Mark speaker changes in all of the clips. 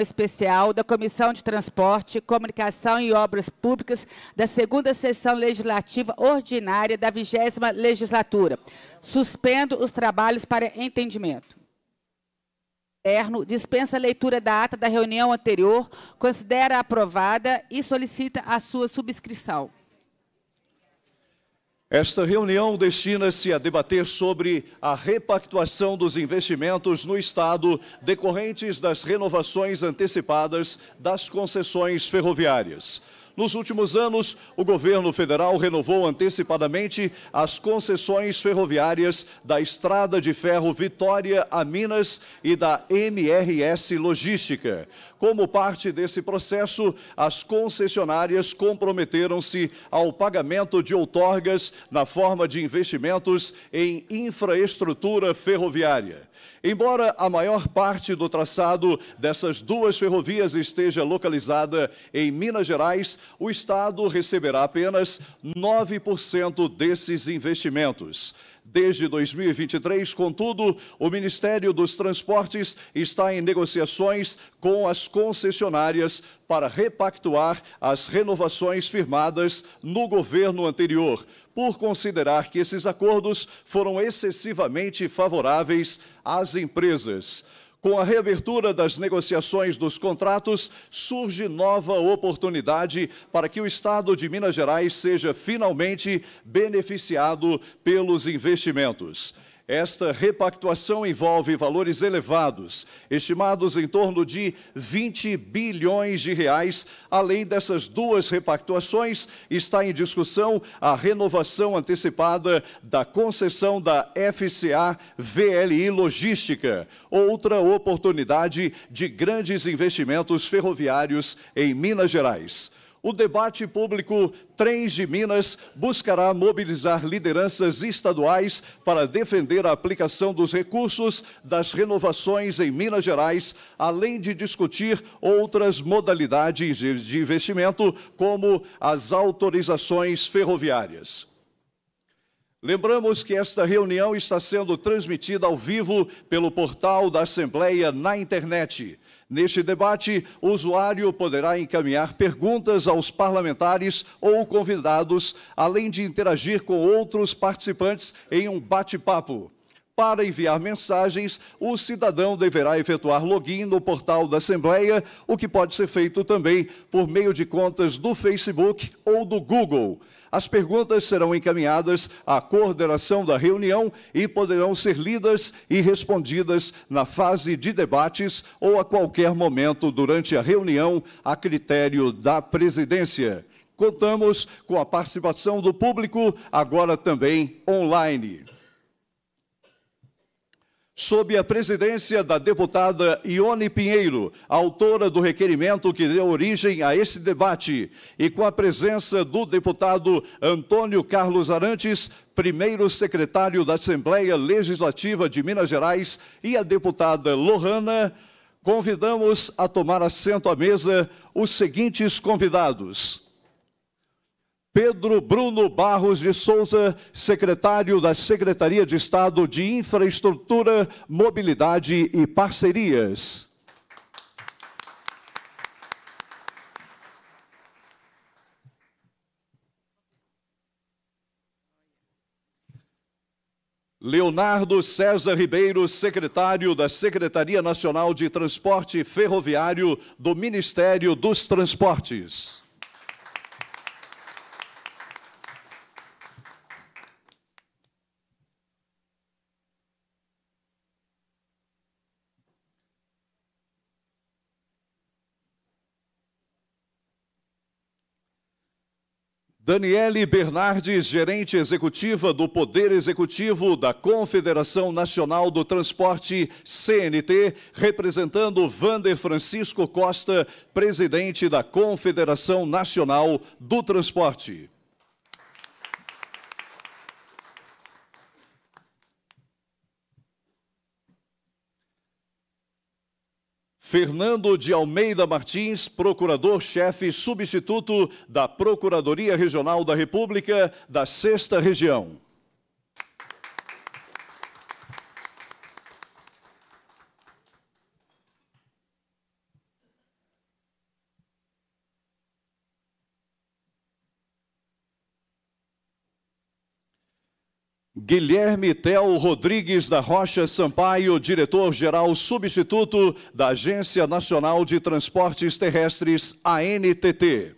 Speaker 1: especial da Comissão de Transporte, Comunicação e Obras Públicas da segunda sessão legislativa ordinária da vigésima legislatura. Suspendo os trabalhos para entendimento. Terno dispensa a leitura da ata da reunião anterior, considera aprovada e solicita a sua subscrição.
Speaker 2: Esta reunião destina-se a debater sobre a repactuação dos investimentos no Estado decorrentes das renovações antecipadas das concessões ferroviárias. Nos últimos anos, o governo federal renovou antecipadamente as concessões ferroviárias da Estrada de Ferro Vitória a Minas e da MRS Logística. Como parte desse processo, as concessionárias comprometeram-se ao pagamento de outorgas na forma de investimentos em infraestrutura ferroviária. Embora a maior parte do traçado dessas duas ferrovias esteja localizada em Minas Gerais, o Estado receberá apenas 9% desses investimentos. Desde 2023, contudo, o Ministério dos Transportes está em negociações com as concessionárias para repactuar as renovações firmadas no governo anterior por considerar que esses acordos foram excessivamente favoráveis às empresas. Com a reabertura das negociações dos contratos, surge nova oportunidade para que o Estado de Minas Gerais seja finalmente beneficiado pelos investimentos. Esta repactuação envolve valores elevados, estimados em torno de 20 bilhões de reais. Além dessas duas repactuações, está em discussão a renovação antecipada da concessão da FCA VLI Logística, outra oportunidade de grandes investimentos ferroviários em Minas Gerais. O debate público Trens de Minas buscará mobilizar lideranças estaduais para defender a aplicação dos recursos das renovações em Minas Gerais, além de discutir outras modalidades de investimento, como as autorizações ferroviárias. Lembramos que esta reunião está sendo transmitida ao vivo pelo portal da Assembleia na internet. Neste debate, o usuário poderá encaminhar perguntas aos parlamentares ou convidados, além de interagir com outros participantes em um bate-papo. Para enviar mensagens, o cidadão deverá efetuar login no portal da Assembleia, o que pode ser feito também por meio de contas do Facebook ou do Google. As perguntas serão encaminhadas à coordenação da reunião e poderão ser lidas e respondidas na fase de debates ou a qualquer momento durante a reunião, a critério da presidência. Contamos com a participação do público, agora também online sob a presidência da deputada Ione Pinheiro, autora do requerimento que deu origem a esse debate, e com a presença do deputado Antônio Carlos Arantes, primeiro secretário da Assembleia Legislativa de Minas Gerais, e a deputada Lohana, convidamos a tomar assento à mesa os seguintes convidados. Pedro Bruno Barros de Souza, secretário da Secretaria de Estado de Infraestrutura, Mobilidade e Parcerias. Leonardo César Ribeiro, secretário da Secretaria Nacional de Transporte Ferroviário do Ministério dos Transportes. Daniele Bernardes, gerente executiva do Poder Executivo da Confederação Nacional do Transporte, CNT, representando Vander Francisco Costa, presidente da Confederação Nacional do Transporte. Fernando de Almeida Martins, procurador-chefe substituto da Procuradoria Regional da República da Sexta Região. Guilherme Tel Rodrigues da Rocha Sampaio, diretor-geral substituto da Agência Nacional de Transportes Terrestres, ANTT.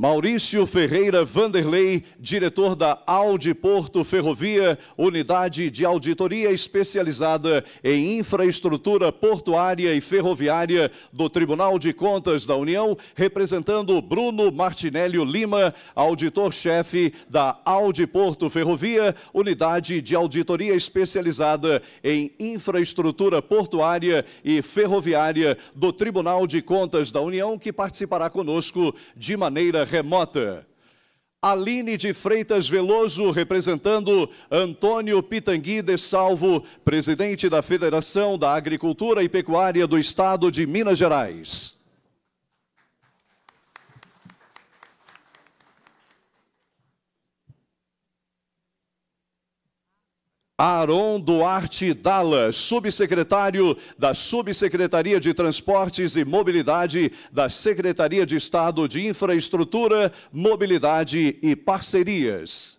Speaker 2: Maurício Ferreira Vanderlei, diretor da Audi Porto Ferrovia, unidade de auditoria especializada em infraestrutura portuária e ferroviária do Tribunal de Contas da União, representando Bruno Martinélio Lima, auditor-chefe da Audi Porto Ferrovia, unidade de auditoria especializada em infraestrutura portuária e ferroviária do Tribunal de Contas da União, que participará conosco de maneira remota. Aline de Freitas Veloso, representando Antônio Pitangui de Salvo, presidente da Federação da Agricultura e Pecuária do Estado de Minas Gerais. Aaron Duarte Dalla, subsecretário da Subsecretaria de Transportes e Mobilidade da Secretaria de Estado de Infraestrutura, Mobilidade e Parcerias.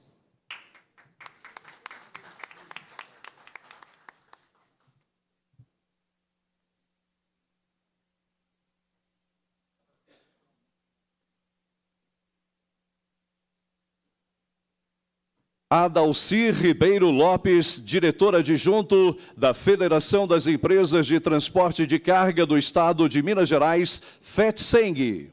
Speaker 2: Adalcir Ribeiro Lopes, diretora adjunto da Federação das Empresas de Transporte de Carga do Estado de Minas Gerais, FETSENG.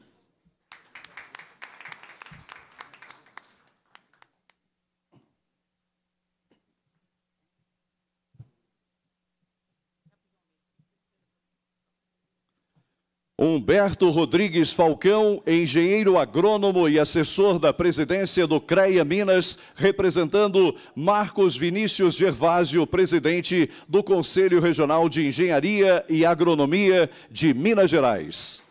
Speaker 2: Humberto Rodrigues Falcão, engenheiro agrônomo e assessor da presidência do CREA Minas, representando Marcos Vinícius Gervásio, presidente do Conselho Regional de Engenharia e Agronomia de Minas Gerais.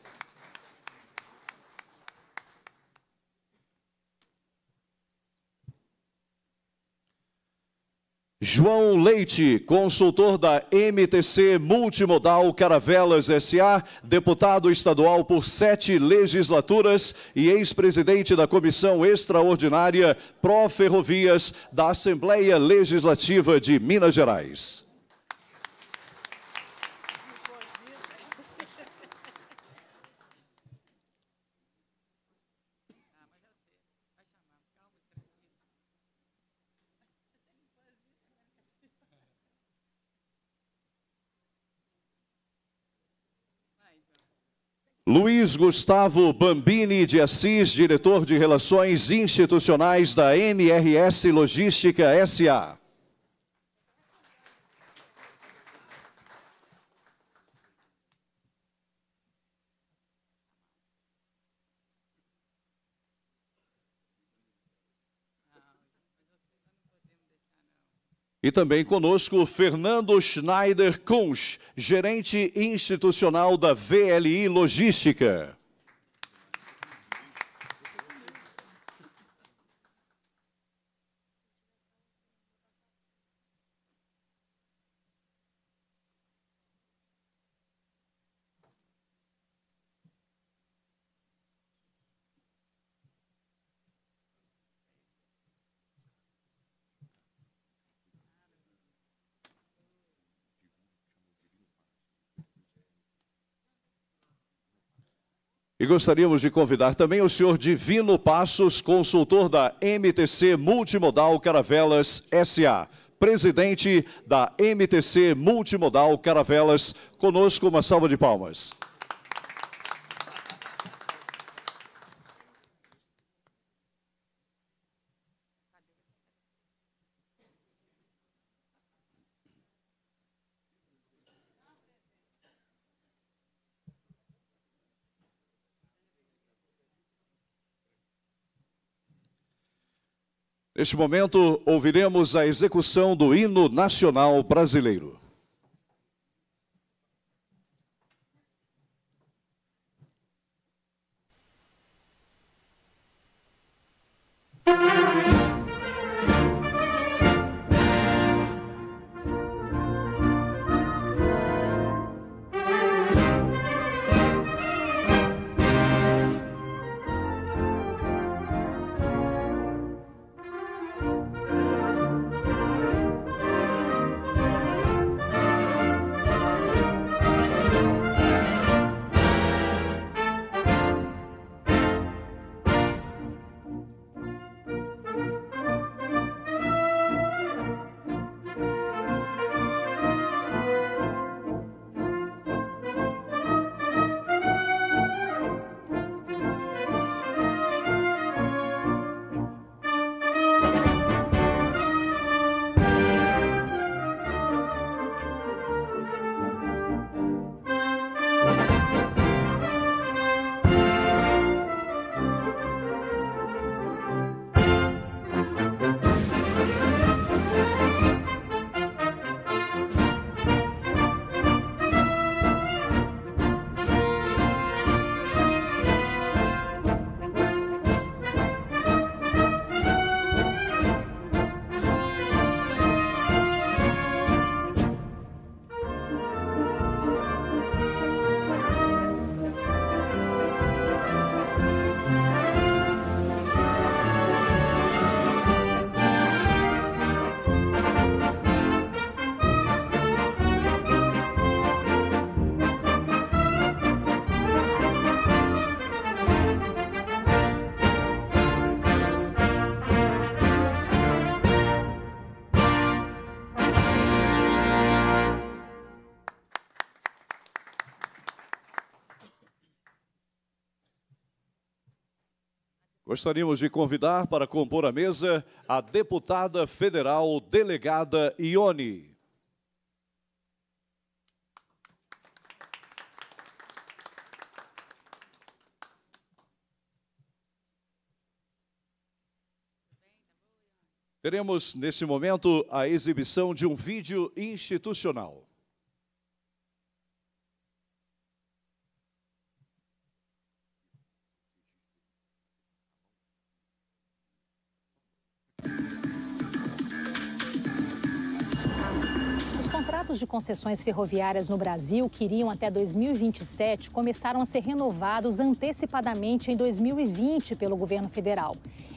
Speaker 2: João Leite, consultor da MTC Multimodal Caravelas SA, deputado estadual por sete legislaturas e ex-presidente da Comissão Extraordinária Pró-Ferrovias da Assembleia Legislativa de Minas Gerais. Luiz Gustavo Bambini de Assis, diretor de Relações Institucionais da MRS Logística SA. E também conosco Fernando Schneider Kunsch, gerente institucional da VLI Logística. gostaríamos de convidar também o senhor Divino Passos, consultor da MTC Multimodal Caravelas SA presidente da MTC Multimodal Caravelas, conosco uma salva de palmas. Neste momento, ouviremos a execução do hino nacional brasileiro. gostaríamos de convidar para compor a mesa a deputada federal delegada Ione. Teremos, nesse momento, a exibição de um vídeo institucional.
Speaker 3: contratos de concessões ferroviárias no Brasil, que iriam até 2027, começaram a ser renovados antecipadamente em 2020 pelo governo federal.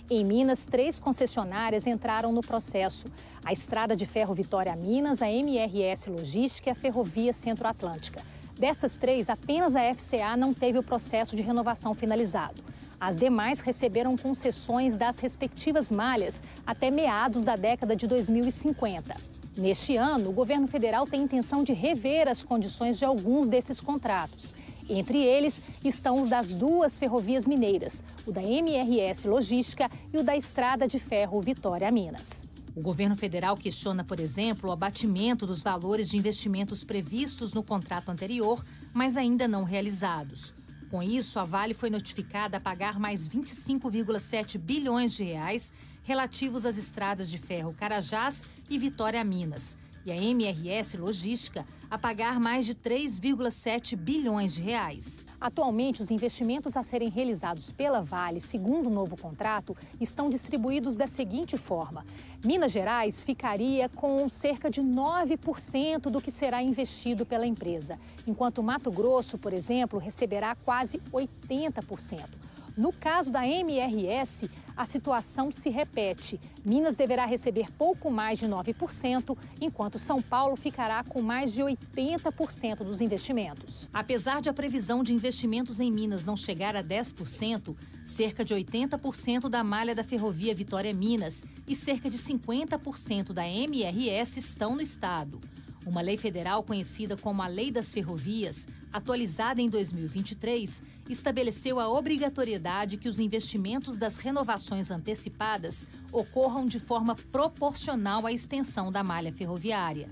Speaker 3: Em Minas, três concessionárias entraram no processo: a Estrada de Ferro Vitória Minas, a MRS Logística e a Ferrovia Centro-Atlântica. Dessas três, apenas a FCA não teve o processo de renovação finalizado. As demais receberam concessões das respectivas malhas até meados da década de 2050. Neste ano, o governo federal tem intenção de rever as condições de alguns desses contratos. Entre eles estão os das duas ferrovias mineiras, o da MRS Logística e o da Estrada de Ferro Vitória Minas. O governo federal questiona, por exemplo, o abatimento dos valores de investimentos previstos no contrato anterior, mas ainda não realizados. Com isso, a Vale foi notificada a pagar mais 25,7 bilhões de reais relativos às estradas de ferro Carajás e Vitória Minas. E a MRS Logística a pagar mais de 3,7 bilhões de reais. Atualmente, os investimentos a serem realizados pela Vale, segundo o novo contrato, estão distribuídos da seguinte forma: Minas Gerais ficaria com cerca de 9% do que será investido pela empresa, enquanto Mato Grosso, por exemplo, receberá quase 80%. No caso da MRS, a situação se repete. Minas deverá receber pouco mais de 9%, enquanto São Paulo ficará com mais de 80% dos investimentos. Apesar de a previsão de investimentos em Minas não chegar a 10%, cerca de 80% da malha da ferrovia Vitória Minas e cerca de 50% da MRS estão no estado. Uma lei federal conhecida como a Lei das Ferrovias, atualizada em 2023, estabeleceu a obrigatoriedade que os investimentos das renovações antecipadas ocorram de forma proporcional à extensão da malha ferroviária.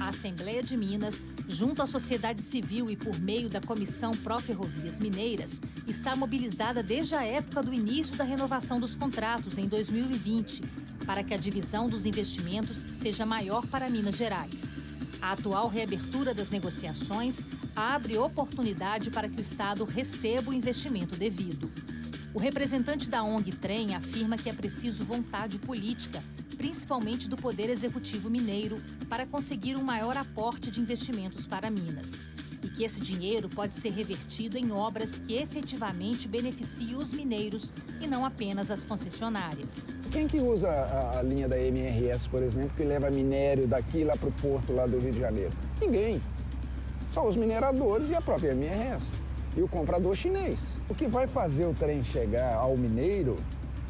Speaker 3: A Assembleia de Minas, junto à sociedade civil e por meio da Comissão Pró-Ferrovias Mineiras, está mobilizada desde a época do início da renovação dos contratos, em 2020, para que a divisão dos investimentos seja maior para Minas Gerais. A atual reabertura das negociações abre oportunidade para que o Estado receba o investimento devido. O representante da ONG Trem afirma que é preciso vontade política, principalmente do Poder Executivo Mineiro, para conseguir um maior aporte de investimentos para Minas que esse dinheiro pode ser revertido em obras que efetivamente beneficiem os mineiros e não apenas as concessionárias. Quem
Speaker 4: que usa a, a linha da MRS, por exemplo, que leva minério daqui lá para o porto lá do Rio de Janeiro? Ninguém. Só os mineradores e a própria MRS. E o comprador chinês. O que vai fazer o trem chegar ao mineiro,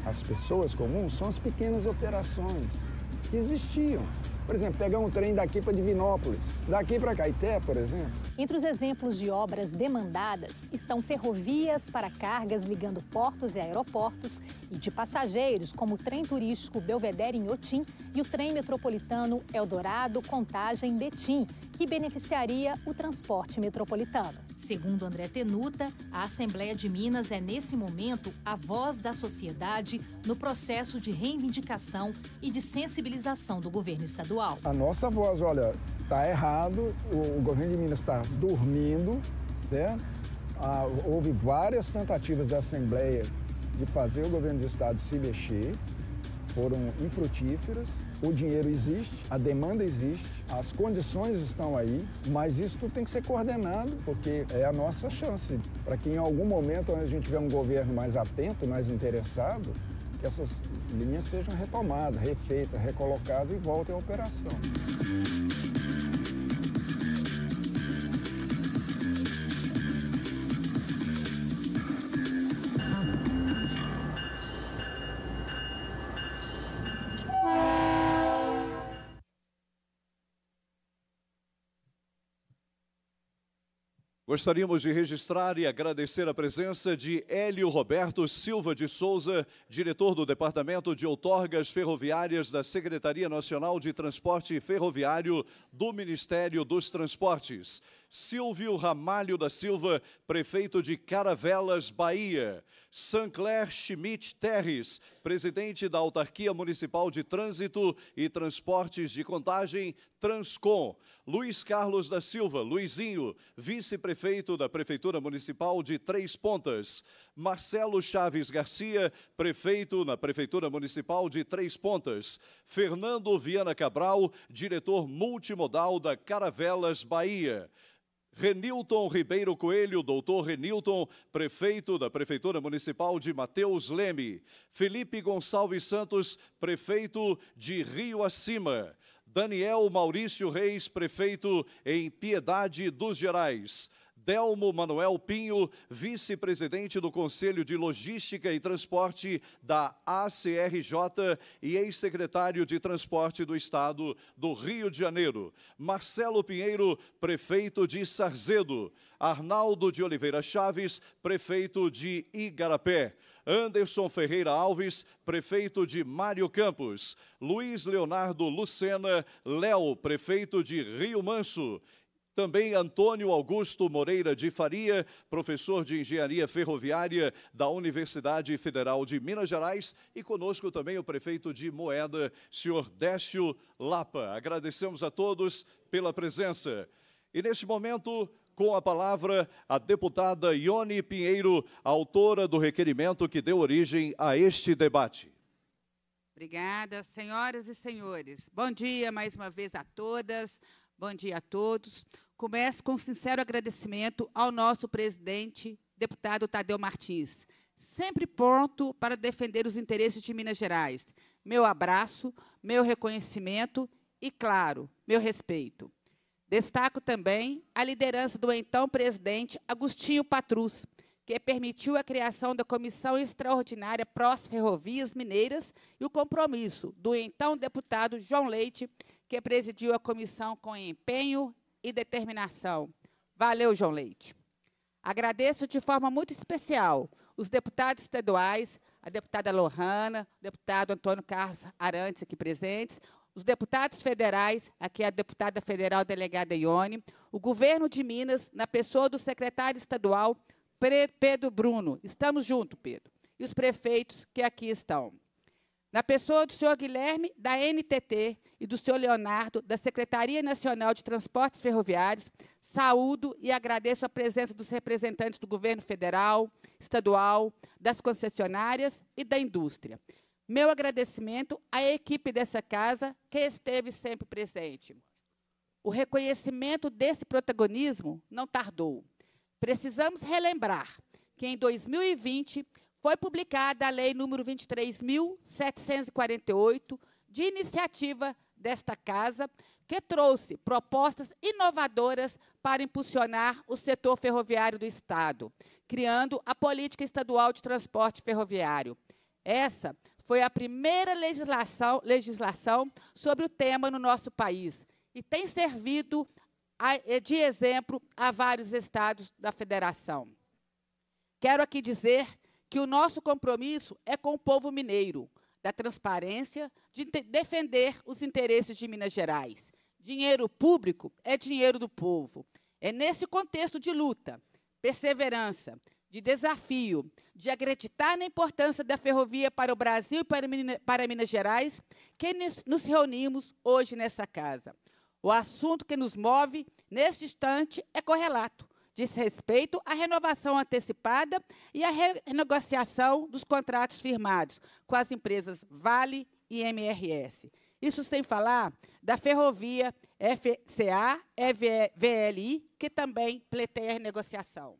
Speaker 4: às pessoas comuns, são as pequenas operações que existiam. Por exemplo, pegar um trem daqui para Divinópolis, daqui para Caeté, por exemplo.
Speaker 3: Entre os exemplos de obras demandadas estão ferrovias para cargas ligando portos e aeroportos e de passageiros, como o trem turístico Belvedere em Otim e o trem metropolitano Eldorado Contagem Betim, que beneficiaria o transporte metropolitano. Segundo André Tenuta, a Assembleia de Minas é nesse momento a voz da sociedade no processo de reivindicação e de sensibilização do governo estadual estadual.
Speaker 4: A nossa voz, olha, está errado, o, o governo de Minas está dormindo, certo? Ah, houve várias tentativas da Assembleia de fazer o governo do estado se mexer, foram infrutíferas. O dinheiro existe, a demanda existe, as condições estão aí, mas isso tudo tem que ser coordenado, porque é a nossa chance. Para que em algum momento a gente tiver um governo mais atento, mais interessado, que essas linhas sejam retomadas, refeitas, recolocadas e voltem à operação.
Speaker 2: Gostaríamos de registrar e agradecer a presença de Hélio Roberto Silva de Souza, diretor do Departamento de Outorgas Ferroviárias da Secretaria Nacional de Transporte Ferroviário do Ministério dos Transportes. Silvio Ramalho da Silva, prefeito de Caravelas, Bahia. Sancler Schmidt Terres, presidente da Autarquia Municipal de Trânsito e Transportes de Contagem, Transcom. Luiz Carlos da Silva, Luizinho, vice-prefeito da Prefeitura Municipal de Três Pontas. Marcelo Chaves Garcia, prefeito na Prefeitura Municipal de Três Pontas. Fernando Viana Cabral, diretor multimodal da Caravelas, Bahia. Renilton Ribeiro Coelho, doutor Renilton, prefeito da Prefeitura Municipal de Mateus Leme. Felipe Gonçalves Santos, prefeito de Rio Acima. Daniel Maurício Reis, prefeito em Piedade dos Gerais. Delmo Manuel Pinho, vice-presidente do Conselho de Logística e Transporte da ACRJ e ex-secretário de Transporte do Estado do Rio de Janeiro, Marcelo Pinheiro, prefeito de Sarzedo, Arnaldo de Oliveira Chaves, prefeito de Igarapé. Anderson Ferreira Alves, prefeito de Mário Campos, Luiz Leonardo Lucena, Léo, prefeito de Rio Manso, também Antônio Augusto Moreira de Faria, professor de Engenharia Ferroviária da Universidade Federal de Minas Gerais, e conosco também o prefeito de Moeda, senhor Décio Lapa. Agradecemos a todos pela presença. E neste momento, com a palavra a deputada Ione Pinheiro, autora do requerimento que deu origem a este debate.
Speaker 1: Obrigada, senhoras e senhores. Bom dia mais uma vez a todas, bom dia a todos. Começo com sincero agradecimento ao nosso presidente, deputado Tadeu Martins, sempre pronto para defender os interesses de Minas Gerais. Meu abraço, meu reconhecimento e, claro, meu respeito. Destaco também a liderança do então presidente Agostinho Patrus, que permitiu a criação da Comissão Extraordinária Prós Ferrovias Mineiras e o compromisso do então deputado João Leite, que presidiu a comissão com empenho e determinação. Valeu, João Leite. Agradeço de forma muito especial os deputados estaduais, a deputada Lohana, o deputado Antônio Carlos Arantes aqui presentes, os deputados federais, aqui a deputada federal delegada Ione, o governo de Minas, na pessoa do secretário estadual Pedro Bruno. Estamos juntos, Pedro. E os prefeitos que aqui estão na pessoa do senhor Guilherme, da NTT, e do senhor Leonardo, da Secretaria Nacional de Transportes Ferroviários, saúdo e agradeço a presença dos representantes do governo federal, estadual, das concessionárias e da indústria. Meu agradecimento à equipe dessa casa, que esteve sempre presente. O reconhecimento desse protagonismo não tardou. Precisamos relembrar que, em 2020, foi publicada a Lei número 23.748, de iniciativa desta Casa, que trouxe propostas inovadoras para impulsionar o setor ferroviário do Estado, criando a Política Estadual de Transporte Ferroviário. Essa foi a primeira legislação, legislação sobre o tema no nosso país e tem servido a, eh, de exemplo a vários estados da federação. Quero aqui dizer que o nosso compromisso é com o povo mineiro, da transparência, de defender os interesses de Minas Gerais. Dinheiro público é dinheiro do povo. É nesse contexto de luta, perseverança, de desafio, de acreditar na importância da ferrovia para o Brasil e para, Minas, para Minas Gerais, que nos reunimos hoje nessa casa. O assunto que nos move, neste instante, é correlato diz respeito à renovação antecipada e à renegociação dos contratos firmados com as empresas Vale e MRS. Isso sem falar da ferrovia FCA, VLI, que também pleiteia a renegociação.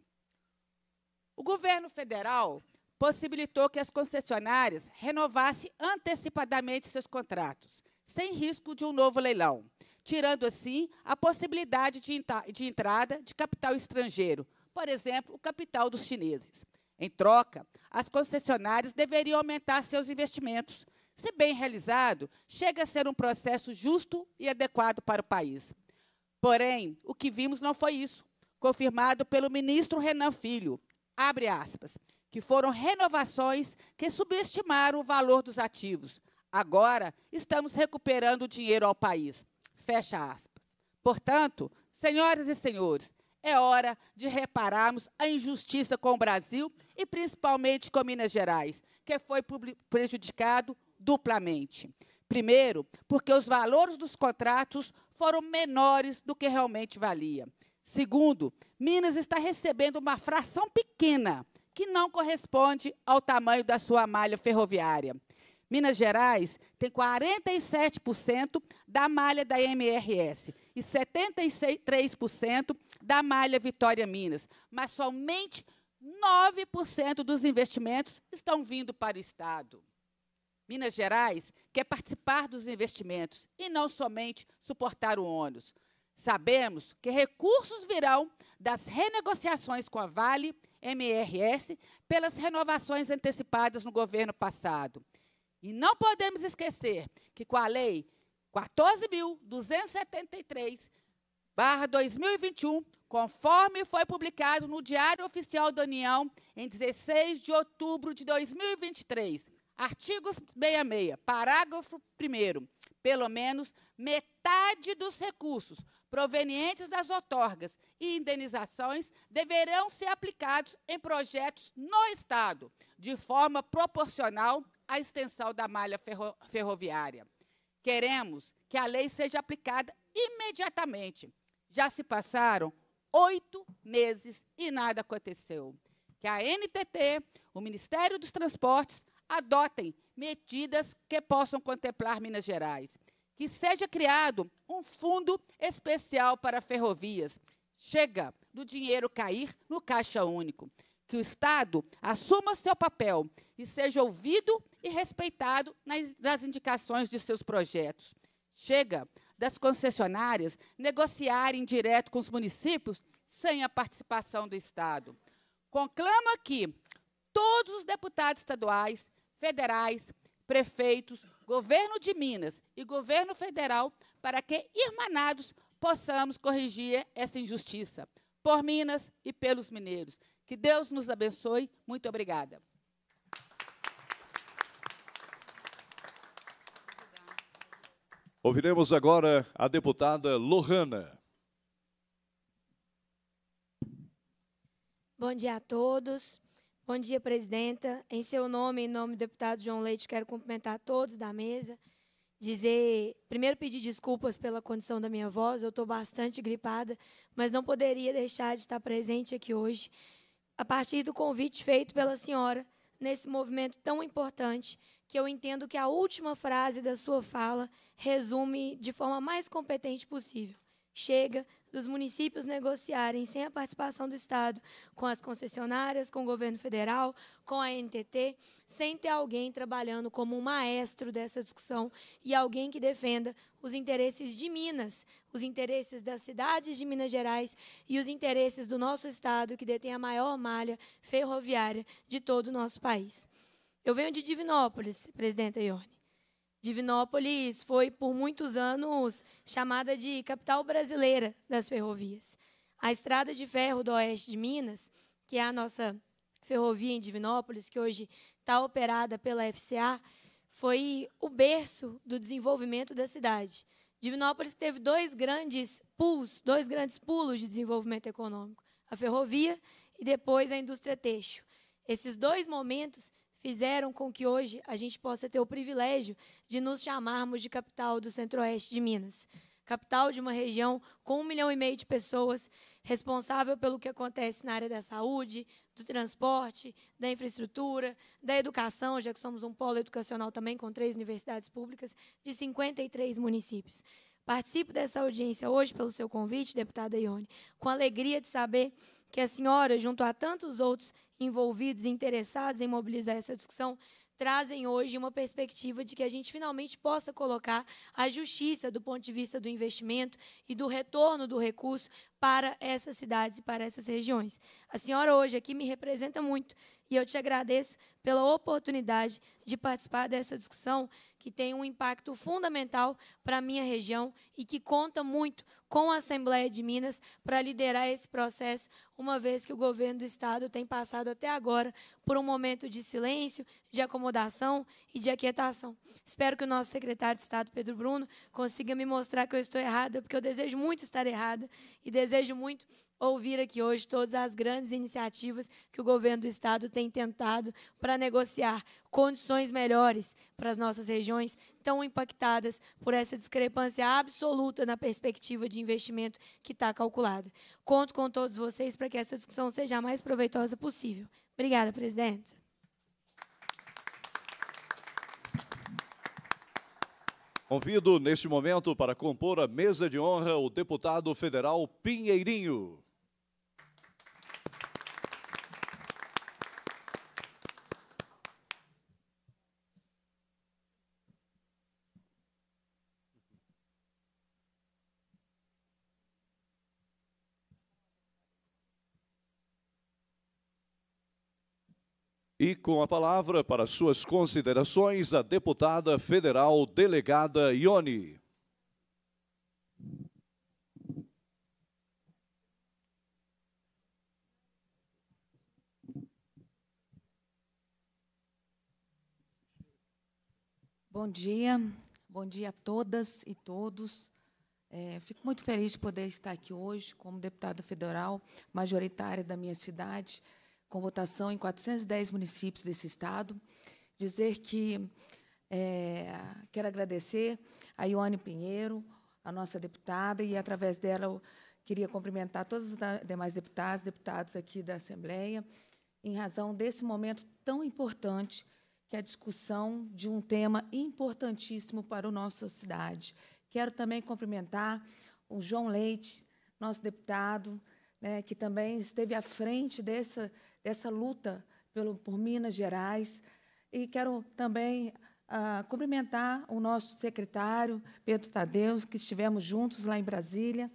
Speaker 1: O governo federal possibilitou que as concessionárias renovassem antecipadamente seus contratos, sem risco de um novo leilão tirando assim a possibilidade de, de entrada de capital estrangeiro, por exemplo, o capital dos chineses. Em troca, as concessionárias deveriam aumentar seus investimentos. Se bem realizado, chega a ser um processo justo e adequado para o país. Porém, o que vimos não foi isso, confirmado pelo ministro Renan Filho. Abre aspas que foram renovações que subestimaram o valor dos ativos. Agora, estamos recuperando o dinheiro ao país. Fecha aspas. Portanto, senhoras e senhores, é hora de repararmos a injustiça com o Brasil e principalmente com Minas Gerais, que foi prejudicado duplamente. Primeiro, porque os valores dos contratos foram menores do que realmente valia. Segundo, Minas está recebendo uma fração pequena, que não corresponde ao tamanho da sua malha ferroviária. Minas Gerais tem 47% da malha da MRS e 73% da malha Vitória Minas, mas somente 9% dos investimentos estão vindo para o Estado. Minas Gerais quer participar dos investimentos e não somente suportar o ônus. Sabemos que recursos virão das renegociações com a Vale, MRS, pelas renovações antecipadas no governo passado. E não podemos esquecer que com a lei 14.273, barra 2021, conforme foi publicado no Diário Oficial da União, em 16 de outubro de 2023. Artigos 66, parágrafo 1 pelo menos metade dos recursos provenientes das outorgas e indenizações deverão ser aplicados em projetos no Estado, de forma proporcional à extensão da malha ferro ferroviária. Queremos que a lei seja aplicada imediatamente. Já se passaram oito meses e nada aconteceu. Que a NTT, o Ministério dos Transportes, adotem medidas que possam contemplar Minas Gerais. Que seja criado um fundo especial para ferrovias. Chega do dinheiro cair no caixa único. Que o Estado assuma seu papel e seja ouvido e respeitado nas, nas indicações de seus projetos. Chega das concessionárias negociarem direto com os municípios sem a participação do Estado. Conclama que todos os deputados estaduais federais, prefeitos, governo de Minas e governo federal para que, irmanados, possamos corrigir essa injustiça, por Minas e pelos mineiros. Que Deus nos abençoe. Muito obrigada.
Speaker 2: Ouviremos agora a deputada Lohana.
Speaker 5: Bom dia a todos. Bom dia, presidenta. Em seu nome, em nome do deputado João Leite, quero cumprimentar todos da mesa. Dizer, primeiro pedir desculpas pela condição da minha voz, eu estou bastante gripada, mas não poderia deixar de estar presente aqui hoje, a partir do convite feito pela senhora nesse movimento tão importante, que eu entendo que a última frase da sua fala resume de forma mais competente possível chega dos municípios negociarem sem a participação do Estado com as concessionárias, com o governo federal, com a NTT, sem ter alguém trabalhando como um maestro dessa discussão e alguém que defenda os interesses de Minas, os interesses das cidades de Minas Gerais e os interesses do nosso Estado, que detém a maior malha ferroviária de todo o nosso país. Eu venho de Divinópolis, presidenta Ione. Divinópolis foi por muitos anos chamada de capital brasileira das ferrovias. A estrada de ferro do oeste de Minas, que é a nossa ferrovia em Divinópolis, que hoje está operada pela FCA, foi o berço do desenvolvimento da cidade. Divinópolis teve dois grandes pulos, dois grandes pulos de desenvolvimento econômico: a ferrovia e depois a indústria têxtil. Esses dois momentos fizeram com que hoje a gente possa ter o privilégio de nos chamarmos de capital do Centro-Oeste de Minas. Capital de uma região com um milhão e meio de pessoas, responsável pelo que acontece na área da saúde, do transporte, da infraestrutura, da educação, já que somos um polo educacional também com três universidades públicas, de 53 municípios. Participo dessa audiência hoje pelo seu convite, deputada Ione, com alegria de saber que a senhora, junto a tantos outros envolvidos e interessados em mobilizar essa discussão, trazem hoje uma perspectiva de que a gente finalmente possa colocar a justiça do ponto de vista do investimento e do retorno do recurso para essas cidades e para essas regiões. A senhora hoje aqui me representa muito e eu te agradeço pela oportunidade de participar dessa discussão que tem um impacto fundamental para a minha região e que conta muito com a Assembleia de Minas para liderar esse processo, uma vez que o governo do Estado tem passado até agora por um momento de silêncio, de acomodação e de aquietação. Espero que o nosso secretário de Estado, Pedro Bruno, consiga me mostrar que eu estou errada, porque eu desejo muito estar errada e desejo muito ouvir aqui hoje todas as grandes iniciativas que o governo do Estado tem tentado para negociar condições melhores para as nossas regiões tão impactadas por essa discrepância absoluta na perspectiva de investimento que está calculada. Conto com todos vocês para que essa discussão seja a mais proveitosa possível. Obrigada, presidente.
Speaker 2: Convido, neste momento, para compor a mesa de honra o deputado federal Pinheirinho. E com a palavra para suas considerações, a deputada federal delegada Ione.
Speaker 6: Bom dia, bom dia a todas e todos. É, fico muito feliz de poder estar aqui hoje como deputada federal majoritária da minha cidade, com votação em 410 municípios desse estado. Dizer que é, quero agradecer a Ione Pinheiro, a nossa deputada, e através dela eu queria cumprimentar todas as demais deputadas, deputados aqui da Assembleia, em razão desse momento tão importante que é a discussão de um tema importantíssimo para a nossa cidade. Quero também cumprimentar o João Leite, nosso deputado, né, que também esteve à frente dessa, dessa luta pelo, por Minas Gerais. E quero também ah, cumprimentar o nosso secretário, Pedro Tadeus, que estivemos juntos lá em Brasília,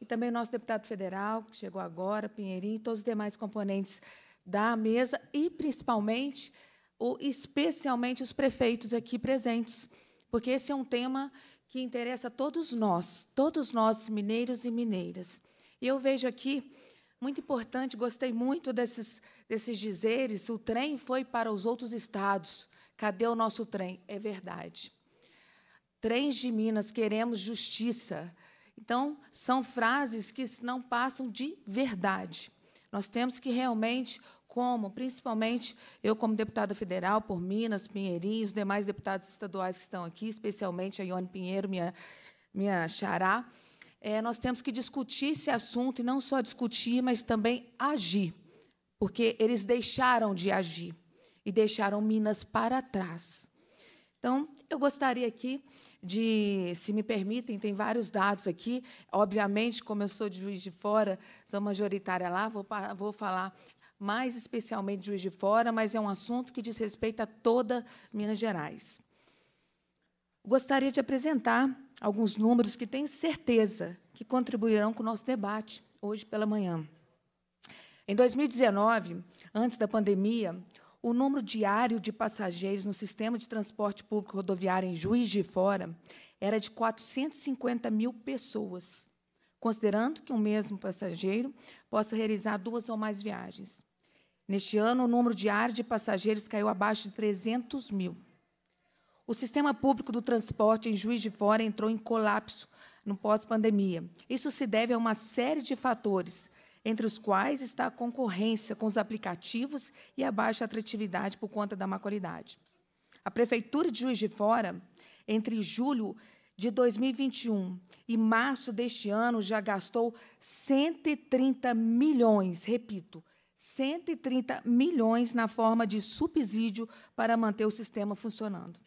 Speaker 6: e também o nosso deputado federal, que chegou agora, Pinheirinho, e todos os demais componentes da mesa, e principalmente, o, especialmente, os prefeitos aqui presentes, porque esse é um tema que interessa a todos nós, todos nós, mineiros e mineiras. E eu vejo aqui muito importante, gostei muito desses, desses dizeres. O trem foi para os outros estados. Cadê o nosso trem? É verdade. Trens de Minas, queremos justiça. Então, são frases que não passam de verdade. Nós temos que realmente, como, principalmente eu, como deputada federal por Minas, Pinheirinho, os demais deputados estaduais que estão aqui, especialmente a Ione Pinheiro, minha, minha xará, é, nós temos que discutir esse assunto e não só discutir, mas também agir, porque eles deixaram de agir e deixaram Minas para trás. Então, eu gostaria aqui de, se me permitem, tem vários dados aqui. Obviamente, como eu sou de Juiz de Fora, sou majoritária lá, vou, vou falar mais especialmente de Juiz de Fora, mas é um assunto que diz respeito a toda Minas Gerais. Gostaria de apresentar alguns números que tenho certeza que contribuirão com o nosso debate hoje pela manhã. Em 2019, antes da pandemia, o número diário de passageiros no sistema de transporte público rodoviário em Juiz de Fora era de 450 mil pessoas, considerando que o um mesmo passageiro possa realizar duas ou mais viagens. Neste ano, o número diário de passageiros caiu abaixo de 300 mil. O sistema público do transporte em Juiz de Fora entrou em colapso no pós-pandemia. Isso se deve a uma série de fatores, entre os quais está a concorrência com os aplicativos e a baixa atratividade por conta da má qualidade. A Prefeitura de Juiz de Fora, entre julho de 2021 e março deste ano, já gastou 130 milhões, repito, 130 milhões na forma de subsídio para manter o sistema funcionando.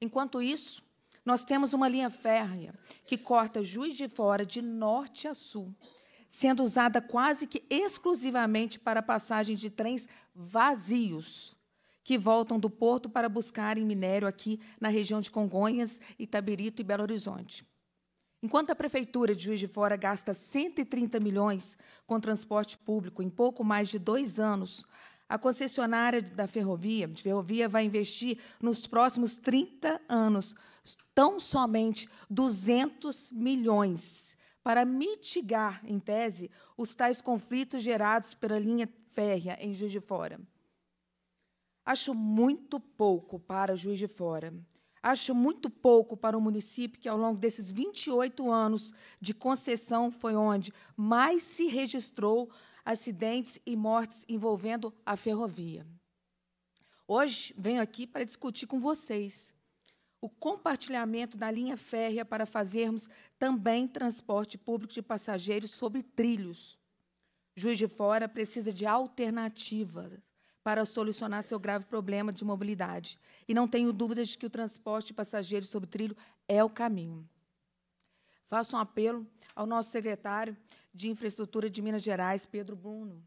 Speaker 6: Enquanto isso, nós temos uma linha férrea que corta Juiz de Fora de norte a sul, sendo usada quase que exclusivamente para passagem de trens vazios que voltam do porto para buscarem minério aqui na região de Congonhas, Itabirito e Belo Horizonte. Enquanto a prefeitura de Juiz de Fora gasta 130 milhões com transporte público em pouco mais de dois anos a concessionária da ferrovia, de ferrovia, vai investir nos próximos 30 anos tão somente 200 milhões para mitigar, em tese, os tais conflitos gerados pela linha férrea em Juiz de Fora. Acho muito pouco para Juiz de Fora. Acho muito pouco para um município que, ao longo desses 28 anos de concessão, foi onde mais se registrou acidentes e mortes envolvendo a ferrovia. Hoje venho aqui para discutir com vocês o compartilhamento da linha férrea para fazermos também transporte público de passageiros sobre trilhos. Juiz de Fora precisa de alternativas para solucionar seu grave problema de mobilidade. E não tenho dúvidas de que o transporte de passageiros sobre trilho é o caminho. Faço um apelo ao nosso secretário de Infraestrutura de Minas Gerais, Pedro Bruno,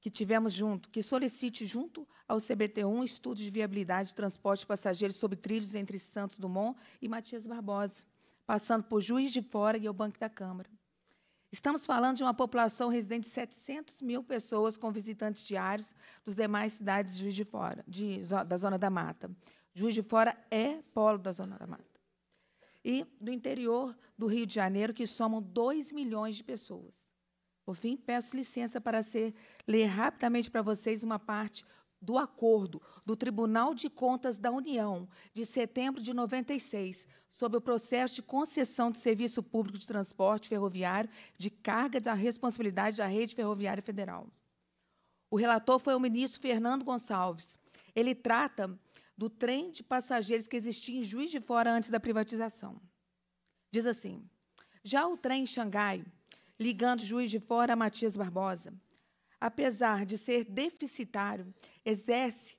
Speaker 6: que tivemos junto, que solicite junto ao CBT1 estudo de viabilidade de transporte de passageiros sobre trilhos entre Santos Dumont e Matias Barbosa, passando por Juiz de Fora e o Banco da Câmara. Estamos falando de uma população residente de 700 mil pessoas com visitantes diários dos demais cidades de Juiz de Fora, de, da Zona da Mata. Juiz de Fora é polo da Zona da Mata e do interior do Rio de Janeiro, que somam 2 milhões de pessoas. Por fim, peço licença para ser, ler rapidamente para vocês uma parte do acordo do Tribunal de Contas da União, de setembro de 96, sobre o processo de concessão de serviço público de transporte ferroviário de carga da responsabilidade da Rede Ferroviária Federal. O relator foi o ministro Fernando Gonçalves. Ele trata do trem de passageiros que existia em Juiz de Fora antes da privatização. Diz assim: já o trem Xangai, ligando Juiz de Fora a Matias Barbosa, apesar de ser deficitário, exerce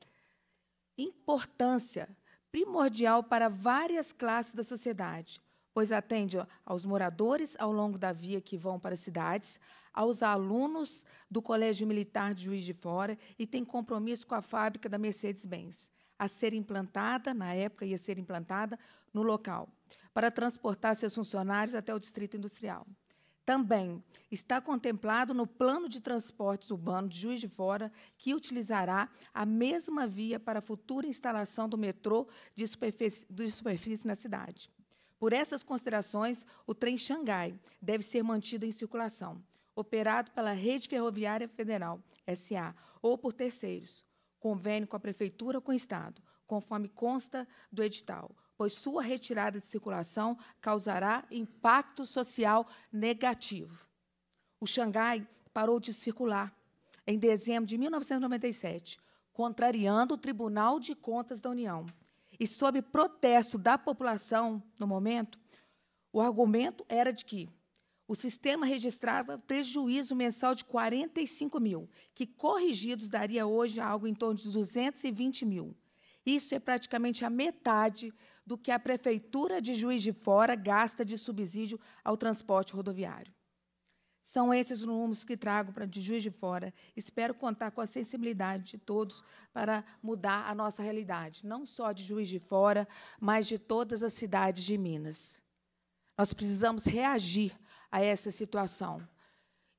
Speaker 6: importância primordial para várias classes da sociedade, pois atende aos moradores ao longo da via que vão para as cidades, aos alunos do Colégio Militar de Juiz de Fora e tem compromisso com a fábrica da Mercedes-Benz a ser implantada, na época ia ser implantada, no local, para transportar seus funcionários até o distrito industrial. Também está contemplado no plano de transportes urbano de Juiz de Fora, que utilizará a mesma via para a futura instalação do metrô de superfície, de superfície na cidade. Por essas considerações, o trem Xangai deve ser mantido em circulação, operado pela Rede Ferroviária Federal, SA, ou por terceiros, convênio com a Prefeitura ou com o Estado, conforme consta do edital, pois sua retirada de circulação causará impacto social negativo. O Xangai parou de circular em dezembro de 1997, contrariando o Tribunal de Contas da União. E sob protesto da população no momento, o argumento era de que o sistema registrava prejuízo mensal de 45 mil, que corrigidos daria hoje algo em torno de 220 mil. Isso é praticamente a metade do que a Prefeitura de Juiz de Fora gasta de subsídio ao transporte rodoviário. São esses números que trago para de Juiz de Fora. Espero contar com a sensibilidade de todos para mudar a nossa realidade, não só de Juiz de Fora, mas de todas as cidades de Minas. Nós precisamos reagir a essa situação.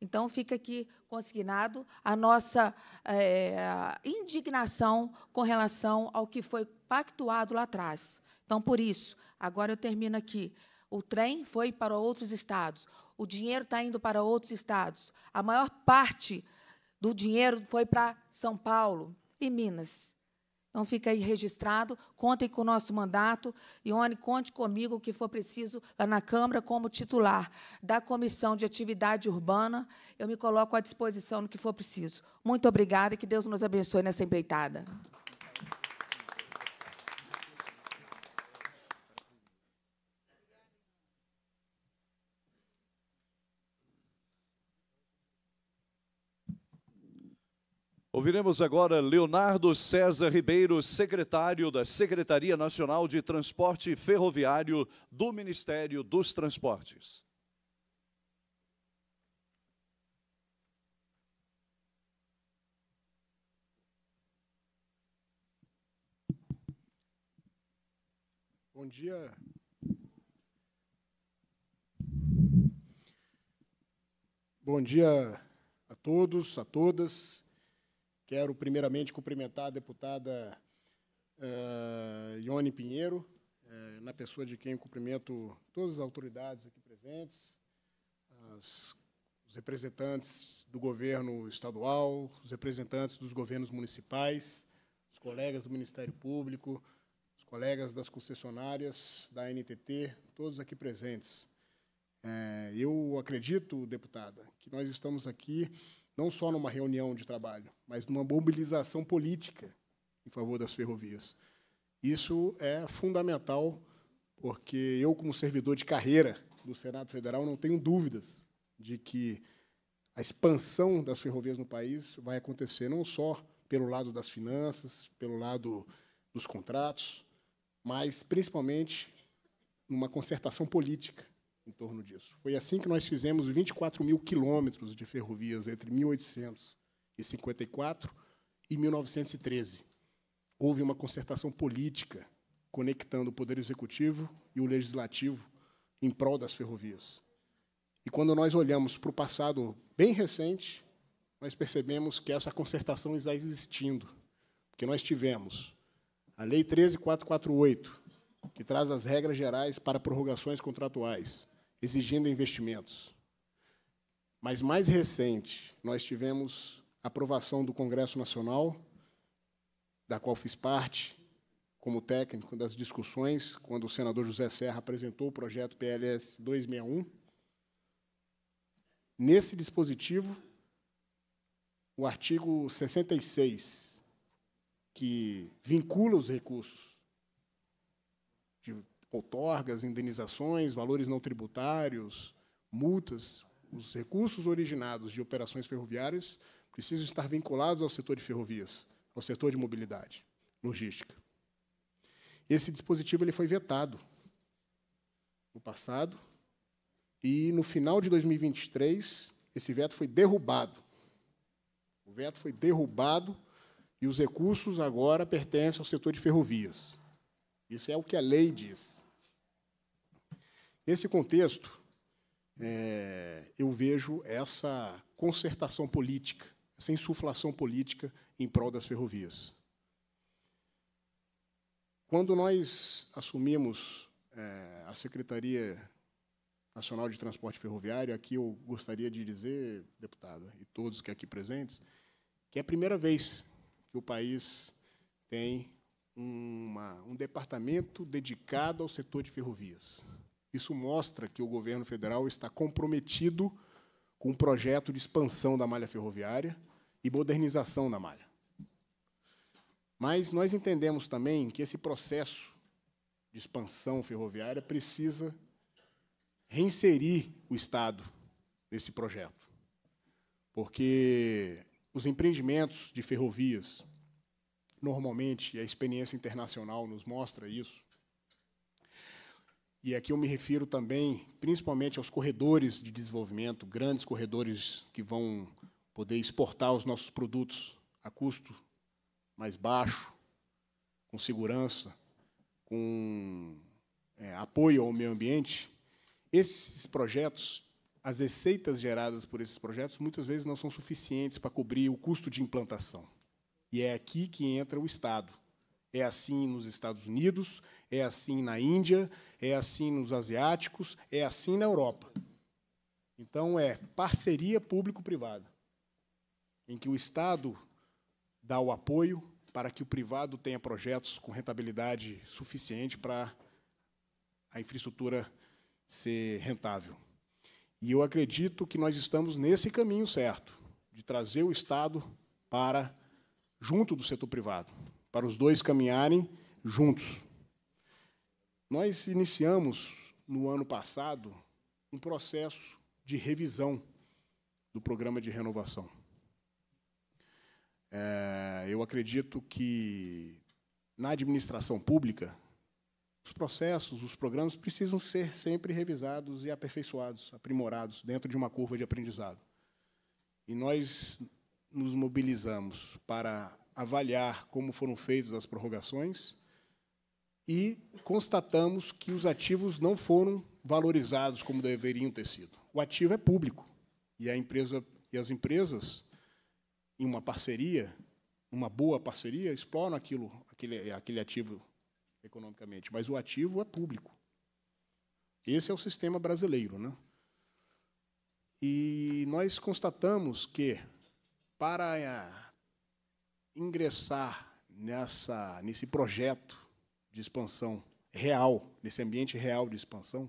Speaker 6: Então, fica aqui consignado a nossa é, indignação com relação ao que foi pactuado lá atrás. Então, por isso, agora eu termino aqui. O trem foi para outros estados, o dinheiro está indo para outros estados. A maior parte do dinheiro foi para São Paulo e Minas. Então fica aí registrado, contem com o nosso mandato. Ione, conte comigo o que for preciso lá na Câmara como titular da Comissão de Atividade Urbana. Eu me coloco à disposição no que for preciso. Muito obrigada e que Deus nos abençoe nessa empreitada.
Speaker 2: Ouviremos agora Leonardo César Ribeiro, secretário da Secretaria Nacional de Transporte Ferroviário do Ministério dos Transportes.
Speaker 7: Bom dia. Bom dia a todos, a todas. Quero, primeiramente, cumprimentar a deputada uh, Ione Pinheiro, uh, na pessoa de quem cumprimento todas as autoridades aqui presentes, as, os representantes do governo estadual, os representantes dos governos municipais, os colegas do Ministério Público, os colegas das concessionárias, da NTT, todos aqui presentes. É, eu acredito, deputada, que nós estamos aqui não só numa reunião de trabalho, mas numa mobilização política em favor das ferrovias. Isso é fundamental, porque eu, como servidor de carreira do Senado Federal, não tenho dúvidas de que a expansão das ferrovias no país vai acontecer não só pelo lado das finanças, pelo lado dos contratos, mas principalmente numa concertação política em torno disso. Foi assim que nós fizemos 24 mil quilômetros de ferrovias entre 1854 e 1913. Houve uma concertação política conectando o Poder Executivo e o Legislativo em prol das ferrovias. E quando nós olhamos para o passado bem recente, nós percebemos que essa concertação está existindo, porque nós tivemos a Lei 13448, que traz as regras gerais para prorrogações contratuais, exigindo investimentos. Mas mais recente, nós tivemos aprovação do Congresso Nacional, da qual fiz parte como técnico das discussões, quando o senador José Serra apresentou o projeto PLS 261. Nesse dispositivo, o artigo 66, que vincula os recursos outorgas, indenizações, valores não tributários, multas, os recursos originados de operações ferroviárias precisam estar vinculados ao setor de ferrovias, ao setor de mobilidade, logística. Esse dispositivo ele foi vetado no passado e no final de 2023 esse veto foi derrubado. O veto foi derrubado e os recursos agora pertencem ao setor de ferrovias. Isso é o que a lei diz. Nesse contexto, é, eu vejo essa concertação política, essa insuflação política em prol das ferrovias. Quando nós assumimos é, a Secretaria Nacional de Transporte Ferroviário, aqui eu gostaria de dizer, deputada, e todos que aqui presentes, que é a primeira vez que o país tem uma, um departamento dedicado ao setor de ferrovias. Isso mostra que o governo federal está comprometido com um projeto de expansão da malha ferroviária e modernização da malha. Mas nós entendemos também que esse processo de expansão ferroviária precisa reinserir o Estado nesse projeto. Porque os empreendimentos de ferrovias normalmente, a experiência internacional nos mostra isso. E aqui eu me refiro também, principalmente, aos corredores de desenvolvimento, grandes corredores que vão poder exportar os nossos produtos a custo mais baixo, com segurança, com é, apoio ao meio ambiente. Esses projetos, as receitas geradas por esses projetos, muitas vezes não são suficientes para cobrir o custo de implantação. E é aqui que entra o Estado. É assim nos Estados Unidos, é assim na Índia, é assim nos asiáticos, é assim na Europa. Então é parceria público-privada, em que o Estado dá o apoio para que o privado tenha projetos com rentabilidade suficiente para a infraestrutura ser rentável. E eu acredito que nós estamos nesse caminho certo, de trazer o Estado para junto do setor privado, para os dois caminharem juntos. Nós iniciamos, no ano passado, um processo de revisão do programa de renovação. É, eu acredito que, na administração pública, os processos, os programas precisam ser sempre revisados e aperfeiçoados, aprimorados, dentro de uma curva de aprendizado. E nós nos mobilizamos para avaliar como foram feitas as prorrogações e constatamos que os ativos não foram valorizados como deveriam ter sido. O ativo é público e a empresa e as empresas em uma parceria, uma boa parceria, exploram aquilo, aquele, aquele ativo economicamente, mas o ativo é público. Esse é o sistema brasileiro, né? E nós constatamos que para eh, ingressar nessa, nesse projeto de expansão real, nesse ambiente real de expansão,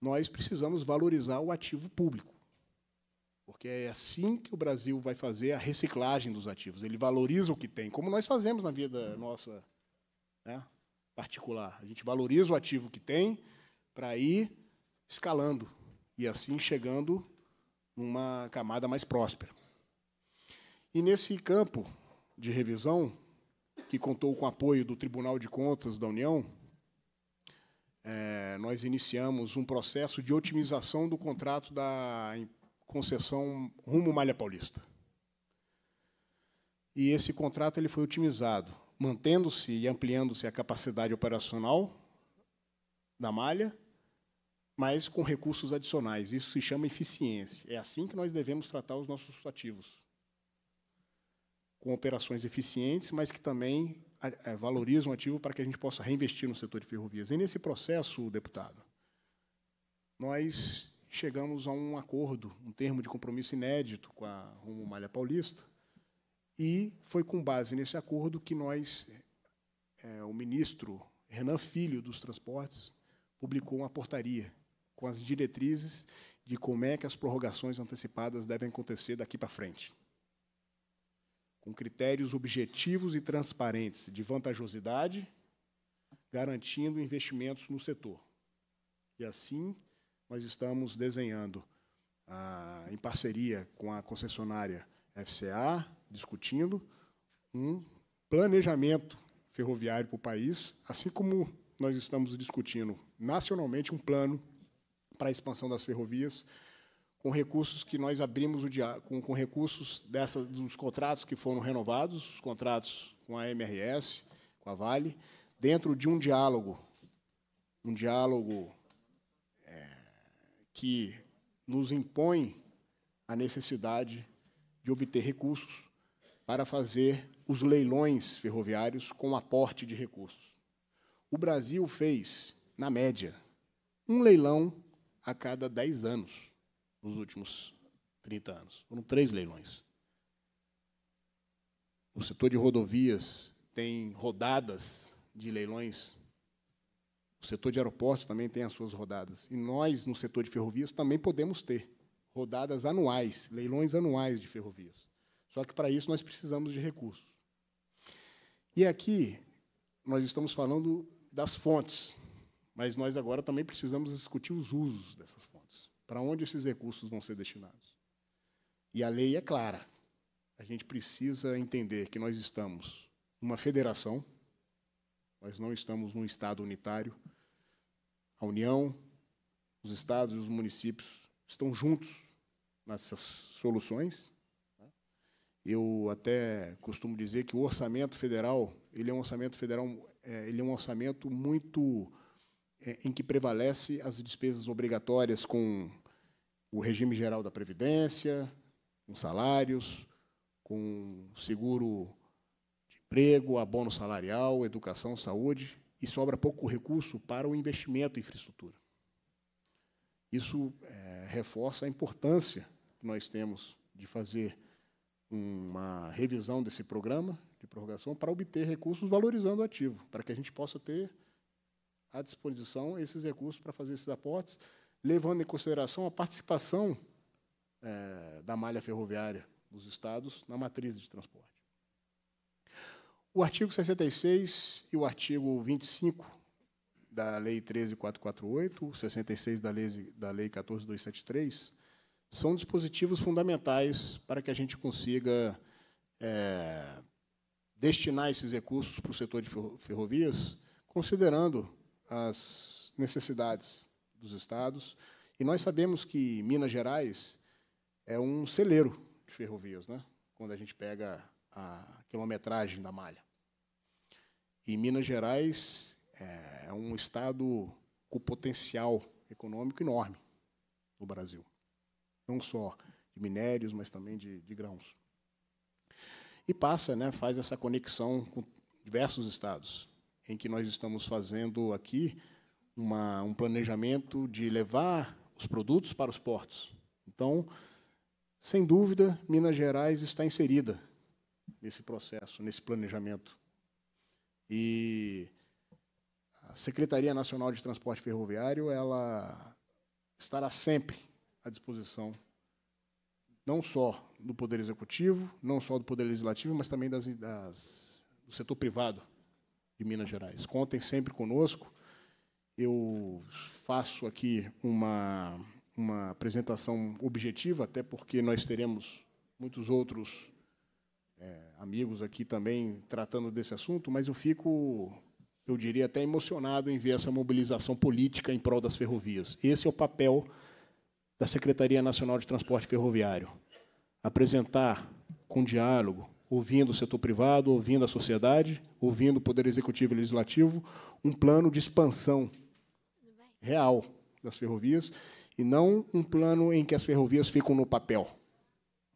Speaker 7: nós precisamos valorizar o ativo público. Porque é assim que o Brasil vai fazer a reciclagem dos ativos. Ele valoriza o que tem, como nós fazemos na vida nossa né, particular. A gente valoriza o ativo que tem para ir escalando e assim chegando numa camada mais próspera. E nesse campo de revisão, que contou com o apoio do Tribunal de Contas da União, é, nós iniciamos um processo de otimização do contrato da concessão rumo Malha Paulista. E esse contrato ele foi otimizado, mantendo-se e ampliando-se a capacidade operacional da malha, mas com recursos adicionais. Isso se chama eficiência. É assim que nós devemos tratar os nossos ativos com operações eficientes, mas que também é, valorizam o ativo para que a gente possa reinvestir no setor de ferrovias. E nesse processo, deputado, nós chegamos a um acordo, um termo de compromisso inédito com a Rumo Malha Paulista, e foi com base nesse acordo que nós, é, o ministro Renan Filho dos Transportes, publicou uma portaria com as diretrizes de como é que as prorrogações antecipadas devem acontecer daqui para frente com critérios objetivos e transparentes de vantajosidade, garantindo investimentos no setor. E assim, nós estamos desenhando, ah, em parceria com a concessionária FCA, discutindo um planejamento ferroviário para o país, assim como nós estamos discutindo nacionalmente um plano para a expansão das ferrovias com recursos que nós abrimos o dia, com, com recursos dessa, dos contratos que foram renovados, os contratos com a MRS, com a Vale, dentro de um diálogo, um diálogo é, que nos impõe a necessidade de obter recursos para fazer os leilões ferroviários com aporte de recursos. O Brasil fez, na média, um leilão a cada 10 anos nos últimos 30 anos. Foram três leilões. O setor de rodovias tem rodadas de leilões. O setor de aeroportos também tem as suas rodadas. E nós, no setor de ferrovias, também podemos ter rodadas anuais, leilões anuais de ferrovias. Só que, para isso, nós precisamos de recursos. E aqui, nós estamos falando das fontes, mas nós agora também precisamos discutir os usos dessas fontes. Para onde esses recursos vão ser destinados? E a lei é clara. A gente precisa entender que nós estamos numa federação, nós não estamos num Estado unitário. A União, os Estados e os municípios estão juntos nessas soluções. Né? Eu até costumo dizer que o orçamento federal, ele é um orçamento federal, é, ele é um orçamento muito é, em que prevalece as despesas obrigatórias com o regime geral da Previdência, com salários, com seguro de emprego, abono salarial, educação, saúde, e sobra pouco recurso para o investimento em infraestrutura. Isso é, reforça a importância que nós temos de fazer uma revisão desse programa de prorrogação para obter recursos valorizando o ativo, para que a gente possa ter à disposição esses recursos para fazer esses aportes, levando em consideração a participação é, da malha ferroviária dos estados na matriz de transporte. O artigo 66 e o artigo 25 da Lei 13448, o 66 da Lei, da lei 14273, são dispositivos fundamentais para que a gente consiga é, destinar esses recursos para o setor de ferrovias, considerando as necessidades dos estados. E nós sabemos que Minas Gerais é um celeiro de ferrovias, né? quando a gente pega a quilometragem da malha. E Minas Gerais é, é um estado com potencial econômico enorme no Brasil. Não só de minérios, mas também de, de grãos. E passa, né, faz essa conexão com diversos estados em que nós estamos fazendo aqui uma, um planejamento de levar os produtos para os portos. Então, sem dúvida, Minas Gerais está inserida nesse processo, nesse planejamento. E a Secretaria Nacional de Transporte Ferroviário ela estará sempre à disposição, não só do Poder Executivo, não só do Poder Legislativo, mas também das, das, do setor privado de Minas Gerais. Contem sempre conosco. Eu faço aqui uma, uma apresentação objetiva, até porque nós teremos muitos outros é, amigos aqui também tratando desse assunto, mas eu fico, eu diria, até emocionado em ver essa mobilização política em prol das ferrovias. Esse é o papel da Secretaria Nacional de Transporte Ferroviário apresentar com diálogo, ouvindo o setor privado, ouvindo a sociedade, ouvindo o Poder Executivo e Legislativo, um plano de expansão real das ferrovias, e não um plano em que as ferrovias ficam no papel,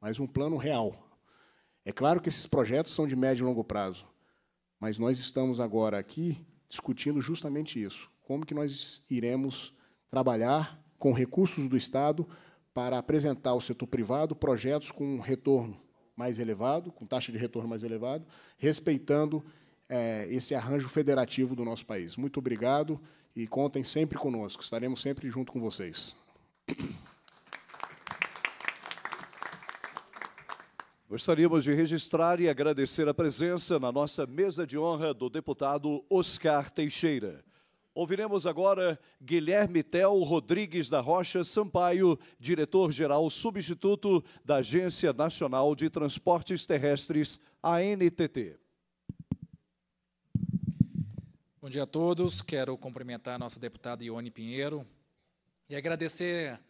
Speaker 7: mas um plano real. É claro que esses projetos são de médio e longo prazo, mas nós estamos agora aqui discutindo justamente isso. Como que nós iremos trabalhar com recursos do Estado para apresentar ao setor privado projetos com retorno mais elevado, com taxa de retorno mais elevado, respeitando é, esse arranjo federativo do nosso país. Muito obrigado e contem sempre conosco, estaremos sempre junto com vocês.
Speaker 2: Gostaríamos de registrar e agradecer a presença na nossa mesa de honra do deputado Oscar Teixeira. Ouviremos agora Guilherme Tel Rodrigues da Rocha Sampaio, diretor-geral substituto da Agência Nacional de Transportes Terrestres, ANTT.
Speaker 8: Bom dia a todos. Quero cumprimentar a nossa deputada Ione Pinheiro e agradecer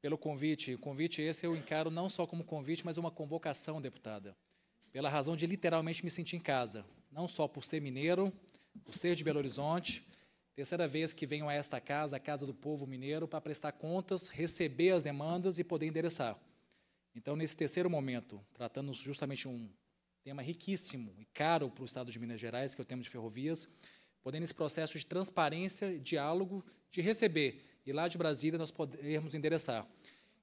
Speaker 8: pelo convite. O convite esse eu encaro não só como convite, mas uma convocação, deputada, pela razão de literalmente me sentir em casa, não só por ser mineiro, por ser de Belo Horizonte, Terceira vez que venho a esta casa, a casa do povo mineiro, para prestar contas, receber as demandas e poder endereçar. Então, nesse terceiro momento, tratando justamente um tema riquíssimo e caro para o Estado de Minas Gerais, que é o tema de ferrovias, podendo esse processo de transparência, diálogo, de receber e lá de Brasília nós podermos endereçar.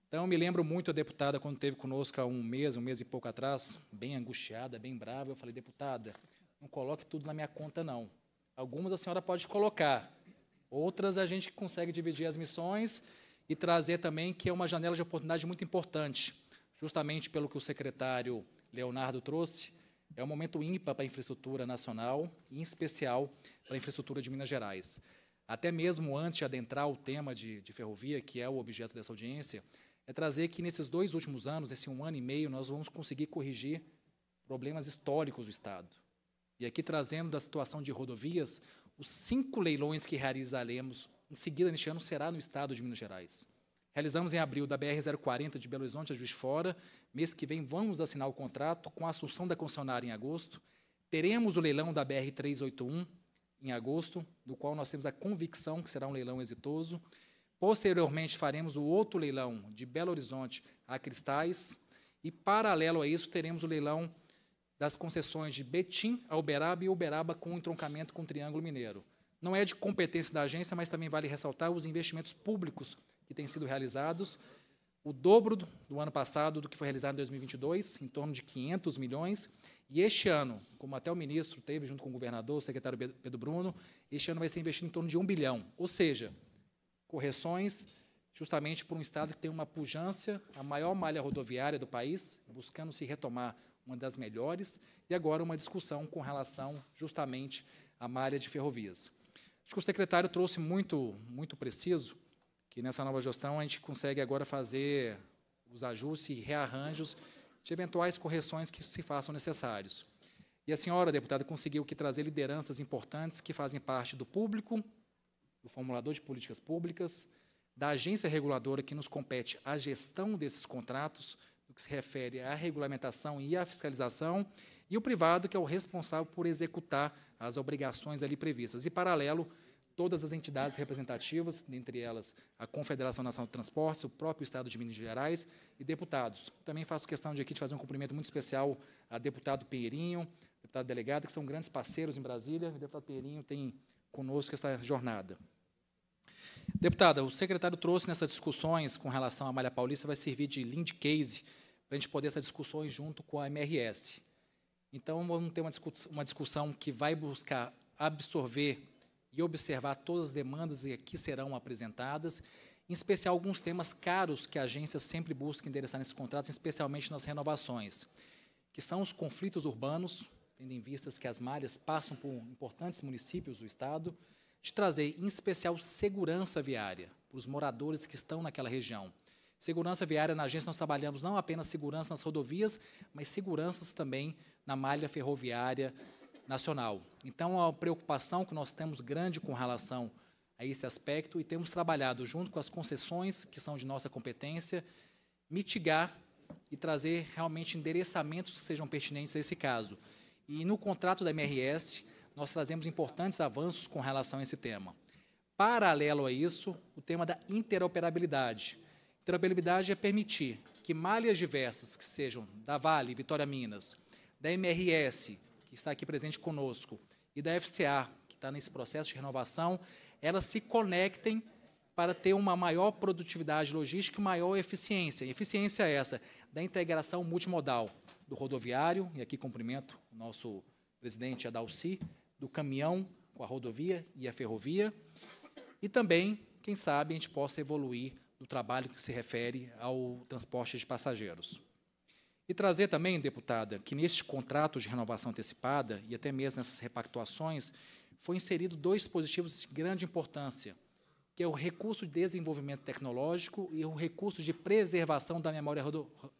Speaker 8: Então, me lembro muito a deputada, quando teve conosco há um mês, um mês e pouco atrás, bem angustiada, bem brava, eu falei, deputada, não coloque tudo na minha conta, não. Algumas a senhora pode colocar, outras a gente consegue dividir as missões e trazer também que é uma janela de oportunidade muito importante, justamente pelo que o secretário Leonardo trouxe. É um momento ímpar para a infraestrutura nacional e, em especial, para a infraestrutura de Minas Gerais. Até mesmo antes de adentrar o tema de, de ferrovia, que é o objeto dessa audiência, é trazer que nesses dois últimos anos, esse um ano e meio, nós vamos conseguir corrigir problemas históricos do Estado. E aqui trazendo da situação de rodovias, os cinco leilões que realizaremos em seguida neste ano será no estado de Minas Gerais. Realizamos em abril da BR-040 de Belo Horizonte a Juiz Fora. Mês que vem vamos assinar o contrato com a assunção da concessionária em agosto. Teremos o leilão da BR-381 em agosto, do qual nós temos a convicção que será um leilão exitoso. Posteriormente, faremos o outro leilão de Belo Horizonte a Cristais. E, paralelo a isso, teremos o leilão das concessões de Betim a Uberaba e Uberaba com entroncamento com o Triângulo Mineiro. Não é de competência da agência, mas também vale ressaltar os investimentos públicos que têm sido realizados, o dobro do, ano passado do que foi realizado em 2022, em torno de 500 milhões. E este ano, como até o ministro teve junto com o governador, o secretário Pedro Bruno, este ano vai ser investido em torno de 1 bilhão. Ou seja, correções justamente por um Estado que tem uma pujança, a maior malha rodoviária do país, buscando se retomar uma das melhores, e agora uma discussão com relação justamente à malha de ferrovias. Acho que o secretário trouxe muito, muito preciso que nessa nova gestão a gente consegue agora fazer os ajustes e rearranjos de eventuais correções que se façam necessários. E a senhora, deputada, conseguiu que trazer lideranças importantes que fazem parte do público, do formulador de políticas públicas, da agência reguladora que nos compete a gestão desses contratos, do que se refere à regulamentação e à fiscalização, e o privado, que é o responsável por executar as obrigações ali previstas. E, paralelo, todas as entidades representativas, dentre elas a Confederação Nacional de Transportes, o próprio Estado de Minas Gerais e deputados. Também faço questão de aqui de fazer um cumprimento muito especial a deputado Pinheirinho, deputado delegado, que são grandes parceiros em Brasília, o deputado Pinheirinho tem conosco essa jornada. Deputada, o secretário trouxe nessas discussões com relação à Malha Paulista, vai servir de lead case para a gente poder essas discussões junto com a MRS. Então, vamos ter uma discussão, uma discussão que vai buscar absorver e observar todas as demandas que serão apresentadas, em especial alguns temas caros que a agência sempre busca endereçar nesses contratos, especialmente nas renovações, que são os conflitos urbanos, tendo em vista que as malhas passam por importantes municípios do Estado, de trazer, em especial, segurança viária para os moradores que estão naquela região Segurança viária na agência, nós trabalhamos não apenas segurança nas rodovias, mas seguranças também na malha ferroviária nacional. Então, é a preocupação que nós temos grande com relação a esse aspecto e temos trabalhado junto com as concessões, que são de nossa competência, mitigar e trazer realmente endereçamentos que sejam pertinentes a esse caso. E no contrato da MRS, nós trazemos importantes avanços com relação a esse tema. Paralelo a isso, o tema da interoperabilidade. Interoperabilidade é permitir que malhas diversas, que sejam da Vale, Vitória Minas, da MRS, que está aqui presente conosco, e da FCA, que está nesse processo de renovação, elas se conectem para ter uma maior produtividade logística e maior eficiência. Eficiência é essa da integração multimodal do rodoviário, e aqui cumprimento o nosso presidente Adalci, do caminhão com a rodovia e a ferrovia, e também, quem sabe, a gente possa evoluir do trabalho que se refere ao transporte de passageiros. E trazer também, deputada, que neste contrato de renovação antecipada e até mesmo nessas repactuações, foi inserido dois dispositivos de grande importância, que é o recurso de desenvolvimento tecnológico e o recurso de preservação da memória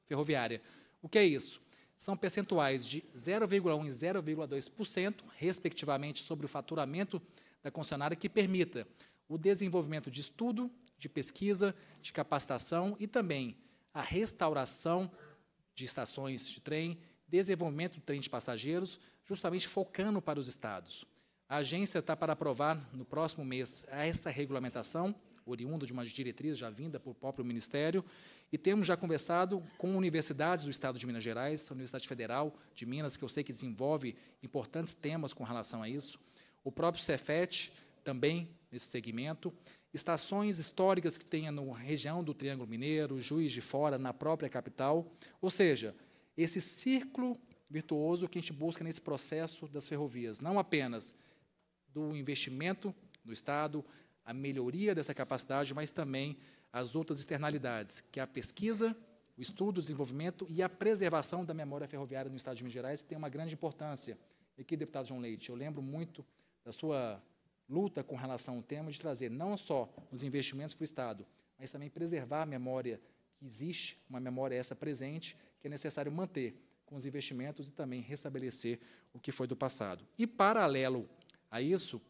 Speaker 8: ferroviária. O que é isso? São percentuais de 0,1 e 0,2%, respectivamente, sobre o faturamento da concessionária, que permita o desenvolvimento de estudo, de pesquisa, de capacitação e também a restauração de estações de trem, desenvolvimento do trem de passageiros, justamente focando para os estados. A agência está para aprovar no próximo mês essa regulamentação, oriunda de uma diretriz já vinda por próprio Ministério, e temos já conversado com universidades do Estado de Minas Gerais, a Universidade Federal de Minas, que eu sei que desenvolve importantes temas com relação a isso. O próprio Cefet também nesse segmento, estações históricas que tenha na região do Triângulo Mineiro, Juiz de Fora, na própria capital, ou seja, esse círculo virtuoso que a gente busca nesse processo das ferrovias, não apenas do investimento no Estado, a melhoria dessa capacidade, mas também as outras externalidades, que é a pesquisa, o estudo, o desenvolvimento e a preservação da memória ferroviária no Estado de Minas Gerais, que tem uma grande importância. E aqui, deputado João Leite, eu lembro muito da sua luta com relação ao tema de trazer não só os investimentos para o Estado, mas também preservar a memória que existe, uma memória essa presente, que é necessário manter com os investimentos e também restabelecer o que foi do passado. E paralelo a isso,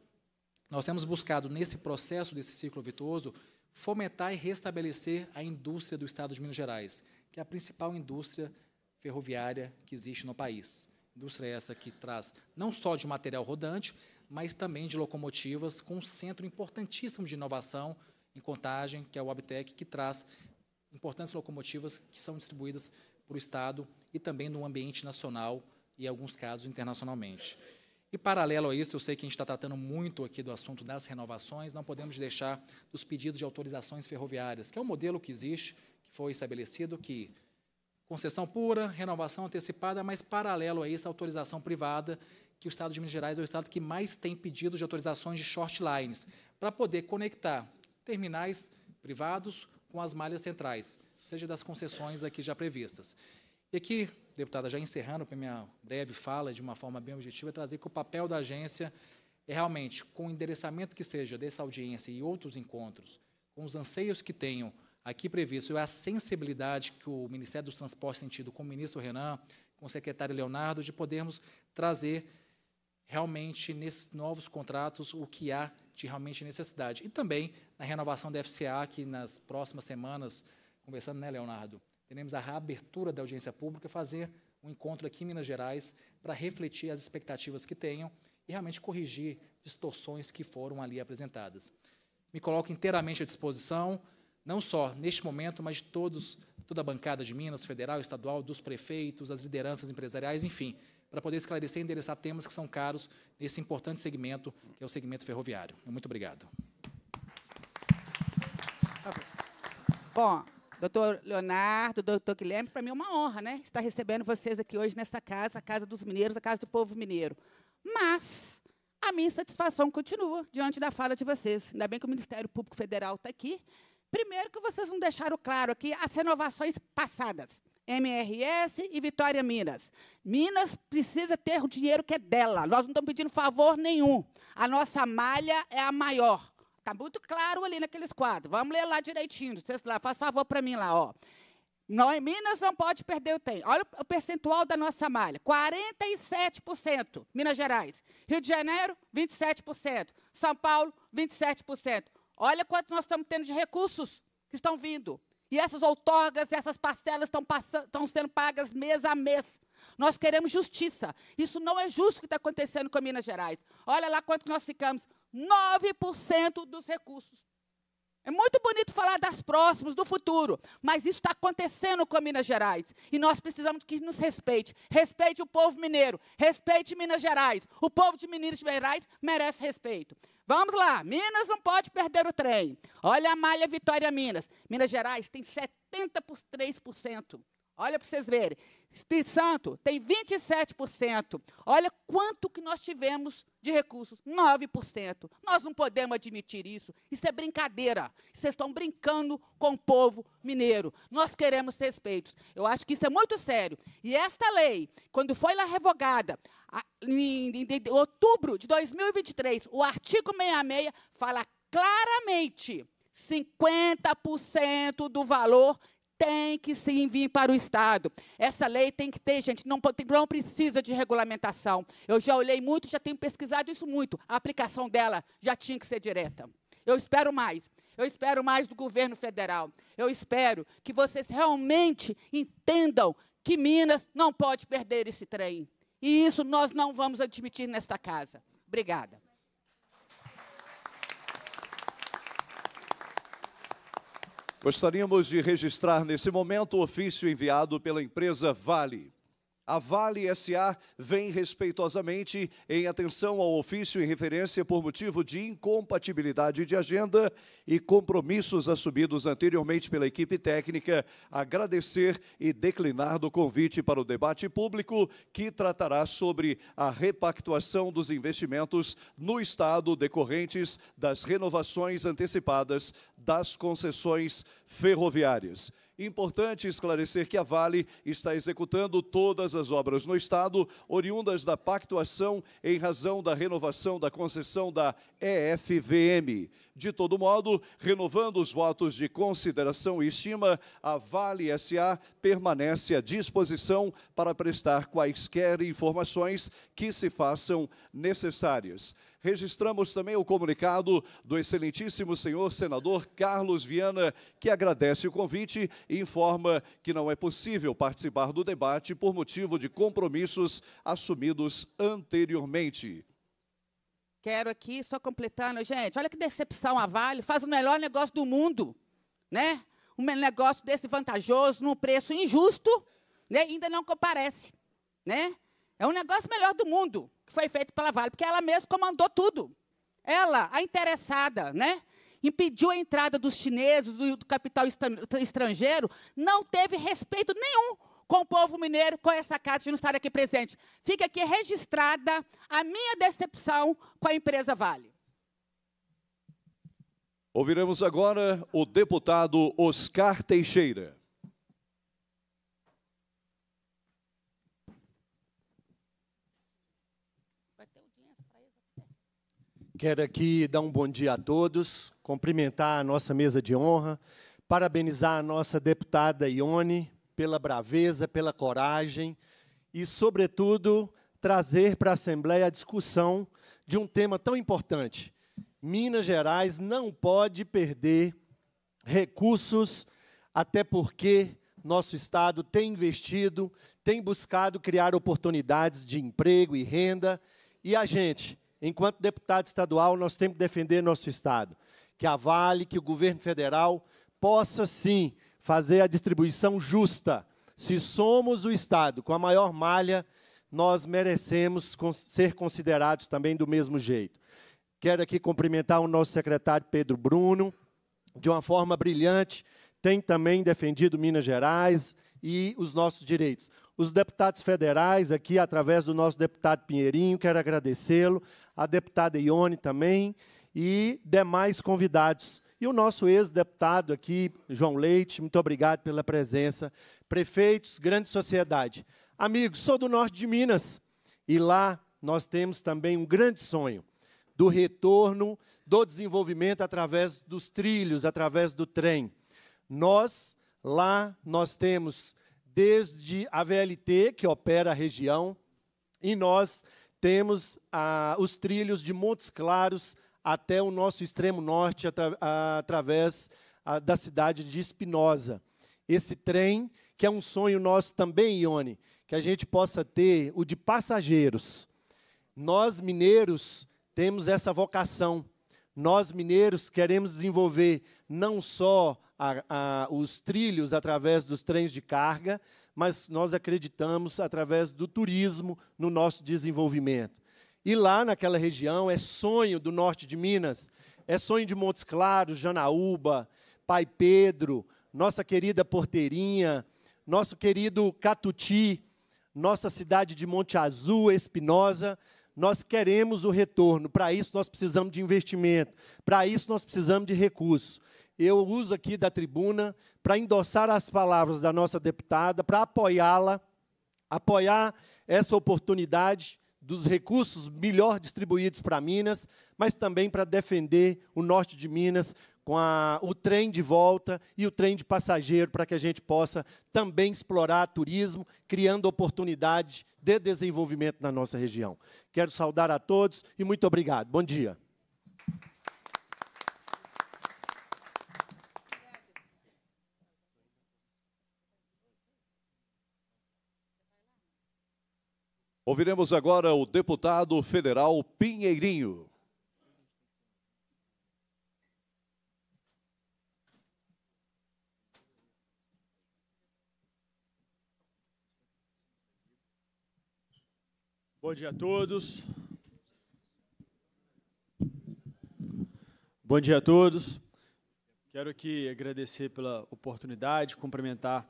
Speaker 8: nós temos buscado nesse processo desse ciclo virtuoso fomentar e restabelecer a indústria do Estado de Minas Gerais, que é a principal indústria ferroviária que existe no país. Indústria essa que traz não só de material rodante, mas também de locomotivas, com um centro importantíssimo de inovação em contagem, que é o Abtec, que traz importantes locomotivas que são distribuídas para o Estado e também no ambiente nacional e, em alguns casos, internacionalmente. E, paralelo a isso, eu sei que a gente está tratando muito aqui do assunto das renovações, não podemos deixar dos pedidos de autorizações ferroviárias, que é um modelo que existe, que foi estabelecido, que concessão pura, renovação antecipada, mas, paralelo a isso, autorização privada, que o estado de Minas Gerais é o estado que mais tem pedido de autorizações de short lines para poder conectar terminais privados com as malhas centrais, seja das concessões aqui já previstas. E aqui, deputada, já encerrando para minha breve fala é de uma forma bem objetiva, é trazer que o papel da agência é realmente, com o endereçamento que seja dessa audiência e outros encontros, com os anseios que tenham aqui previsto e é a sensibilidade que o Ministério dos Transportes tem tido com o ministro Renan, com o secretário Leonardo, de podermos trazer realmente nesses novos contratos o que há de realmente necessidade. E também na renovação da FCA, que nas próximas semanas, conversando, né, Leonardo, teremos a reabertura da audiência pública, fazer um encontro aqui em Minas Gerais para refletir as expectativas que tenham e realmente corrigir distorções que foram ali apresentadas. Me coloco inteiramente à disposição, não só neste momento, mas de todos, toda a bancada de Minas, federal, estadual, dos prefeitos, as lideranças empresariais, enfim, para poder esclarecer e endereçar temas que são caros nesse importante segmento, que é o segmento ferroviário. Muito obrigado.
Speaker 1: Bom, doutor Leonardo, doutor Guilherme, para mim é uma honra né, estar recebendo vocês aqui hoje nessa casa, a Casa dos Mineiros, a Casa do Povo Mineiro. Mas a minha satisfação continua diante da fala de vocês. Ainda bem que o Ministério Público Federal está aqui. Primeiro que vocês não deixaram claro aqui as renovações passadas. MRS e Vitória Minas. Minas precisa ter o dinheiro que é dela. Nós não estamos pedindo favor nenhum. A nossa malha é a maior. Está muito claro ali naqueles quadros. Vamos ler lá direitinho. Vocês lá, faz favor para mim lá, ó. Não, em Minas não pode perder o tempo. Olha o percentual da nossa malha: 47%. Minas Gerais. Rio de Janeiro, 27%. São Paulo, 27%. Olha quanto nós estamos tendo de recursos que estão vindo. E essas outorgas, essas parcelas estão, passando, estão sendo pagas mês a mês. Nós queremos justiça. Isso não é justo que está acontecendo com Minas Gerais. Olha lá quanto nós ficamos. 9% dos recursos. É muito bonito falar das próximas, do futuro, mas isso está acontecendo com Minas Gerais. E nós precisamos que nos respeite. Respeite o povo mineiro, respeite Minas Gerais. O povo de Minas Gerais merece respeito. Vamos lá, Minas não pode perder o trem. Olha a malha Vitória Minas. Minas Gerais tem 73%. Olha para vocês verem. Espírito Santo tem 27%. Olha quanto que nós tivemos de recursos, 9%. Nós não podemos admitir isso. Isso é brincadeira. Vocês estão brincando com o povo mineiro. Nós queremos respeito. Eu acho que isso é muito sério. E esta lei, quando foi lá revogada, em, em, em outubro de 2023, o artigo 66 fala claramente 50% do valor tem que se enviar para o Estado. Essa lei tem que ter, gente, não, não precisa de regulamentação. Eu já olhei muito, já tenho pesquisado isso muito. A aplicação dela já tinha que ser direta. Eu espero mais. Eu espero mais do governo federal. Eu espero que vocês realmente entendam que Minas não pode perder esse trem. E isso nós não vamos admitir nesta casa. Obrigada.
Speaker 2: Gostaríamos de registrar nesse momento o ofício enviado pela empresa Vale a Vale SA vem respeitosamente em atenção ao ofício em referência por motivo de incompatibilidade de agenda e compromissos assumidos anteriormente pela equipe técnica, agradecer e declinar do convite para o debate público que tratará sobre a repactuação dos investimentos no Estado decorrentes das renovações antecipadas das concessões ferroviárias. Importante esclarecer que a Vale está executando todas as obras no Estado, oriundas da pactuação em razão da renovação da concessão da EFVM. De todo modo, renovando os votos de consideração e estima, a Vale SA permanece à disposição para prestar quaisquer informações que se façam necessárias. Registramos também o comunicado do excelentíssimo senhor senador Carlos Viana, que agradece o convite e informa que não é possível participar do debate por motivo de compromissos assumidos anteriormente.
Speaker 1: Quero aqui, só completando, gente, olha que decepção a Vale, faz o melhor negócio do mundo, né? Um negócio desse vantajoso, num preço injusto, né? ainda não comparece, né? É um negócio melhor do mundo que foi feito pela Vale, porque ela mesma comandou tudo. Ela, a interessada, né? impediu a entrada dos chineses, do, do capital estrangeiro, não teve respeito nenhum com o povo mineiro, com essa casa de não estar aqui presente. Fica aqui registrada a minha decepção com a empresa Vale.
Speaker 2: Ouviremos agora o deputado Oscar Teixeira.
Speaker 9: Quero aqui dar um bom dia a todos, cumprimentar a nossa mesa de honra, parabenizar a nossa deputada Ione pela braveza, pela coragem e, sobretudo, trazer para a Assembleia a discussão de um tema tão importante. Minas Gerais não pode perder recursos, até porque nosso Estado tem investido, tem buscado criar oportunidades de emprego e renda. E a gente, enquanto deputado estadual, nós temos que defender nosso Estado. Que a Vale, que o governo federal possa sim fazer a distribuição justa. Se somos o Estado com a maior malha, nós merecemos ser considerados também do mesmo jeito. Quero aqui cumprimentar o nosso secretário Pedro Bruno, de uma forma brilhante, tem também defendido Minas Gerais e os nossos direitos. Os deputados federais, aqui, através do nosso deputado Pinheirinho, quero agradecê-lo, a deputada Ione também, e demais convidados e o nosso ex-deputado aqui, João Leite, muito obrigado pela presença. Prefeitos, grande sociedade. Amigos, sou do norte de Minas e lá nós temos também um grande sonho do retorno do desenvolvimento através dos trilhos, através do trem. Nós, lá, nós temos desde a VLT, que opera a região, e nós temos ah, os trilhos de Montes Claros até o nosso extremo norte, atra através a, da cidade de Espinosa. Esse trem, que é um sonho nosso também, Ione, que a gente possa ter o de passageiros. Nós, mineiros, temos essa vocação. Nós, mineiros, queremos desenvolver não só a, a, os trilhos através dos trens de carga, mas nós acreditamos através do turismo no nosso desenvolvimento. E lá naquela região é sonho do norte de Minas, é sonho de Montes Claros, Janaúba, Pai Pedro, nossa querida Porteirinha, nosso querido Catuti, nossa cidade de Monte Azul, Espinosa. Nós queremos o retorno, para isso nós precisamos de investimento, para isso nós precisamos de recursos eu uso aqui da tribuna para endossar as palavras da nossa deputada, para apoiá-la, apoiar essa oportunidade dos recursos melhor distribuídos para Minas, mas também para defender o norte de Minas com a, o trem de volta e o trem de passageiro, para que a gente possa também explorar turismo, criando oportunidade de desenvolvimento na nossa região. Quero saudar a todos e muito obrigado. Bom dia.
Speaker 2: Ouviremos agora o deputado federal Pinheirinho.
Speaker 10: Bom dia a todos. Bom dia a todos. Quero aqui agradecer pela oportunidade, cumprimentar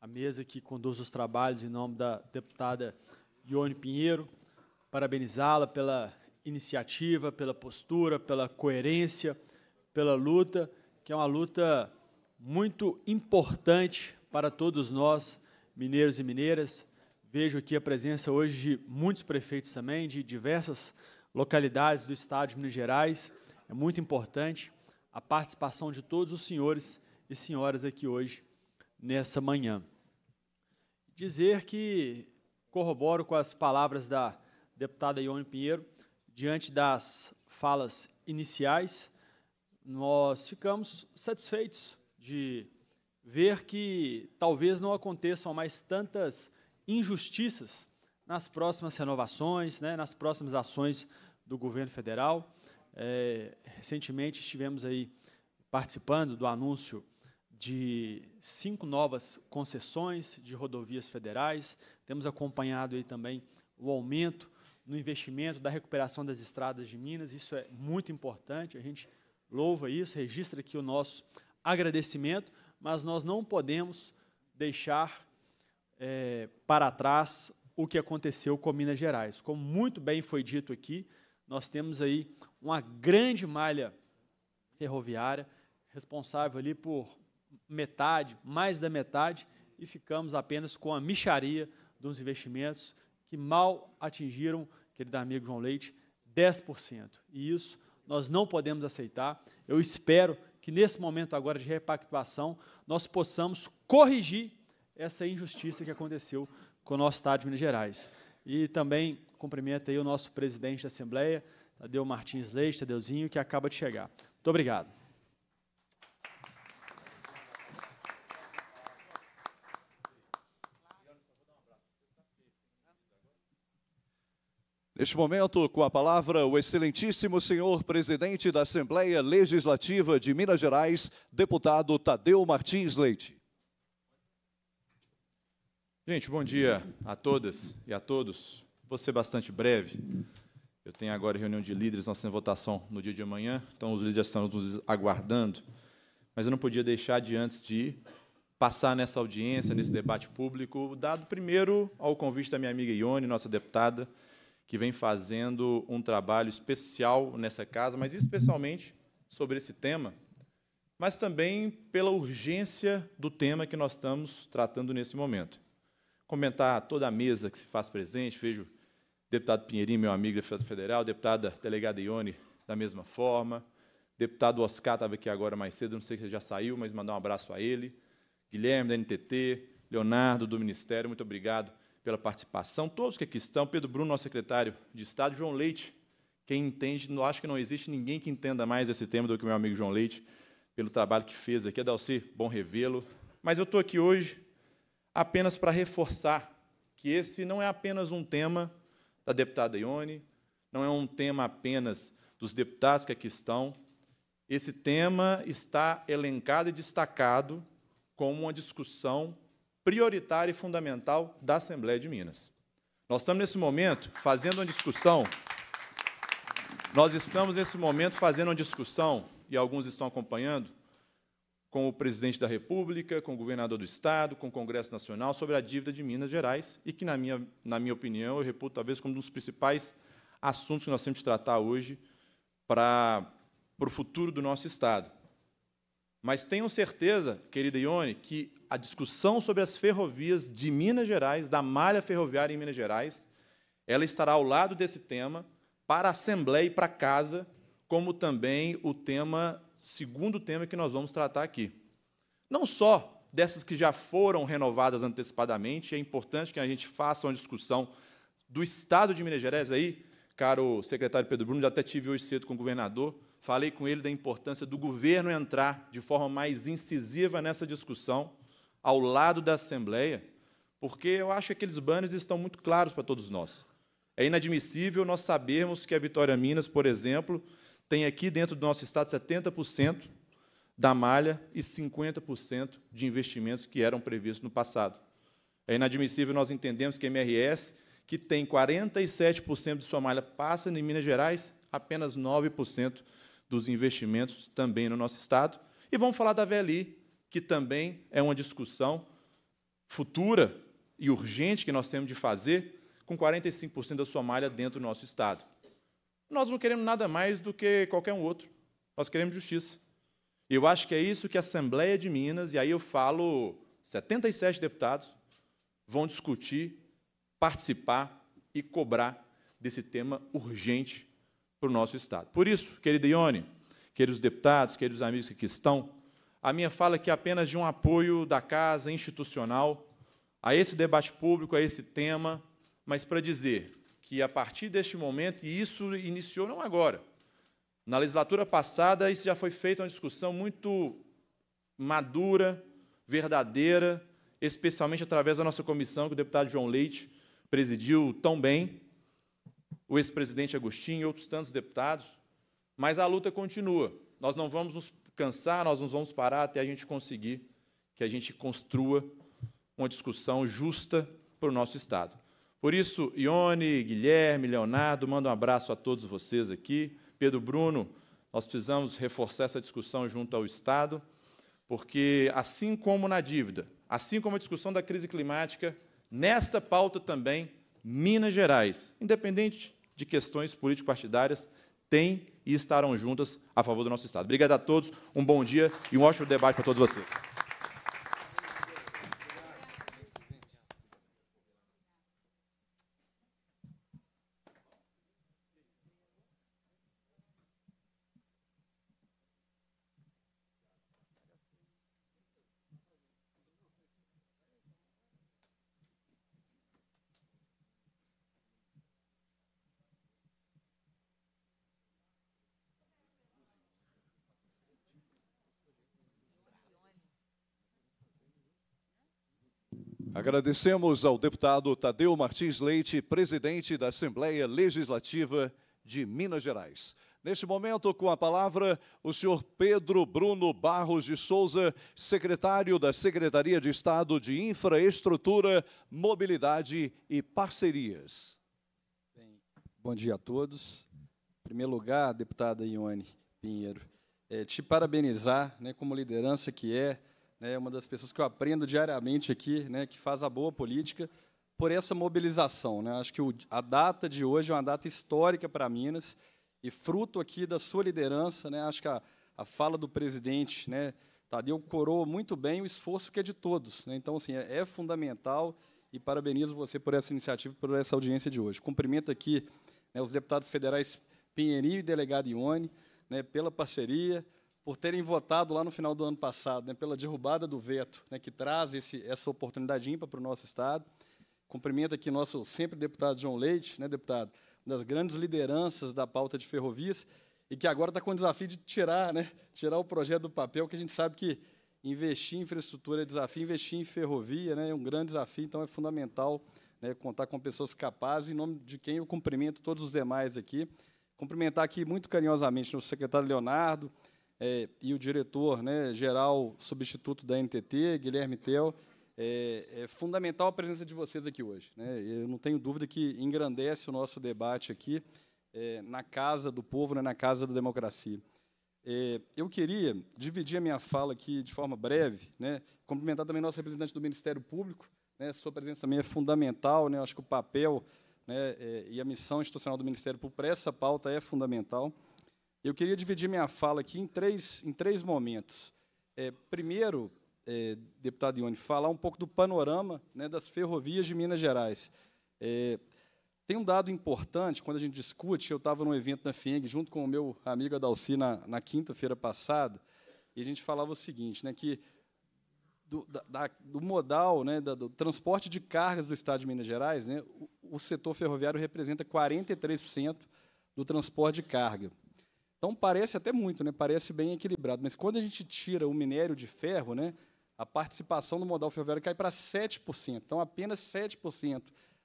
Speaker 10: a mesa que conduz os trabalhos em nome da deputada Ione Pinheiro, parabenizá-la pela iniciativa, pela postura, pela coerência, pela luta, que é uma luta muito importante para todos nós, mineiros e mineiras. Vejo aqui a presença hoje de muitos prefeitos também, de diversas localidades do estado de Minas Gerais. É muito importante a participação de todos os senhores e senhoras aqui hoje, nessa manhã. Dizer que corroboro com as palavras da deputada Ione Pinheiro diante das falas iniciais. Nós ficamos satisfeitos de ver que talvez não aconteçam mais tantas injustiças nas próximas renovações, né, nas próximas ações do governo federal. É, recentemente estivemos aí participando do anúncio de cinco novas concessões de rodovias federais. Temos acompanhado aí também o aumento no investimento da recuperação das estradas de Minas. Isso é muito importante. A gente louva isso, registra aqui o nosso agradecimento, mas nós não podemos deixar é, para trás o que aconteceu com Minas Gerais. Como muito bem foi dito aqui, nós temos aí uma grande malha ferroviária responsável ali por metade, mais da metade, e ficamos apenas com a micharia dos investimentos que mal atingiram, querido amigo João Leite, 10%. E isso nós não podemos aceitar. Eu espero que nesse momento agora de repactuação nós possamos corrigir essa injustiça que aconteceu com o nosso Estado de Minas Gerais. E também cumprimento aí o nosso presidente da Assembleia, Tadeu Martins Leite, Tadeuzinho, que acaba de chegar. Muito obrigado.
Speaker 2: Neste momento, com a palavra, o excelentíssimo senhor presidente da Assembleia Legislativa de Minas Gerais, deputado Tadeu Martins Leite.
Speaker 11: Gente, bom dia a todas e a todos. Vou ser bastante breve. Eu tenho agora reunião de líderes, nossa votação no dia de amanhã, então os líderes estão nos aguardando. Mas eu não podia deixar de, antes de passar nessa audiência, nesse debate público, dado primeiro ao convite da minha amiga Ione, nossa deputada, que vem fazendo um trabalho especial nessa casa, mas especialmente sobre esse tema, mas também pela urgência do tema que nós estamos tratando nesse momento. Comentar toda a mesa que se faz presente, vejo deputado Pinheirinho, meu amigo deputado federal, deputada delegada Ione, da mesma forma, deputado Oscar estava aqui agora mais cedo, não sei se já saiu, mas mandar um abraço a ele, Guilherme da NTT, Leonardo do Ministério, muito obrigado pela participação, todos que aqui estão, Pedro Bruno, nosso secretário de Estado, João Leite, quem entende, não acho que não existe ninguém que entenda mais esse tema do que o meu amigo João Leite, pelo trabalho que fez aqui. Adalci, bom revê-lo. Mas eu estou aqui hoje apenas para reforçar que esse não é apenas um tema da deputada Ione, não é um tema apenas dos deputados que aqui estão. Esse tema está elencado e destacado como uma discussão prioritária e fundamental da Assembleia de Minas. Nós estamos, nesse momento, fazendo uma discussão, nós estamos, nesse momento, fazendo uma discussão, e alguns estão acompanhando, com o presidente da República, com o governador do Estado, com o Congresso Nacional, sobre a dívida de Minas Gerais, e que, na minha, na minha opinião, eu reputo talvez como um dos principais assuntos que nós temos que tratar hoje para, para o futuro do nosso Estado. Mas tenho certeza, querida Ione, que a discussão sobre as ferrovias de Minas Gerais, da malha ferroviária em Minas Gerais, ela estará ao lado desse tema para a Assembleia e para a Casa, como também o tema, segundo tema que nós vamos tratar aqui. Não só dessas que já foram renovadas antecipadamente, é importante que a gente faça uma discussão do Estado de Minas Gerais aí, caro secretário Pedro Bruno, já até tive hoje cedo com o governador, Falei com ele da importância do governo entrar de forma mais incisiva nessa discussão, ao lado da Assembleia, porque eu acho que aqueles banners estão muito claros para todos nós. É inadmissível nós sabermos que a Vitória Minas, por exemplo, tem aqui dentro do nosso Estado 70% da malha e 50% de investimentos que eram previstos no passado. É inadmissível nós entendemos que a MRS, que tem 47% de sua malha, passa em Minas Gerais, apenas 9% dos investimentos também no nosso Estado. E vamos falar da VLI, que também é uma discussão futura e urgente que nós temos de fazer com 45% da sua malha dentro do nosso Estado. Nós não queremos nada mais do que qualquer um outro. Nós queremos justiça. E eu acho que é isso que a Assembleia de Minas, e aí eu falo 77 deputados, vão discutir, participar e cobrar desse tema urgente para o nosso Estado. Por isso, querida Ione, queridos deputados, queridos amigos que aqui estão, a minha fala aqui é apenas de um apoio da casa institucional a esse debate público, a esse tema, mas para dizer que, a partir deste momento, e isso iniciou não agora, na legislatura passada, isso já foi feito uma discussão muito madura, verdadeira, especialmente através da nossa comissão, que o deputado João Leite presidiu tão bem, o ex-presidente Agostinho e outros tantos deputados, mas a luta continua. Nós não vamos nos cansar, nós não vamos parar até a gente conseguir que a gente construa uma discussão justa para o nosso Estado. Por isso, Ione, Guilherme, Leonardo, mando um abraço a todos vocês aqui. Pedro Bruno, nós precisamos reforçar essa discussão junto ao Estado, porque, assim como na dívida, assim como a discussão da crise climática, nessa pauta também, Minas Gerais, independente de questões político-partidárias têm e estarão juntas a favor do nosso Estado. Obrigado a todos, um bom dia e um ótimo debate para todos vocês.
Speaker 2: Agradecemos ao deputado Tadeu Martins Leite, presidente da Assembleia Legislativa de Minas Gerais. Neste momento, com a palavra, o senhor Pedro Bruno Barros de Souza, secretário da Secretaria de Estado de Infraestrutura, Mobilidade e Parcerias.
Speaker 12: Bem, bom dia a todos. Em primeiro lugar, deputada Ione Pinheiro, é, te parabenizar né, como liderança que é, né, é uma das pessoas que eu aprendo diariamente aqui, né, que faz a boa política, por essa mobilização. Né? Acho que o, a data de hoje é uma data histórica para Minas e fruto aqui da sua liderança. Né, acho que a, a fala do presidente né, Tadeu coroa muito bem o esforço que é de todos. Né? Então, assim, é, é fundamental e parabenizo você por essa iniciativa e por essa audiência de hoje. Cumprimento aqui né, os deputados federais Pinheirinho e delegado Ione né, pela parceria, por terem votado lá no final do ano passado, né, pela derrubada do veto, né, que traz esse, essa oportunidade ímpar para o nosso Estado. Cumprimento aqui nosso sempre deputado João Leite, né, deputado, uma das grandes lideranças da pauta de ferrovias, e que agora está com o desafio de tirar, né, tirar o projeto do papel, que a gente sabe que investir em infraestrutura é desafio, investir em ferrovia né, é um grande desafio, então é fundamental né, contar com pessoas capazes, em nome de quem eu cumprimento todos os demais aqui. Cumprimentar aqui muito carinhosamente o secretário Leonardo, é, e o diretor né, geral substituto da NTT, Guilherme Tel, é, é, fundamental a presença de vocês aqui hoje. Né? Eu não tenho dúvida que engrandece o nosso debate aqui é, na casa do povo, né, na casa da democracia. É, eu queria dividir a minha fala aqui de forma breve, né, cumprimentar também nosso representante do Ministério Público. Né, sua presença também é fundamental, né, acho que o papel né, é, e a missão institucional do Ministério Público para essa pauta é fundamental. Eu queria dividir minha fala aqui em três, em três momentos. É, primeiro, é, deputado Ione, falar um pouco do panorama né, das ferrovias de Minas Gerais. É, tem um dado importante, quando a gente discute, eu estava num evento na FIENG, junto com o meu amigo Adalci, na, na quinta-feira passada, e a gente falava o seguinte, né, que do, da, do modal, né, do transporte de cargas do Estado de Minas Gerais, né, o, o setor ferroviário representa 43% do transporte de carga. Então parece até muito, né? Parece bem equilibrado, mas quando a gente tira o minério de ferro, né, a participação do modal ferroviário cai para 7%. Então apenas 7%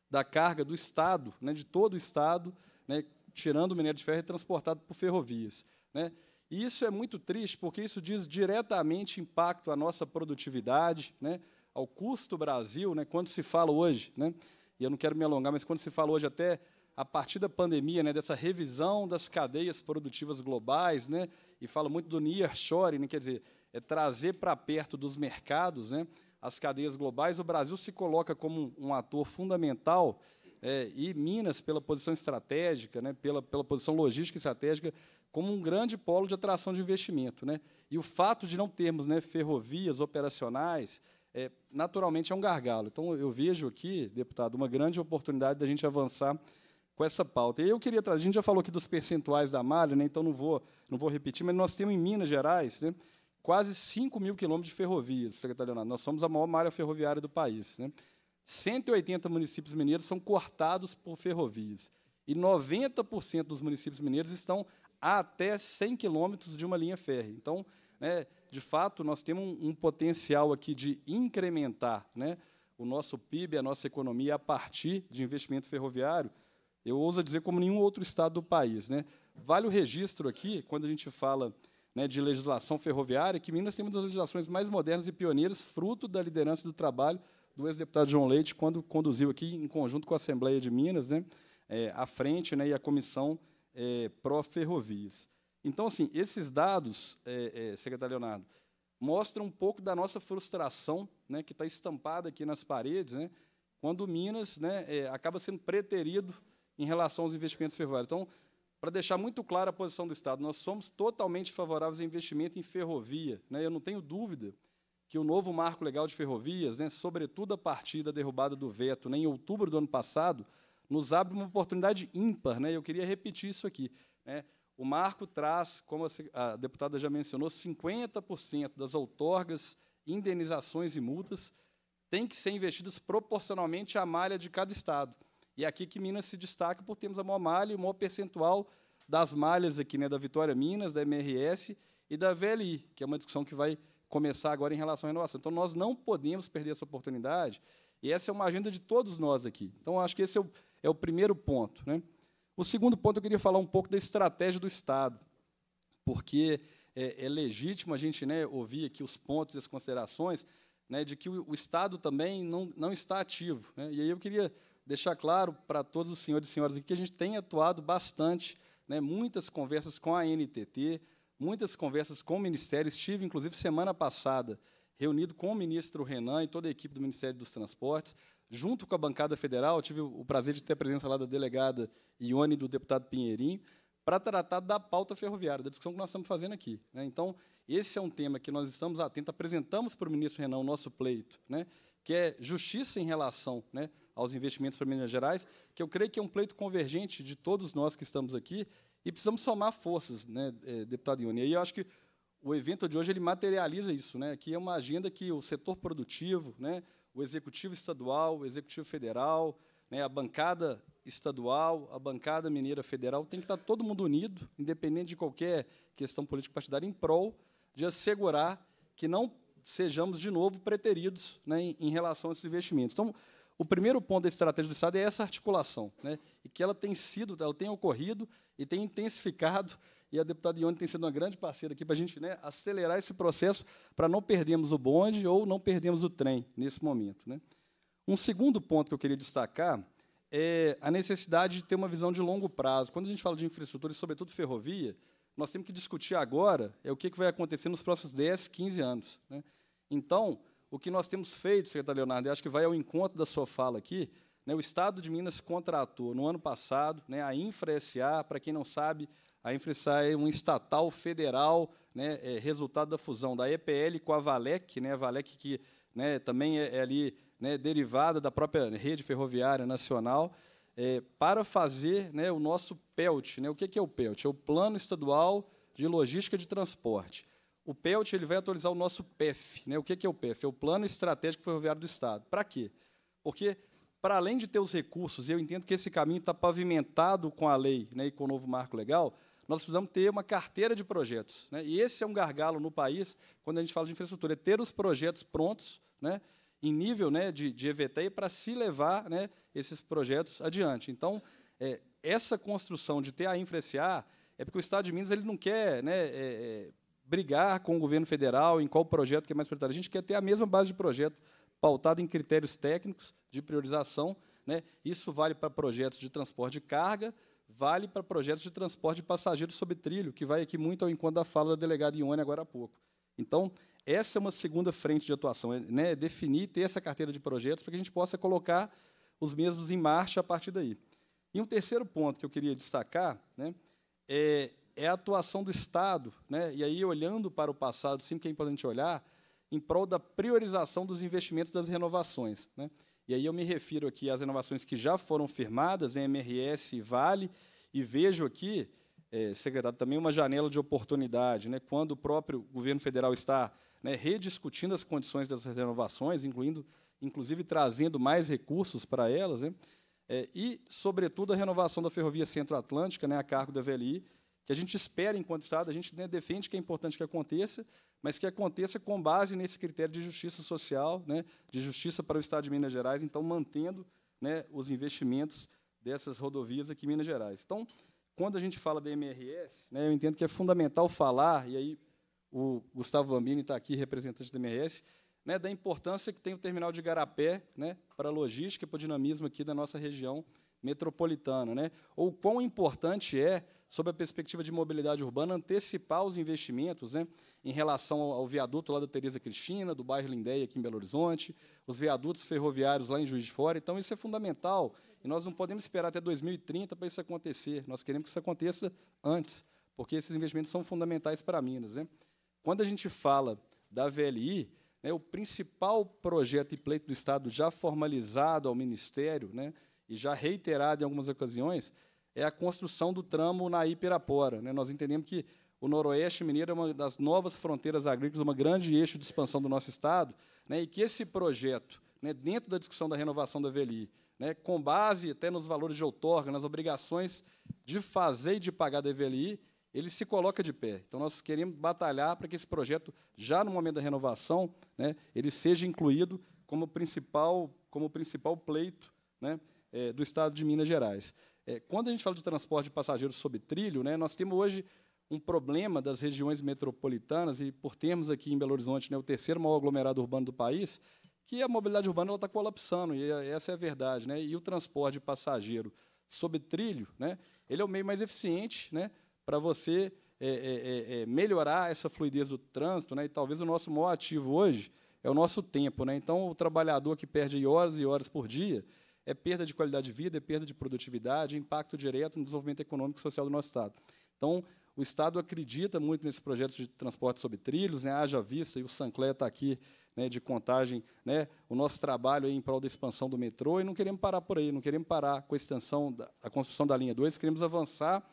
Speaker 12: da carga do estado, né, de todo o estado, né, tirando o minério de ferro é transportado por ferrovias, né? E isso é muito triste, porque isso diz diretamente impacto à nossa produtividade, né, ao custo Brasil, né, quando se fala hoje, né, e eu não quero me alongar, mas quando se fala hoje até a partir da pandemia, né, dessa revisão das cadeias produtivas globais, né, e fala muito do nearshoring, né, quer dizer, é trazer para perto dos mercados né, as cadeias globais. O Brasil se coloca como um, ator fundamental é, e Minas, pela posição estratégica, né, pela, pela posição logística estratégica, como um grande polo de atração de investimento. Né? E o fato de não termos né, ferrovias operacionais, é, naturalmente, é um gargalo. Então, eu vejo aqui, deputado, uma grande oportunidade da gente avançar com essa pauta. E eu queria trazer, a gente já falou aqui dos percentuais da malha, né, então não vou, não vou repetir, mas nós temos em Minas Gerais né, quase 5 mil quilômetros de ferrovias, secretário Leonardo. Nós somos a maior malha ferroviária do país. Né. 180 municípios mineiros são cortados por ferrovias. E 90% dos municípios mineiros estão a até 100 quilômetros de uma linha férrea. Então, né, de fato, nós temos um, um potencial aqui de incrementar né, o nosso PIB, a nossa economia, a partir de investimento ferroviário eu ouso dizer como nenhum outro estado do país. Né? Vale o registro aqui, quando a gente fala né, de legislação ferroviária, que Minas tem uma das legislações mais modernas e pioneiras, fruto da liderança do trabalho do ex-deputado João Leite, quando conduziu aqui, em conjunto com a Assembleia de Minas, né, é, a frente né, e a comissão é, pró-ferrovias. Então, assim, esses dados, é, é, secretário Leonardo, mostram um pouco da nossa frustração né, que está estampada aqui nas paredes, né, quando Minas né, é, acaba sendo preterido em relação aos investimentos ferroviários. Então, para deixar muito clara a posição do Estado, nós somos totalmente favoráveis ao investimento em ferrovia. Né? Eu não tenho dúvida que o novo marco legal de ferrovias, né, sobretudo a partir da derrubada do veto né, em outubro do ano passado, nos abre uma oportunidade ímpar. Né? Eu queria repetir isso aqui. Né? O marco traz, como a deputada já mencionou, 50% das outorgas, indenizações e multas têm que ser investidas proporcionalmente à malha de cada Estado. E é aqui que Minas se destaca por termos a maior malha e o maior percentual das malhas aqui, né, da Vitória Minas, da MRS e da VLI, que é uma discussão que vai começar agora em relação à renovação. Então, nós não podemos perder essa oportunidade, e essa é uma agenda de todos nós aqui. Então, acho que esse é o, é o primeiro ponto. Né? O segundo ponto, eu queria falar um pouco da estratégia do Estado, porque é, é legítimo a gente né, ouvir aqui os pontos e as considerações né, de que o, o Estado também não, não está ativo. Né? E aí eu queria deixar claro para todos os senhores e senhoras aqui que a gente tem atuado bastante, né, muitas conversas com a NTT, muitas conversas com o Ministério. Estive, inclusive, semana passada, reunido com o ministro Renan e toda a equipe do Ministério dos Transportes, junto com a bancada federal. Tive o prazer de ter a presença lá da delegada Ione e do deputado Pinheirinho, para tratar da pauta ferroviária, da discussão que nós estamos fazendo aqui. Né? Então, esse é um tema que nós estamos atentos, apresentamos para o ministro Renan o nosso pleito, né? que é justiça em relação né, aos investimentos para Minas Gerais, que eu creio que é um pleito convergente de todos nós que estamos aqui e precisamos somar forças, né, é, deputado Ione. E eu acho que o evento de hoje ele materializa isso, né, que é uma agenda que o setor produtivo, né, o executivo estadual, o executivo federal, né, a bancada estadual, a bancada mineira federal, tem que estar todo mundo unido, independente de qualquer questão político-partidária, em prol de assegurar que não sejamos de novo preteridos né, em, em relação a esses investimentos. Então, o primeiro ponto da estratégia do Estado é essa articulação, né? e que ela tem sido, ela tem ocorrido e tem intensificado, e a deputada Ione tem sido uma grande parceira aqui para a gente né, acelerar esse processo para não perdermos o bonde ou não perdermos o trem nesse momento. Né? Um segundo ponto que eu queria destacar é a necessidade de ter uma visão de longo prazo. Quando a gente fala de infraestrutura, e sobretudo ferrovia, nós temos que discutir agora é o que vai acontecer nos próximos 10, 15 anos. Né? Então, o que nós temos feito, secretário Leonardo, e acho que vai ao encontro da sua fala aqui, né, o Estado de Minas contratou, no ano passado, né, a InfraSA, para quem não sabe, a InfraSA é um estatal federal, né, é resultado da fusão da EPL com a Valec, né, a Valec que né, também é, é ali né, derivada da própria rede ferroviária nacional, é, para fazer né, o nosso PELT. Né, o que é o PELT? É o Plano Estadual de Logística de Transporte. O PELT ele vai atualizar o nosso PEF. Né? O que é o PEF? É o Plano Estratégico Ferroviário do Estado. Para quê? Porque, para além de ter os recursos, e eu entendo que esse caminho está pavimentado com a lei né, e com o novo marco legal, nós precisamos ter uma carteira de projetos. Né? E esse é um gargalo no país, quando a gente fala de infraestrutura, é ter os projetos prontos, né, em nível né, de, de EVT, para se levar né, esses projetos adiante. Então, é, essa construção de ter a infra é porque o Estado de Minas ele não quer né, é, é brigar com o governo federal em qual projeto que é mais prioritário. A gente quer ter a mesma base de projeto pautada em critérios técnicos de priorização. Né? Isso vale para projetos de transporte de carga, vale para projetos de transporte de passageiros sob trilho, que vai aqui muito ao encontro da fala da delegada Ione agora há pouco. Então, essa é uma segunda frente de atuação, é, né? definir, ter essa carteira de projetos para que a gente possa colocar os mesmos em marcha a partir daí. E um terceiro ponto que eu queria destacar né, é é a atuação do Estado, né? e aí, olhando para o passado, sim, que é importante olhar, em prol da priorização dos investimentos das renovações. Né? E aí eu me refiro aqui às renovações que já foram firmadas, em MRS e Vale, e vejo aqui, é, secretário, também uma janela de oportunidade, né, quando o próprio governo federal está né, rediscutindo as condições dessas renovações, incluindo, inclusive trazendo mais recursos para elas, né, é, e, sobretudo, a renovação da Ferrovia Centro-Atlântica, né, a cargo da VLI, que a gente espera enquanto Estado, a gente né, defende que é importante que aconteça, mas que aconteça com base nesse critério de justiça social, né, de justiça para o Estado de Minas Gerais, então mantendo né, os investimentos dessas rodovias aqui em Minas Gerais. Então, quando a gente fala da MRS, né, eu entendo que é fundamental falar, e aí o Gustavo Bambini está aqui, representante da MRS, né, da importância que tem o terminal de Garapé né, para a logística e para o dinamismo aqui da nossa região metropolitana, né? ou quão importante é, sob a perspectiva de mobilidade urbana, antecipar os investimentos né, em relação ao, viaduto lá da Tereza Cristina, do bairro Lindéia, aqui em Belo Horizonte, os viadutos ferroviários lá em Juiz de Fora. Então, isso é fundamental, e nós não podemos esperar até 2030 para isso acontecer. Nós queremos que isso aconteça antes, porque esses investimentos são fundamentais para Minas. Né? Quando a gente fala da VLI, né, o principal projeto e pleito do Estado já formalizado ao Ministério, né, e já reiterado em algumas ocasiões, é a construção do tramo na Pirapora. Né? Nós entendemos que o Noroeste Mineiro é uma das novas fronteiras agrícolas, uma grande eixo de expansão do nosso Estado, né? e que esse projeto, né, dentro da discussão da renovação da VLI, né, com base até nos valores de outorga, nas obrigações de fazer e de pagar da VLI, ele se coloca de pé. Então, nós queremos batalhar para que esse projeto, já no momento da renovação, né, ele seja incluído como principal, como principal pleito né, é, do estado de Minas Gerais. É, quando a gente fala de transporte de passageiros sob trilho, né, nós temos hoje um problema das regiões metropolitanas, e por termos aqui em Belo Horizonte né, o terceiro maior aglomerado urbano do país, que a mobilidade urbana está colapsando, e é, essa é a verdade. Né? E o transporte de passageiro sob trilho, né, ele é o meio mais eficiente né, para você é, é, é, é, melhorar essa fluidez do trânsito, né? E talvez o nosso maior ativo hoje é o nosso tempo, né? Então o trabalhador que perde horas e horas por dia, é perda de qualidade de vida, é perda de produtividade, é impacto direto no desenvolvimento econômico e social do nosso Estado. Então, o Estado acredita muito nesse projeto de transporte sobre trilhos, né? haja vista, e o Sancler está aqui né, de contagem, né? o nosso trabalho em prol da expansão do metrô, e não queremos parar por aí, não queremos parar com a extensão, da, a construção da linha 2, queremos avançar.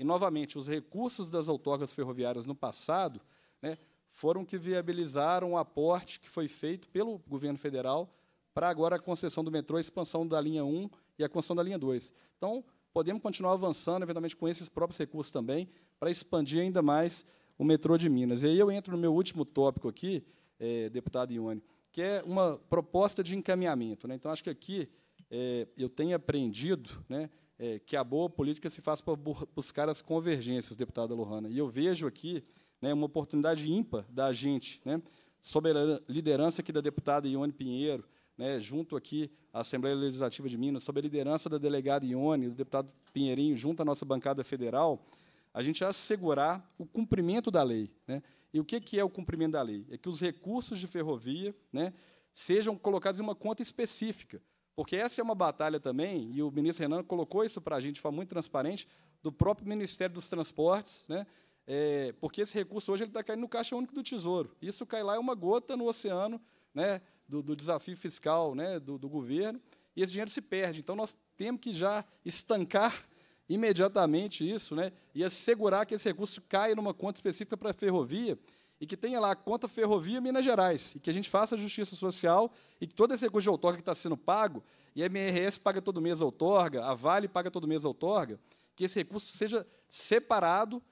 Speaker 12: E, novamente, os recursos das autógrafas ferroviárias no passado né, foram que viabilizaram o aporte que foi feito pelo governo federal para agora a concessão do metrô, a expansão da linha 1 e a construção da linha 2. Então, podemos continuar avançando, eventualmente, com esses próprios recursos também, para expandir ainda mais o metrô de Minas. E aí eu entro no meu último tópico aqui, é, deputado Ione, que é uma proposta de encaminhamento. Né? Então, acho que aqui é, eu tenho aprendido né, é, que a boa política se faz para buscar as convergências, deputada Lohana. E eu vejo aqui né, uma oportunidade ímpar da gente, né, sob a liderança aqui da deputada Ione Pinheiro, né, junto aqui à Assembleia Legislativa de Minas, sob a liderança da delegada Ione, do deputado Pinheirinho, junto à nossa bancada federal, a gente assegurar o cumprimento da lei. Né? E o que, que é o cumprimento da lei? É que os recursos de ferrovia né, sejam colocados em uma conta específica. Porque essa é uma batalha também, e o ministro Renan colocou isso para a gente de forma muito transparente, do próprio Ministério dos Transportes, né? É, porque esse recurso hoje está caindo no Caixa Único do Tesouro. Isso cai lá é uma gota no oceano né, do, do desafio fiscal né, do, do governo, e esse dinheiro se perde. Então, nós temos que já estancar imediatamente isso né, e assegurar que esse recurso caia numa conta específica para a ferrovia e que tenha lá a conta Ferrovia Minas Gerais, e que a gente faça justiça social e que todo esse recurso de outorga que está sendo pago, e a MRS paga todo mês a outorga, a Vale paga todo mês a outorga, que esse recurso seja separado,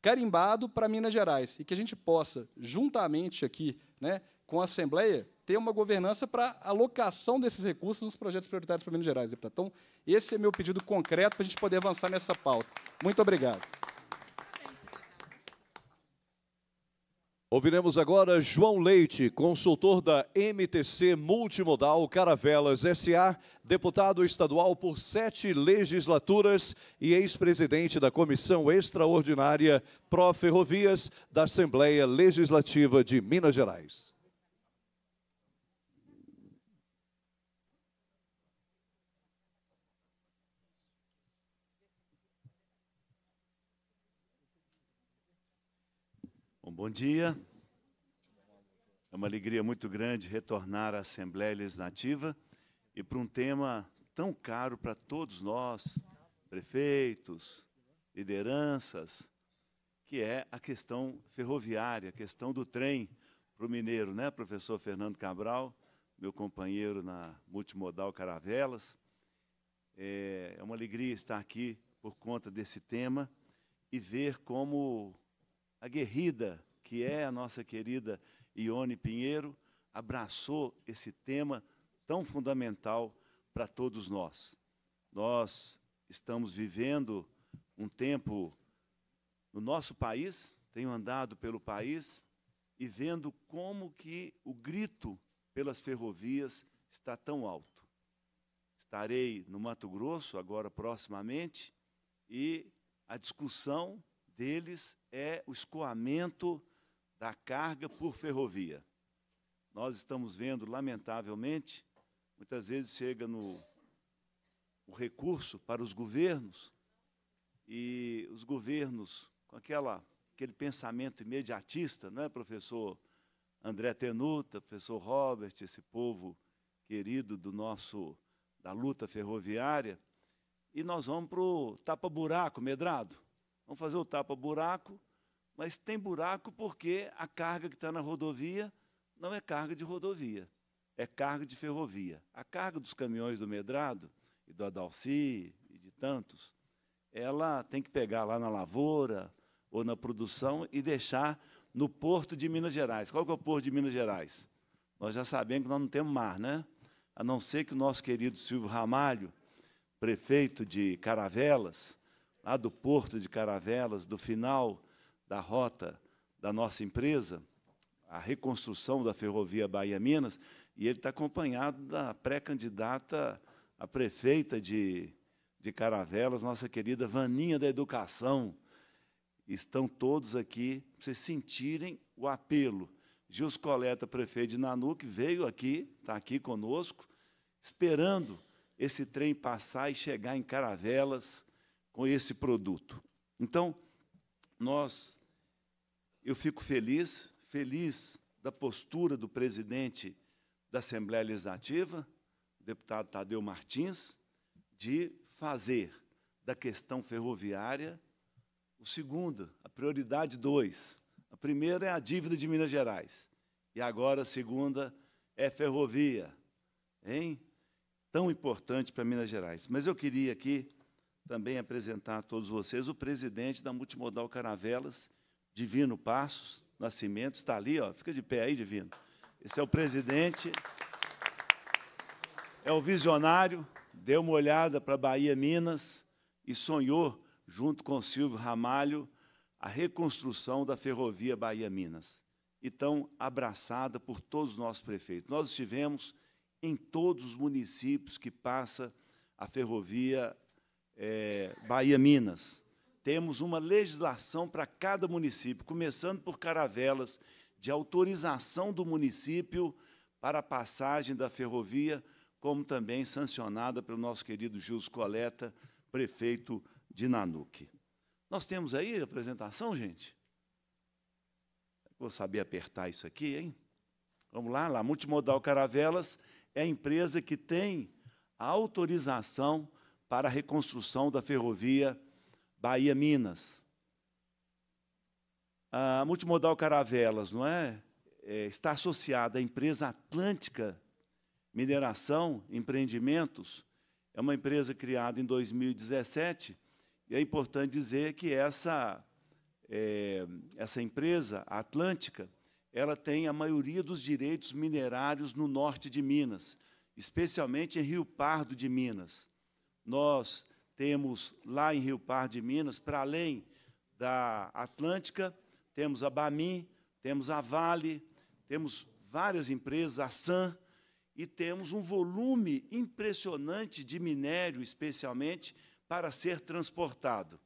Speaker 12: carimbado para Minas Gerais, e que a gente possa, juntamente aqui né, com a Assembleia, ter uma governança para alocação desses recursos nos projetos prioritários para Minas Gerais, deputado. Então, esse é meu pedido concreto para a gente poder avançar nessa pauta. Muito obrigado.
Speaker 2: Ouviremos agora João Leite, consultor da MTC Multimodal Caravelas SA, deputado estadual por sete legislaturas e ex-presidente da Comissão Extraordinária Pró-Ferrovias da Assembleia Legislativa de Minas Gerais.
Speaker 13: Bom dia. É uma alegria muito grande retornar à Assembleia Legislativa e para um tema tão caro para todos nós, prefeitos, lideranças, que é a questão ferroviária, a questão do trem para o mineiro, né, professor Fernando Cabral, meu companheiro na multimodal Caravelas. É, é uma alegria estar aqui por conta desse tema e ver como aguerrida que é a nossa querida Ione Pinheiro, abraçou esse tema tão fundamental para todos nós. Nós estamos vivendo um tempo no nosso país, tenho andado pelo país e vendo como que o grito pelas ferrovias está tão alto. Estarei no Mato Grosso agora proximamente e a discussão deles é o escoamento da carga por ferrovia. Nós estamos vendo, lamentavelmente, muitas vezes chega no o recurso para os governos e os governos com aquela aquele pensamento imediatista, não é, professor André Tenuta, professor Robert, esse povo querido do nosso da luta ferroviária, e nós vamos para o tapa-buraco medrado vamos fazer o tapa-buraco, mas tem buraco porque a carga que está na rodovia não é carga de rodovia, é carga de ferrovia. A carga dos caminhões do Medrado e do Adalci e de tantos, ela tem que pegar lá na lavoura ou na produção e deixar no porto de Minas Gerais. Qual que é o porto de Minas Gerais? Nós já sabemos que nós não temos mar, né? A não ser que o nosso querido Silvio Ramalho, prefeito de Caravelas, lá do porto de Caravelas, do final da rota da nossa empresa, a reconstrução da ferrovia Bahia-Minas, e ele está acompanhado da pré-candidata a prefeita de, de Caravelas, nossa querida Vaninha da Educação. Estão todos aqui para vocês sentirem o apelo. Gils Coleta, prefeito de Nanuc, veio aqui, está aqui conosco, esperando esse trem passar e chegar em Caravelas com esse produto. Então, nós, eu fico feliz, feliz da postura do presidente da Assembleia Legislativa, o deputado Tadeu Martins, de fazer da questão ferroviária o segundo, a prioridade dois. A primeira é a dívida de Minas Gerais. E agora a segunda é ferrovia. Hein? Tão importante para Minas Gerais. Mas eu queria aqui também apresentar a todos vocês o presidente da Multimodal Caravelas, Divino Passos Nascimento, está ali, ó, fica de pé aí, Divino. Esse é o presidente, é o visionário, deu uma olhada para Bahia Minas e sonhou, junto com Silvio Ramalho, a reconstrução da ferrovia Bahia Minas. E tão abraçada por todos os nossos prefeitos. Nós estivemos em todos os municípios que passa a ferrovia é, Bahia, Minas, temos uma legislação para cada município, começando por Caravelas, de autorização do município para a passagem da ferrovia, como também sancionada pelo nosso querido Gilson Coleta, prefeito de Nanuque. Nós temos aí a apresentação, gente? Vou saber apertar isso aqui, hein? Vamos lá, lá. Multimodal Caravelas é a empresa que tem a autorização para a reconstrução da ferrovia Bahia-Minas. A multimodal Caravelas, não é? é? Está associada à empresa Atlântica Mineração Empreendimentos. É uma empresa criada em 2017 e é importante dizer que essa é, essa empresa a Atlântica, ela tem a maioria dos direitos minerários no norte de Minas, especialmente em Rio Pardo de Minas. Nós temos lá em Rio Par de Minas, para além da Atlântica, temos a Bamin, temos a Vale, temos várias empresas, a San, e temos um volume impressionante de minério, especialmente, para ser transportado.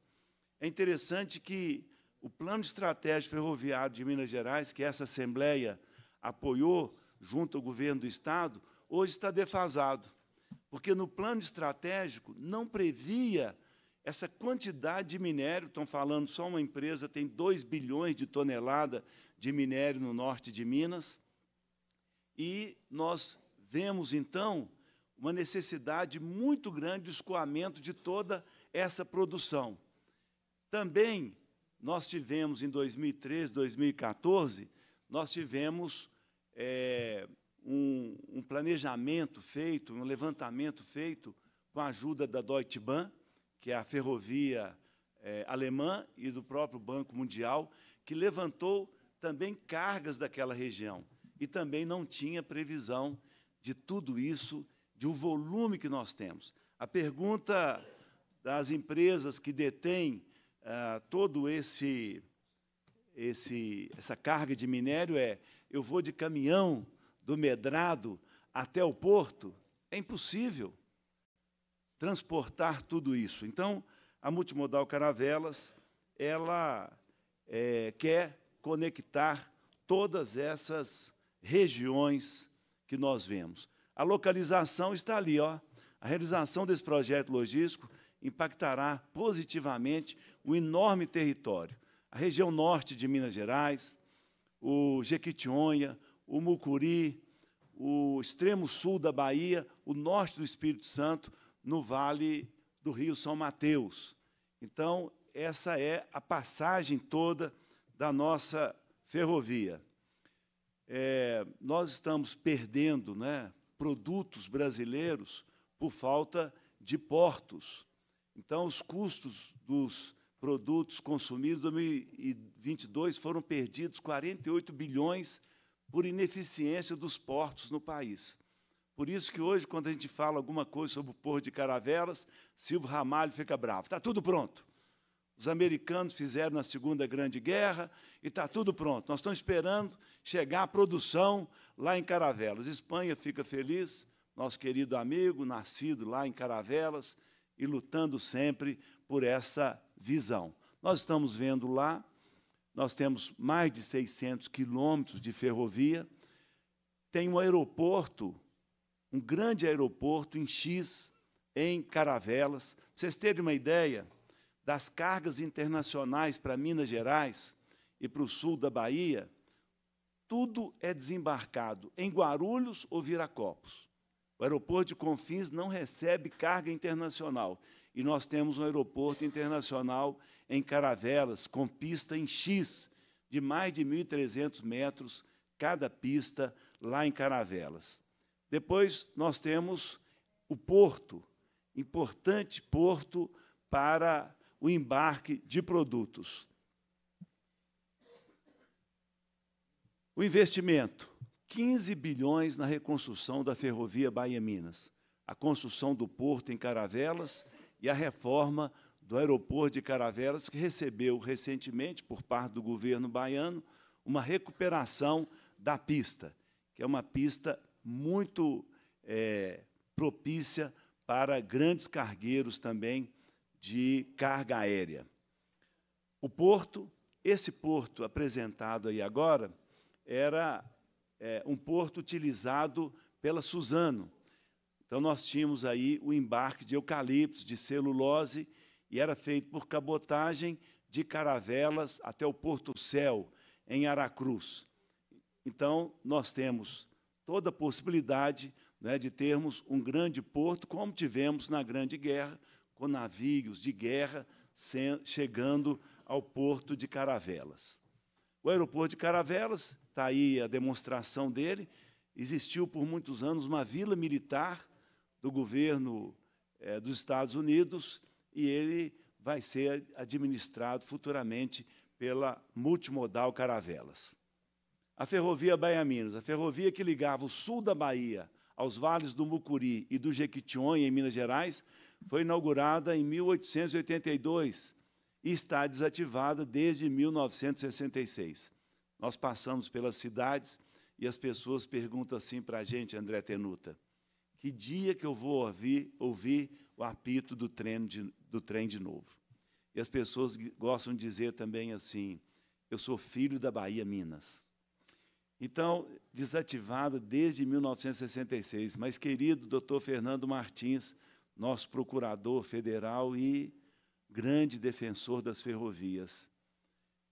Speaker 13: É interessante que o Plano Estratégico Ferroviário de Minas Gerais, que essa Assembleia apoiou junto ao governo do Estado, hoje está defasado porque no plano estratégico não previa essa quantidade de minério. Estão falando só uma empresa tem 2 bilhões de tonelada de minério no norte de Minas. E nós vemos, então, uma necessidade muito grande de escoamento de toda essa produção. Também nós tivemos, em 2013, 2014, nós tivemos é, um, um planejamento feito, um levantamento feito com a ajuda da Deutsche Bahn, que é a ferrovia é, alemã e do próprio Banco Mundial, que levantou também cargas daquela região e também não tinha previsão de tudo isso, de o um volume que nós temos. A pergunta das empresas que detêm ah, todo esse, esse essa carga de minério é: eu vou de caminhão do Medrado até o porto, é impossível transportar tudo isso. Então, a multimodal Caravelas, ela é, quer conectar todas essas regiões que nós vemos. A localização está ali, ó. A realização desse projeto logístico impactará positivamente um enorme território. A região norte de Minas Gerais, o Jequitinhonha, o Mucuri, o extremo sul da Bahia, o norte do Espírito Santo, no vale do Rio São Mateus. Então, essa é a passagem toda da nossa ferrovia. É, nós estamos perdendo né, produtos brasileiros por falta de portos. Então, os custos dos produtos consumidos em 2022 foram perdidos 48 bilhões por ineficiência dos portos no país. Por isso que hoje, quando a gente fala alguma coisa sobre o Porto de Caravelas, Silvio Ramalho fica bravo. Está tudo pronto. Os americanos fizeram na Segunda Grande Guerra e está tudo pronto. Nós estamos esperando chegar a produção lá em Caravelas. Espanha fica feliz, nosso querido amigo, nascido lá em Caravelas e lutando sempre por essa visão. Nós estamos vendo lá nós temos mais de 600 quilômetros de ferrovia, tem um aeroporto, um grande aeroporto em X, em Caravelas. Para vocês terem uma ideia das cargas internacionais para Minas Gerais e para o sul da Bahia, tudo é desembarcado em Guarulhos ou Viracopos. O aeroporto de Confins não recebe carga internacional. E nós temos um aeroporto internacional em caravelas, com pista em X, de mais de 1.300 metros cada pista, lá em Caravelas. Depois nós temos o porto, importante porto para o embarque de produtos. O investimento, 15 bilhões na reconstrução da ferrovia Bahia Minas, a construção do porto em Caravelas e a reforma do aeroporto de Caravelas, que recebeu recentemente, por parte do governo baiano, uma recuperação da pista, que é uma pista muito é, propícia para grandes cargueiros também de carga aérea. O porto, esse porto apresentado aí agora, era é, um porto utilizado pela Suzano. Então, nós tínhamos aí o embarque de eucaliptos, de celulose e era feito por cabotagem de caravelas até o Porto Céu, em Aracruz. Então, nós temos toda a possibilidade né, de termos um grande porto, como tivemos na Grande Guerra, com navios de guerra chegando ao porto de Caravelas. O aeroporto de Caravelas, está aí a demonstração dele, existiu por muitos anos uma vila militar do governo é, dos Estados Unidos, e ele vai ser administrado futuramente pela multimodal Caravelas. A ferrovia Baia Minas, a ferrovia que ligava o sul da Bahia aos vales do Mucuri e do Jequitinhonha, em Minas Gerais, foi inaugurada em 1882 e está desativada desde 1966. Nós passamos pelas cidades e as pessoas perguntam assim para a gente, André Tenuta, que dia que eu vou ouvir, ouvir o apito do trem de, do trem de novo. E as pessoas gostam de dizer também assim: eu sou filho da Bahia, Minas. Então, desativada desde 1966, mas querido doutor Fernando Martins, nosso procurador federal e grande defensor das ferrovias,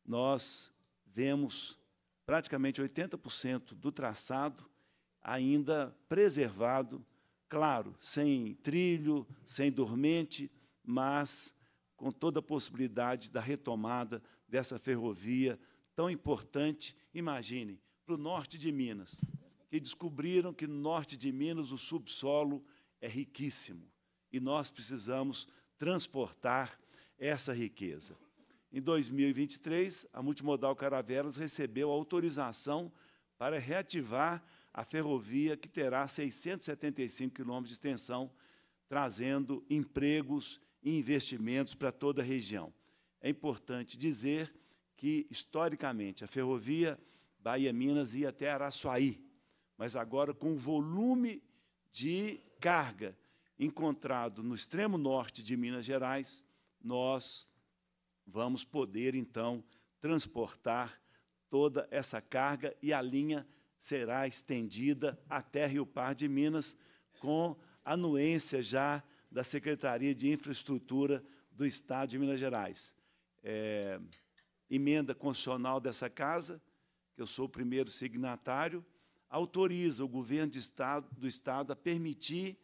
Speaker 13: nós vemos praticamente 80% do traçado ainda preservado claro, sem trilho, sem dormente, mas com toda a possibilidade da retomada dessa ferrovia tão importante, imaginem, para o norte de Minas, que descobriram que no norte de Minas o subsolo é riquíssimo e nós precisamos transportar essa riqueza. Em 2023, a Multimodal Caravelas recebeu autorização para reativar a ferrovia que terá 675 quilômetros de extensão, trazendo empregos e investimentos para toda a região. É importante dizer que, historicamente, a ferrovia Bahia-Minas ia até Araçuaí, mas agora, com o volume de carga encontrado no extremo norte de Minas Gerais, nós vamos poder, então, transportar toda essa carga e a linha será estendida até Rio e par de Minas, com anuência já da Secretaria de Infraestrutura do Estado de Minas Gerais. É, emenda constitucional dessa casa, que eu sou o primeiro signatário, autoriza o governo estado, do Estado a permitir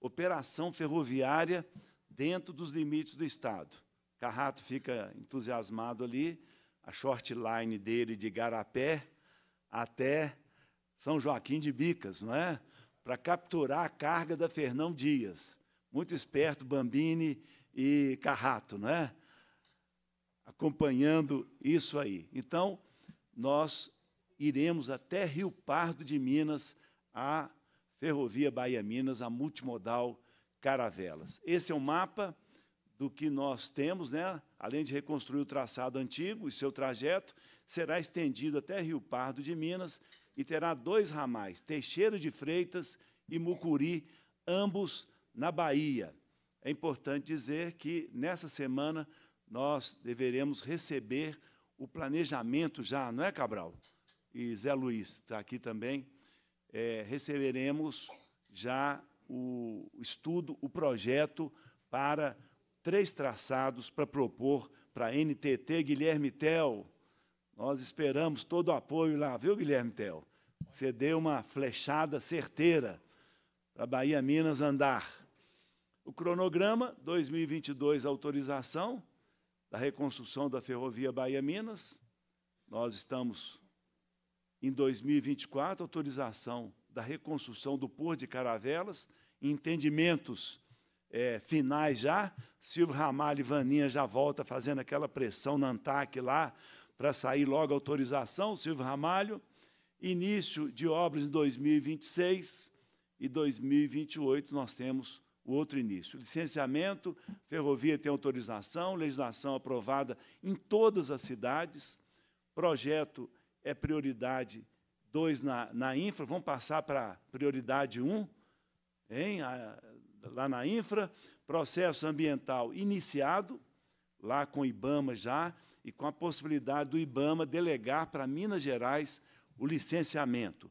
Speaker 13: operação ferroviária dentro dos limites do Estado. Carrato fica entusiasmado ali, a short line dele de Garapé até são Joaquim de Bicas, não é? Para capturar a carga da Fernão Dias. Muito esperto, Bambini e Carrato, não é? Acompanhando isso aí. Então, nós iremos até Rio Pardo de Minas, a Ferrovia Bahia-Minas, a multimodal Caravelas. Esse é um mapa do que nós temos, né? além de reconstruir o traçado antigo e seu trajeto, será estendido até Rio Pardo de Minas, e terá dois ramais, Teixeira de Freitas e Mucuri, ambos na Bahia. É importante dizer que nessa semana nós deveremos receber o planejamento já, não é, Cabral? E Zé Luiz está aqui também. É, receberemos já o estudo, o projeto para três traçados para propor para a NTT Guilherme Tel. Nós esperamos todo o apoio lá, viu, Guilherme Tel? Você deu uma flechada certeira para Bahia Minas andar. O cronograma, 2022, autorização da reconstrução da ferrovia Bahia Minas. Nós estamos em 2024, autorização da reconstrução do Porto de Caravelas, entendimentos é, finais já. Silvio Ramalho e Vaninha já volta fazendo aquela pressão na ANTAC lá para sair logo a autorização. Silvio Ramalho, Início de obras em 2026 e 2028 nós temos o outro início. Licenciamento, ferrovia tem autorização, legislação aprovada em todas as cidades, projeto é prioridade 2 na, na infra, vamos passar para prioridade 1, um, lá na infra, processo ambiental iniciado, lá com o IBAMA já, e com a possibilidade do IBAMA delegar para Minas Gerais o licenciamento.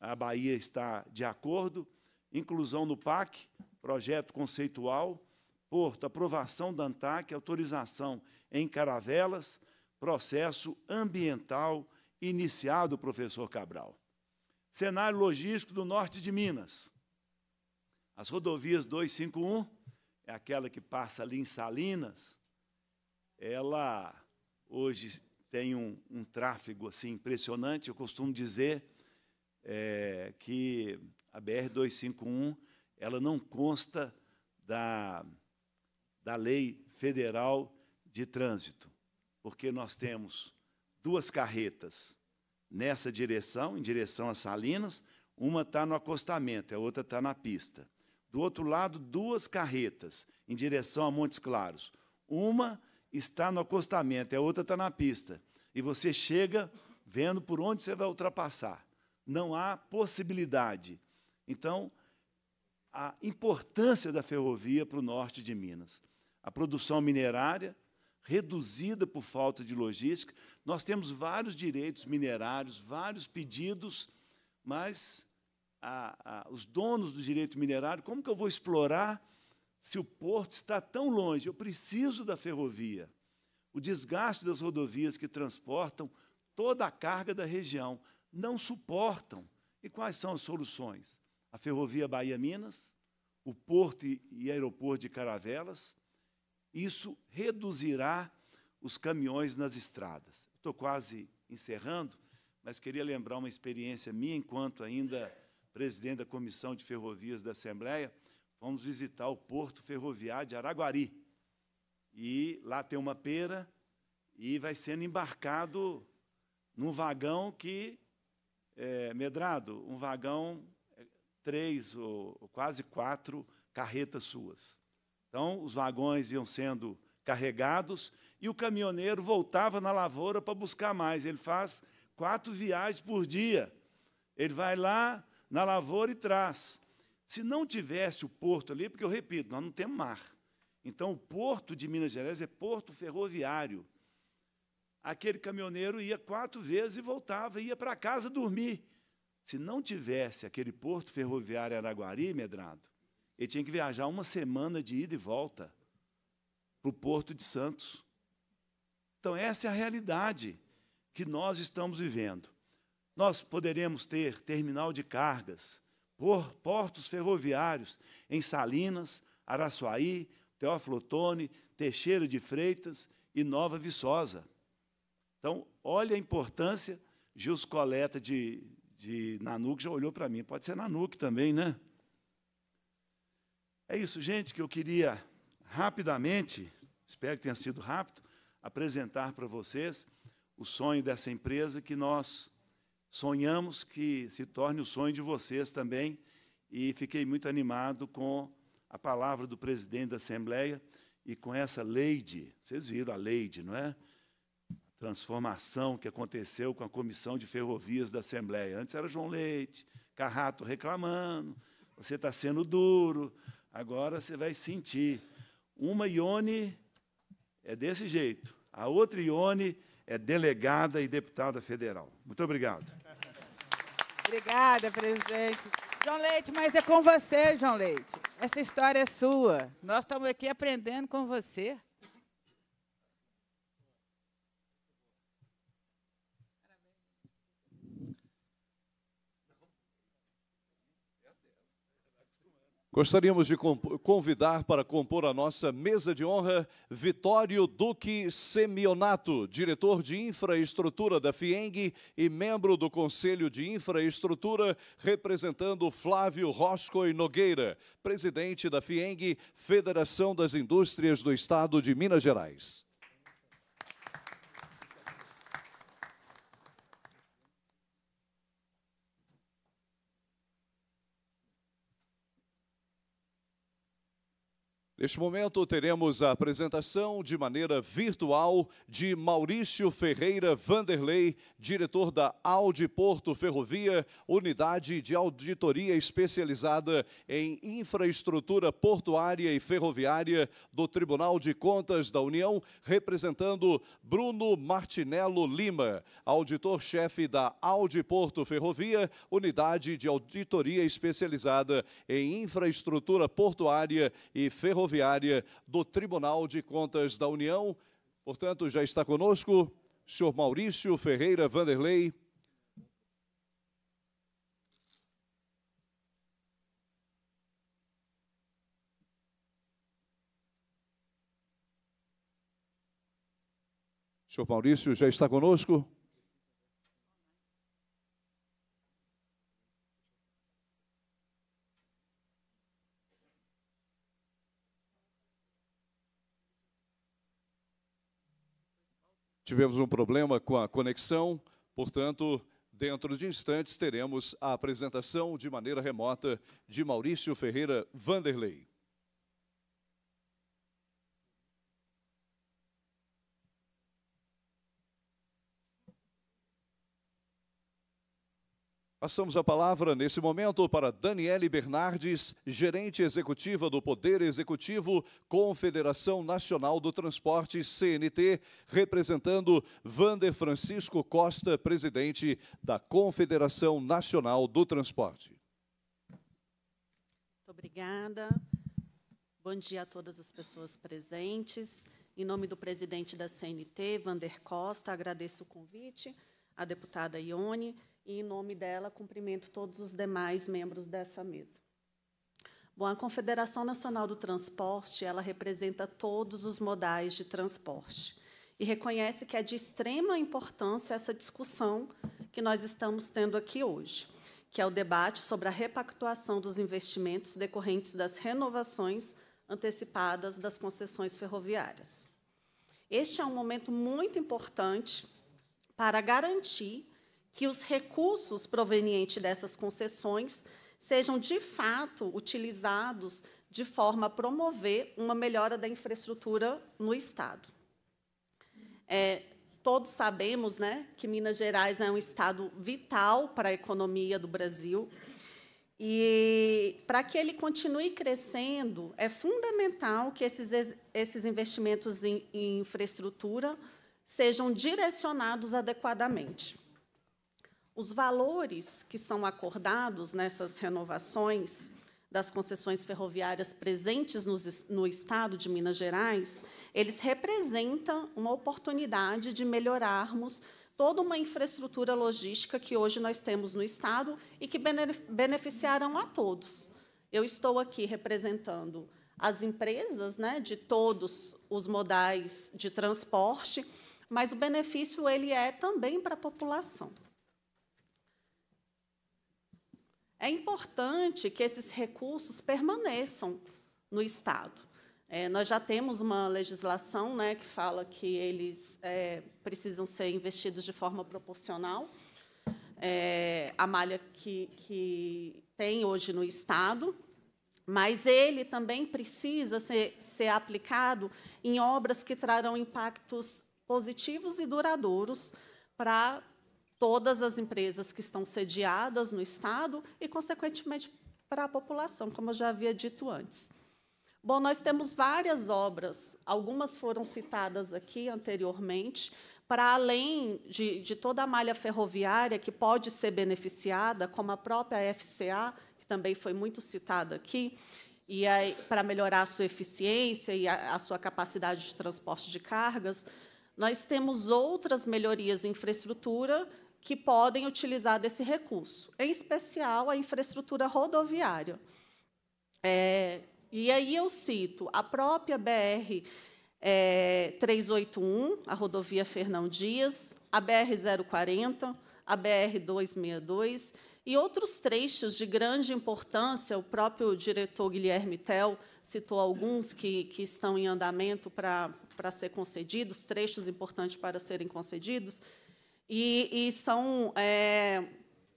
Speaker 13: A Bahia está de acordo, inclusão no PAC, projeto conceitual, Porto, aprovação da ANTAC, autorização em Caravelas, processo ambiental iniciado, professor Cabral. Cenário logístico do norte de Minas. As rodovias 251, é aquela que passa ali em Salinas, ela hoje tem um, um tráfego assim impressionante. Eu costumo dizer é, que a BR 251 ela não consta da, da lei federal de trânsito, porque nós temos duas carretas nessa direção, em direção a Salinas, uma está no acostamento, a outra está na pista. Do outro lado, duas carretas em direção a Montes Claros. Uma está no acostamento e é a outra está na pista, e você chega vendo por onde você vai ultrapassar. Não há possibilidade. Então, a importância da ferrovia para o norte de Minas. A produção minerária, reduzida por falta de logística. Nós temos vários direitos minerários, vários pedidos, mas a, a, os donos do direito minerário, como que eu vou explorar se o porto está tão longe, eu preciso da ferrovia. O desgaste das rodovias que transportam toda a carga da região não suportam. E quais são as soluções? A ferrovia Bahia-Minas, o porto e aeroporto de Caravelas. Isso reduzirá os caminhões nas estradas. Estou quase encerrando, mas queria lembrar uma experiência minha enquanto ainda presidente da Comissão de Ferrovias da Assembleia fomos visitar o porto ferroviário de Araguari. E lá tem uma pera e vai sendo embarcado num vagão que é, medrado, um vagão é, três ou, ou quase quatro carretas suas. Então os vagões iam sendo carregados e o caminhoneiro voltava na lavoura para buscar mais. Ele faz quatro viagens por dia. Ele vai lá na lavoura e traz. Se não tivesse o porto ali, porque eu repito, nós não temos mar. Então, o porto de Minas Gerais é porto ferroviário. Aquele caminhoneiro ia quatro vezes e voltava, ia para casa dormir. Se não tivesse aquele porto ferroviário Araguari, medrado, ele tinha que viajar uma semana de ida e volta para o Porto de Santos. Então, essa é a realidade que nós estamos vivendo. Nós poderemos ter terminal de cargas, por portos ferroviários em Salinas, Araçuaí, Teófilo Otoni, Teixeira de Freitas e Nova Viçosa. Então, olha a importância, Gilson Coleta de, de Nanuque já olhou para mim, pode ser Nanuque também, né? É isso, gente, que eu queria rapidamente, espero que tenha sido rápido, apresentar para vocês o sonho dessa empresa que nós Sonhamos que se torne o sonho de vocês também. E fiquei muito animado com a palavra do presidente da Assembleia e com essa Leide. Vocês viram a Leide, não é? Transformação que aconteceu com a Comissão de Ferrovias da Assembleia. Antes era João Leite, Carrato reclamando, você está sendo duro, agora você vai sentir. Uma Ione é desse jeito, a outra Ione é delegada e deputada federal. Muito obrigado.
Speaker 1: Obrigada, presidente. João Leite, mas é com você, João Leite. Essa história é sua. Nós estamos aqui aprendendo com você.
Speaker 2: Gostaríamos de convidar para compor a nossa mesa de honra Vitório Duque Semionato, diretor de infraestrutura da FIENG e membro do Conselho de Infraestrutura, representando Flávio Roscoe Nogueira, presidente da FIENG, Federação das Indústrias do Estado de Minas Gerais. Neste momento, teremos a apresentação de maneira virtual de Maurício Ferreira Vanderlei, diretor da Audi Porto Ferrovia, unidade de auditoria especializada em infraestrutura portuária e ferroviária do Tribunal de Contas da União, representando Bruno Martinello Lima, auditor-chefe da Audi Porto Ferrovia, unidade de auditoria especializada em infraestrutura portuária e ferroviária Rodoviária do Tribunal de Contas da União. Portanto, já está conosco o senhor Maurício Ferreira Vanderlei. senhor Maurício já está conosco? Tivemos um problema com a conexão, portanto, dentro de instantes teremos a apresentação de maneira remota de Maurício Ferreira Vanderlei. Passamos a palavra nesse momento para Daniele Bernardes, gerente executiva do Poder Executivo Confederação Nacional do Transporte CNT, representando Vander Francisco Costa, presidente da Confederação Nacional do Transporte.
Speaker 14: Muito obrigada. Bom dia a todas as pessoas presentes. Em nome do presidente da CNT, Vander Costa, agradeço o convite, à deputada Ione e, em nome dela, cumprimento todos os demais membros dessa mesa. Bom, a Confederação Nacional do Transporte, ela representa todos os modais de transporte e reconhece que é de extrema importância essa discussão que nós estamos tendo aqui hoje, que é o debate sobre a repactuação dos investimentos decorrentes das renovações antecipadas das concessões ferroviárias. Este é um momento muito importante para garantir que os recursos provenientes dessas concessões sejam de fato utilizados de forma a promover uma melhora da infraestrutura no Estado. É, todos sabemos né, que Minas Gerais é um estado vital para a economia do Brasil. E para que ele continue crescendo, é fundamental que esses, esses investimentos em, em infraestrutura sejam direcionados adequadamente. Os valores que são acordados nessas renovações das concessões ferroviárias presentes no, no Estado de Minas Gerais, eles representam uma oportunidade de melhorarmos toda uma infraestrutura logística que hoje nós temos no Estado e que beneficiarão a todos. Eu estou aqui representando as empresas né, de todos os modais de transporte, mas o benefício ele é também para a população. é importante que esses recursos permaneçam no Estado. É, nós já temos uma legislação né, que fala que eles é, precisam ser investidos de forma proporcional é, à malha que, que tem hoje no Estado, mas ele também precisa ser, ser aplicado em obras que trarão impactos positivos e duradouros para todas as empresas que estão sediadas no Estado e, consequentemente, para a população, como eu já havia dito antes. Bom, nós temos várias obras, algumas foram citadas aqui anteriormente, para além de, de, toda a malha ferroviária que pode ser beneficiada, como a própria FCA, que também foi muito citada aqui, e aí, para melhorar a sua eficiência e a, a sua capacidade de transporte de cargas, nós temos outras melhorias em infraestrutura que podem utilizar desse recurso, em especial a infraestrutura rodoviária. É, e aí eu cito a própria BR é, 381, a rodovia Fernão Dias, a BR 040, a BR 262 e outros trechos de grande importância. O próprio diretor Guilherme Tel citou alguns que, que estão em andamento para, para ser concedidos, trechos importantes para serem concedidos, e, e são é,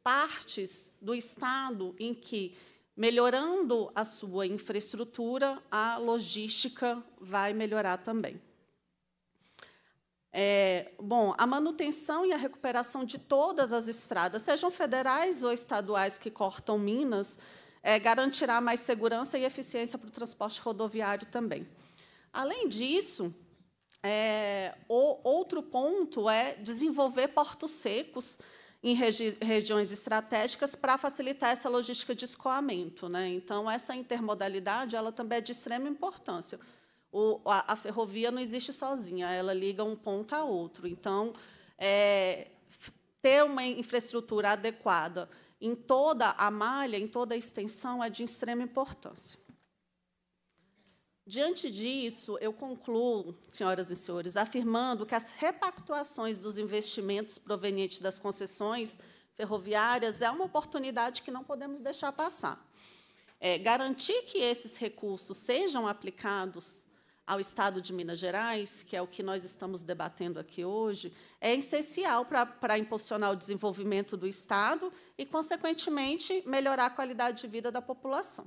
Speaker 14: partes do Estado em que, melhorando a sua infraestrutura, a logística vai melhorar também. É, bom, a manutenção e a recuperação de todas as estradas, sejam federais ou estaduais que cortam Minas, é, garantirá mais segurança e eficiência para o transporte rodoviário também. Além disso, é, o, outro ponto é desenvolver portos secos em regi regiões estratégicas para facilitar essa logística de escoamento. Né? Então, essa intermodalidade ela também é de extrema importância. O, a, a, ferrovia não existe sozinha, ela liga um ponto a outro. Então, é, ter uma infraestrutura adequada em toda a malha, em toda a extensão, é de extrema importância. Diante disso, eu concluo, senhoras e senhores, afirmando que as repactuações dos investimentos provenientes das concessões ferroviárias é uma oportunidade que não podemos deixar passar. É, garantir que esses recursos sejam aplicados ao Estado de Minas Gerais, que é o que nós estamos debatendo aqui hoje, é essencial para, para impulsionar o desenvolvimento do Estado e, consequentemente, melhorar a qualidade de vida da população.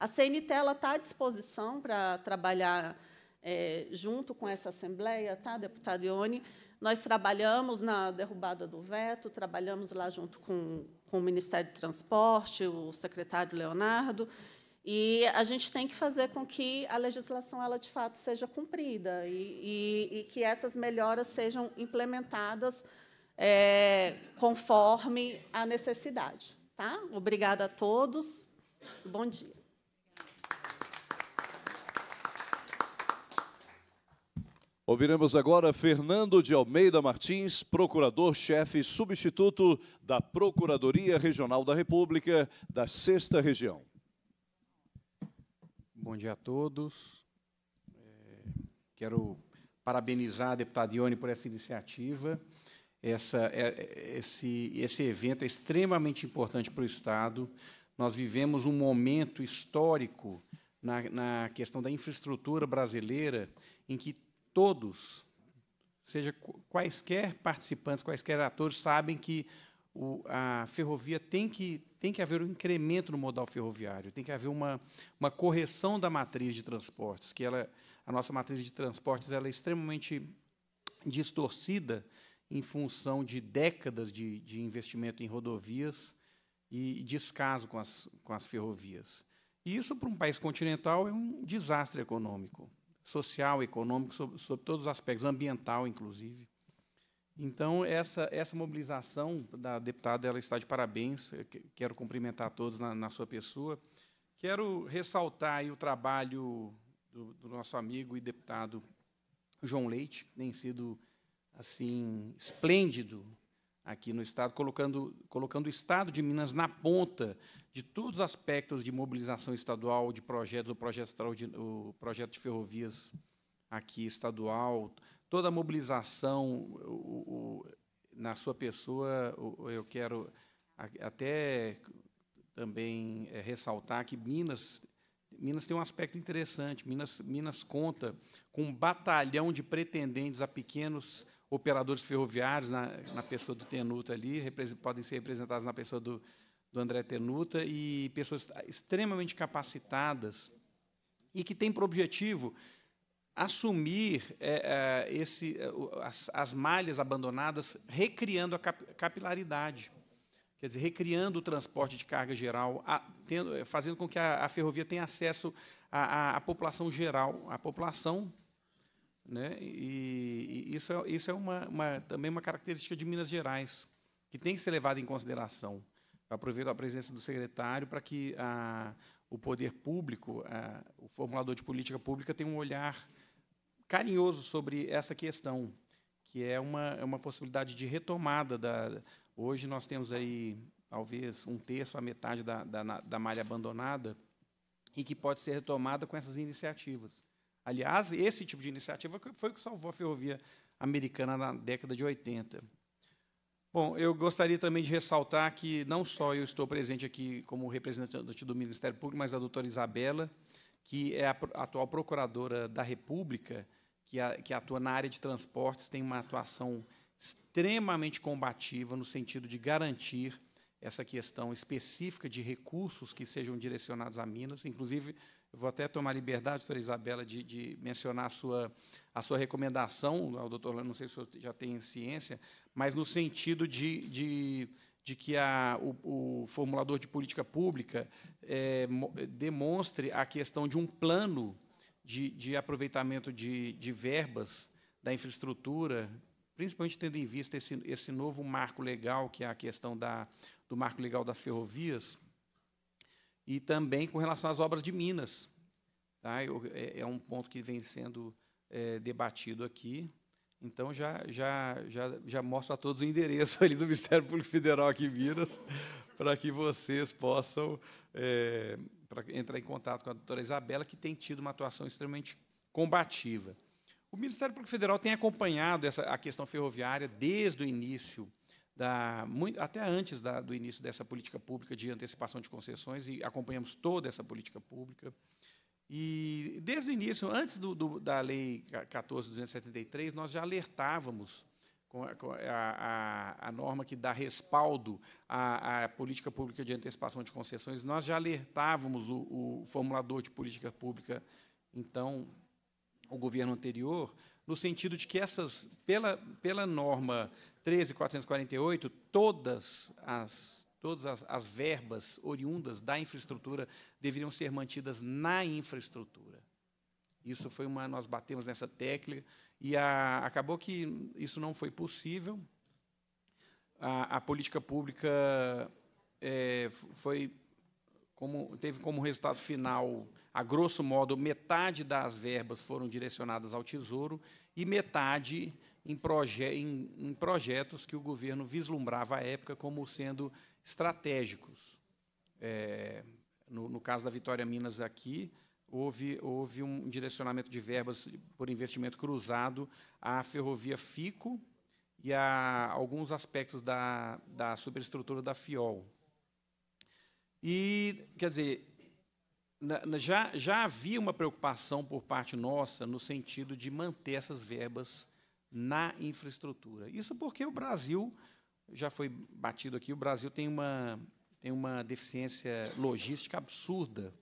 Speaker 14: A CNT está à disposição para trabalhar é, junto com essa Assembleia, tá, deputado Ione? Nós trabalhamos na derrubada do veto, trabalhamos lá junto com, com o Ministério do Transporte, o secretário Leonardo, e a gente tem que fazer com que a legislação, ela de fato, seja cumprida e, e, e que essas melhoras sejam implementadas é, conforme a necessidade. Tá? Obrigada a todos. Bom dia.
Speaker 2: Ouviremos agora Fernando de Almeida Martins, procurador-chefe substituto da Procuradoria Regional da República, da Sexta Região. Bom dia a todos. É, quero parabenizar a deputada Ione por
Speaker 15: essa iniciativa. Essa, é, esse, esse evento é extremamente importante para o Estado. Nós vivemos um momento histórico na, na questão da infraestrutura brasileira em que todos, seja quaisquer participantes, quaisquer atores, sabem que o, a ferrovia tem que, tem que haver um incremento no modal ferroviário, tem que haver uma, uma correção da matriz de transportes, que ela, a nossa matriz de transportes ela é extremamente distorcida em função de décadas de, de investimento em rodovias e descaso com as, com as ferrovias. E isso, para um país continental, é um desastre econômico social, econômico, sobre, sobre todos os aspectos, ambiental, inclusive. Então, essa, essa mobilização da deputada, ela está de parabéns, eh, quero cumprimentar todos na, na sua pessoa. Quero ressaltar o trabalho do, do, nosso amigo e deputado João Leite, que tem sido assim esplêndido aqui no Estado, colocando, colocando o Estado de Minas na ponta de todos os aspectos de mobilização estadual, de projetos, o projeto, o projeto de ferrovias aqui estadual, toda a mobilização o, o, na sua pessoa, eu quero até também eh, ressaltar que Minas Minas tem um aspecto interessante. Minas, Minas conta com um batalhão de pretendentes a pequenos operadores ferroviários, na, na pessoa do Tenuta ali, podem ser representados na pessoa do, do André Tenuta, e pessoas extremamente capacitadas e que têm por objetivo assumir é, é, esse, é, as, as, malhas abandonadas, recriando a cap capilaridade. Quer dizer, recriando o transporte de carga geral, a, tendo, é, fazendo com que a, a ferrovia tenha acesso à população geral, à população né? E, e isso é, isso é uma, uma, também uma característica de Minas Gerais, que tem que ser levada em consideração. Eu aproveito a presença do secretário para que a, o poder público, a, o formulador de política pública, tenha um olhar carinhoso sobre essa questão, que é uma, é uma possibilidade de retomada. Da, hoje nós temos aí talvez um terço, a metade da, da, da malha abandonada, e que pode ser retomada com essas iniciativas. Aliás, esse tipo de iniciativa foi o que salvou a ferrovia americana na década de 80. Bom, eu gostaria também de ressaltar que não só eu estou presente aqui como representante do Ministério Público, mas a doutora Isabela, que é a atual procuradora da República, que, a, que atua na área de transportes, tem uma atuação extremamente combativa no sentido de garantir essa questão específica de recursos que sejam direcionados a Minas. Inclusive, vou até tomar liberdade, doutora Isabela, de, de mencionar a sua, a sua recomendação, ao doutor não sei se o senhor já tem ciência, mas no sentido de, de, de que a, o, o, formulador de política pública é, demonstre a questão de um plano de, de aproveitamento de, de verbas da infraestrutura, principalmente tendo em vista esse, esse novo marco legal, que é a questão da, do marco legal das ferrovias, e também com relação às obras de Minas. Tá? Eu, é, é, um ponto que vem sendo é, debatido aqui. Então, já, já, já, já mostro a todos o endereço ali do Ministério Público Federal aqui em Minas, para que vocês possam é, entrar em contato com a doutora Isabela, que tem tido uma atuação extremamente combativa. O Ministério Público Federal tem acompanhado essa, a questão ferroviária desde o início da, muito, até antes da, do início dessa política pública de antecipação de concessões, e acompanhamos toda essa política pública. E, desde o início, antes do, do, da Lei 14.273, nós já alertávamos com a, a, a, norma que dá respaldo à, à, política pública de antecipação de concessões, nós já alertávamos o, o formulador de política pública, então, o governo anterior, no sentido de que essas, pela, pela norma 13.448, todas as todas as, as, verbas oriundas da infraestrutura deveriam ser mantidas na infraestrutura. Isso foi uma nós batemos nessa tecla e a, acabou que isso não foi possível. A, a política pública é, foi como, teve como resultado final, a grosso modo, metade das verbas foram direcionadas ao Tesouro e metade em, proje em, em projetos que o governo vislumbrava à época como sendo estratégicos. É, no, no, caso da Vitória Minas aqui, houve, houve um direcionamento de verbas por investimento cruzado à ferrovia FICO e a alguns aspectos da, da superestrutura da FIOL. E, quer dizer, na, na, já, já havia uma preocupação por parte nossa no sentido de manter essas verbas na infraestrutura. Isso porque o Brasil, já foi batido aqui, o Brasil tem uma, tem uma deficiência logística absurda.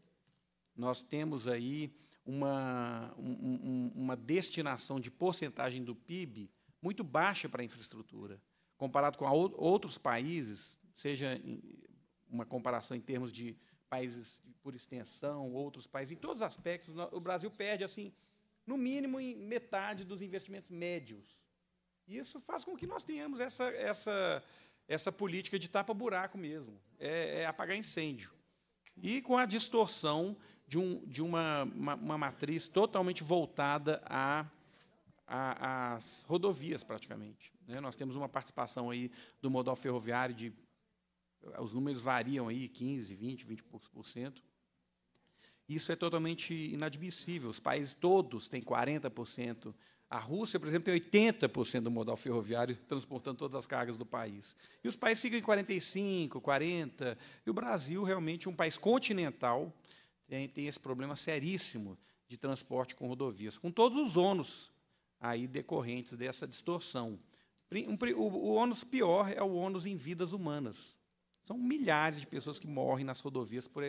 Speaker 15: Nós temos aí uma, um, uma destinação de porcentagem do PIB muito baixa para a infraestrutura, comparado com outros países, seja uma comparação em termos de países por extensão, outros países, em todos os aspectos, o Brasil perde assim no mínimo em metade dos investimentos médios. E isso faz com que nós tenhamos essa, essa, essa política de tapa-buraco mesmo, é, é, apagar incêndio. E com a distorção de, um, de uma, uma, uma matriz totalmente voltada a, a, às rodovias, praticamente. Né? Nós temos uma participação aí do modal ferroviário de. Os números variam aí, 15%, 20%, 20%. Isso é totalmente inadmissível. Os países todos têm 40%. A Rússia, por exemplo, tem 80% do modal ferroviário transportando todas as cargas do país. E os países ficam em 45, 40. E o Brasil, realmente, um país continental, tem, tem esse problema seríssimo de transporte com rodovias, com todos os ônus aí decorrentes dessa distorção. O ônus pior é o ônus em vidas humanas. São milhares de pessoas que morrem nas rodovias por,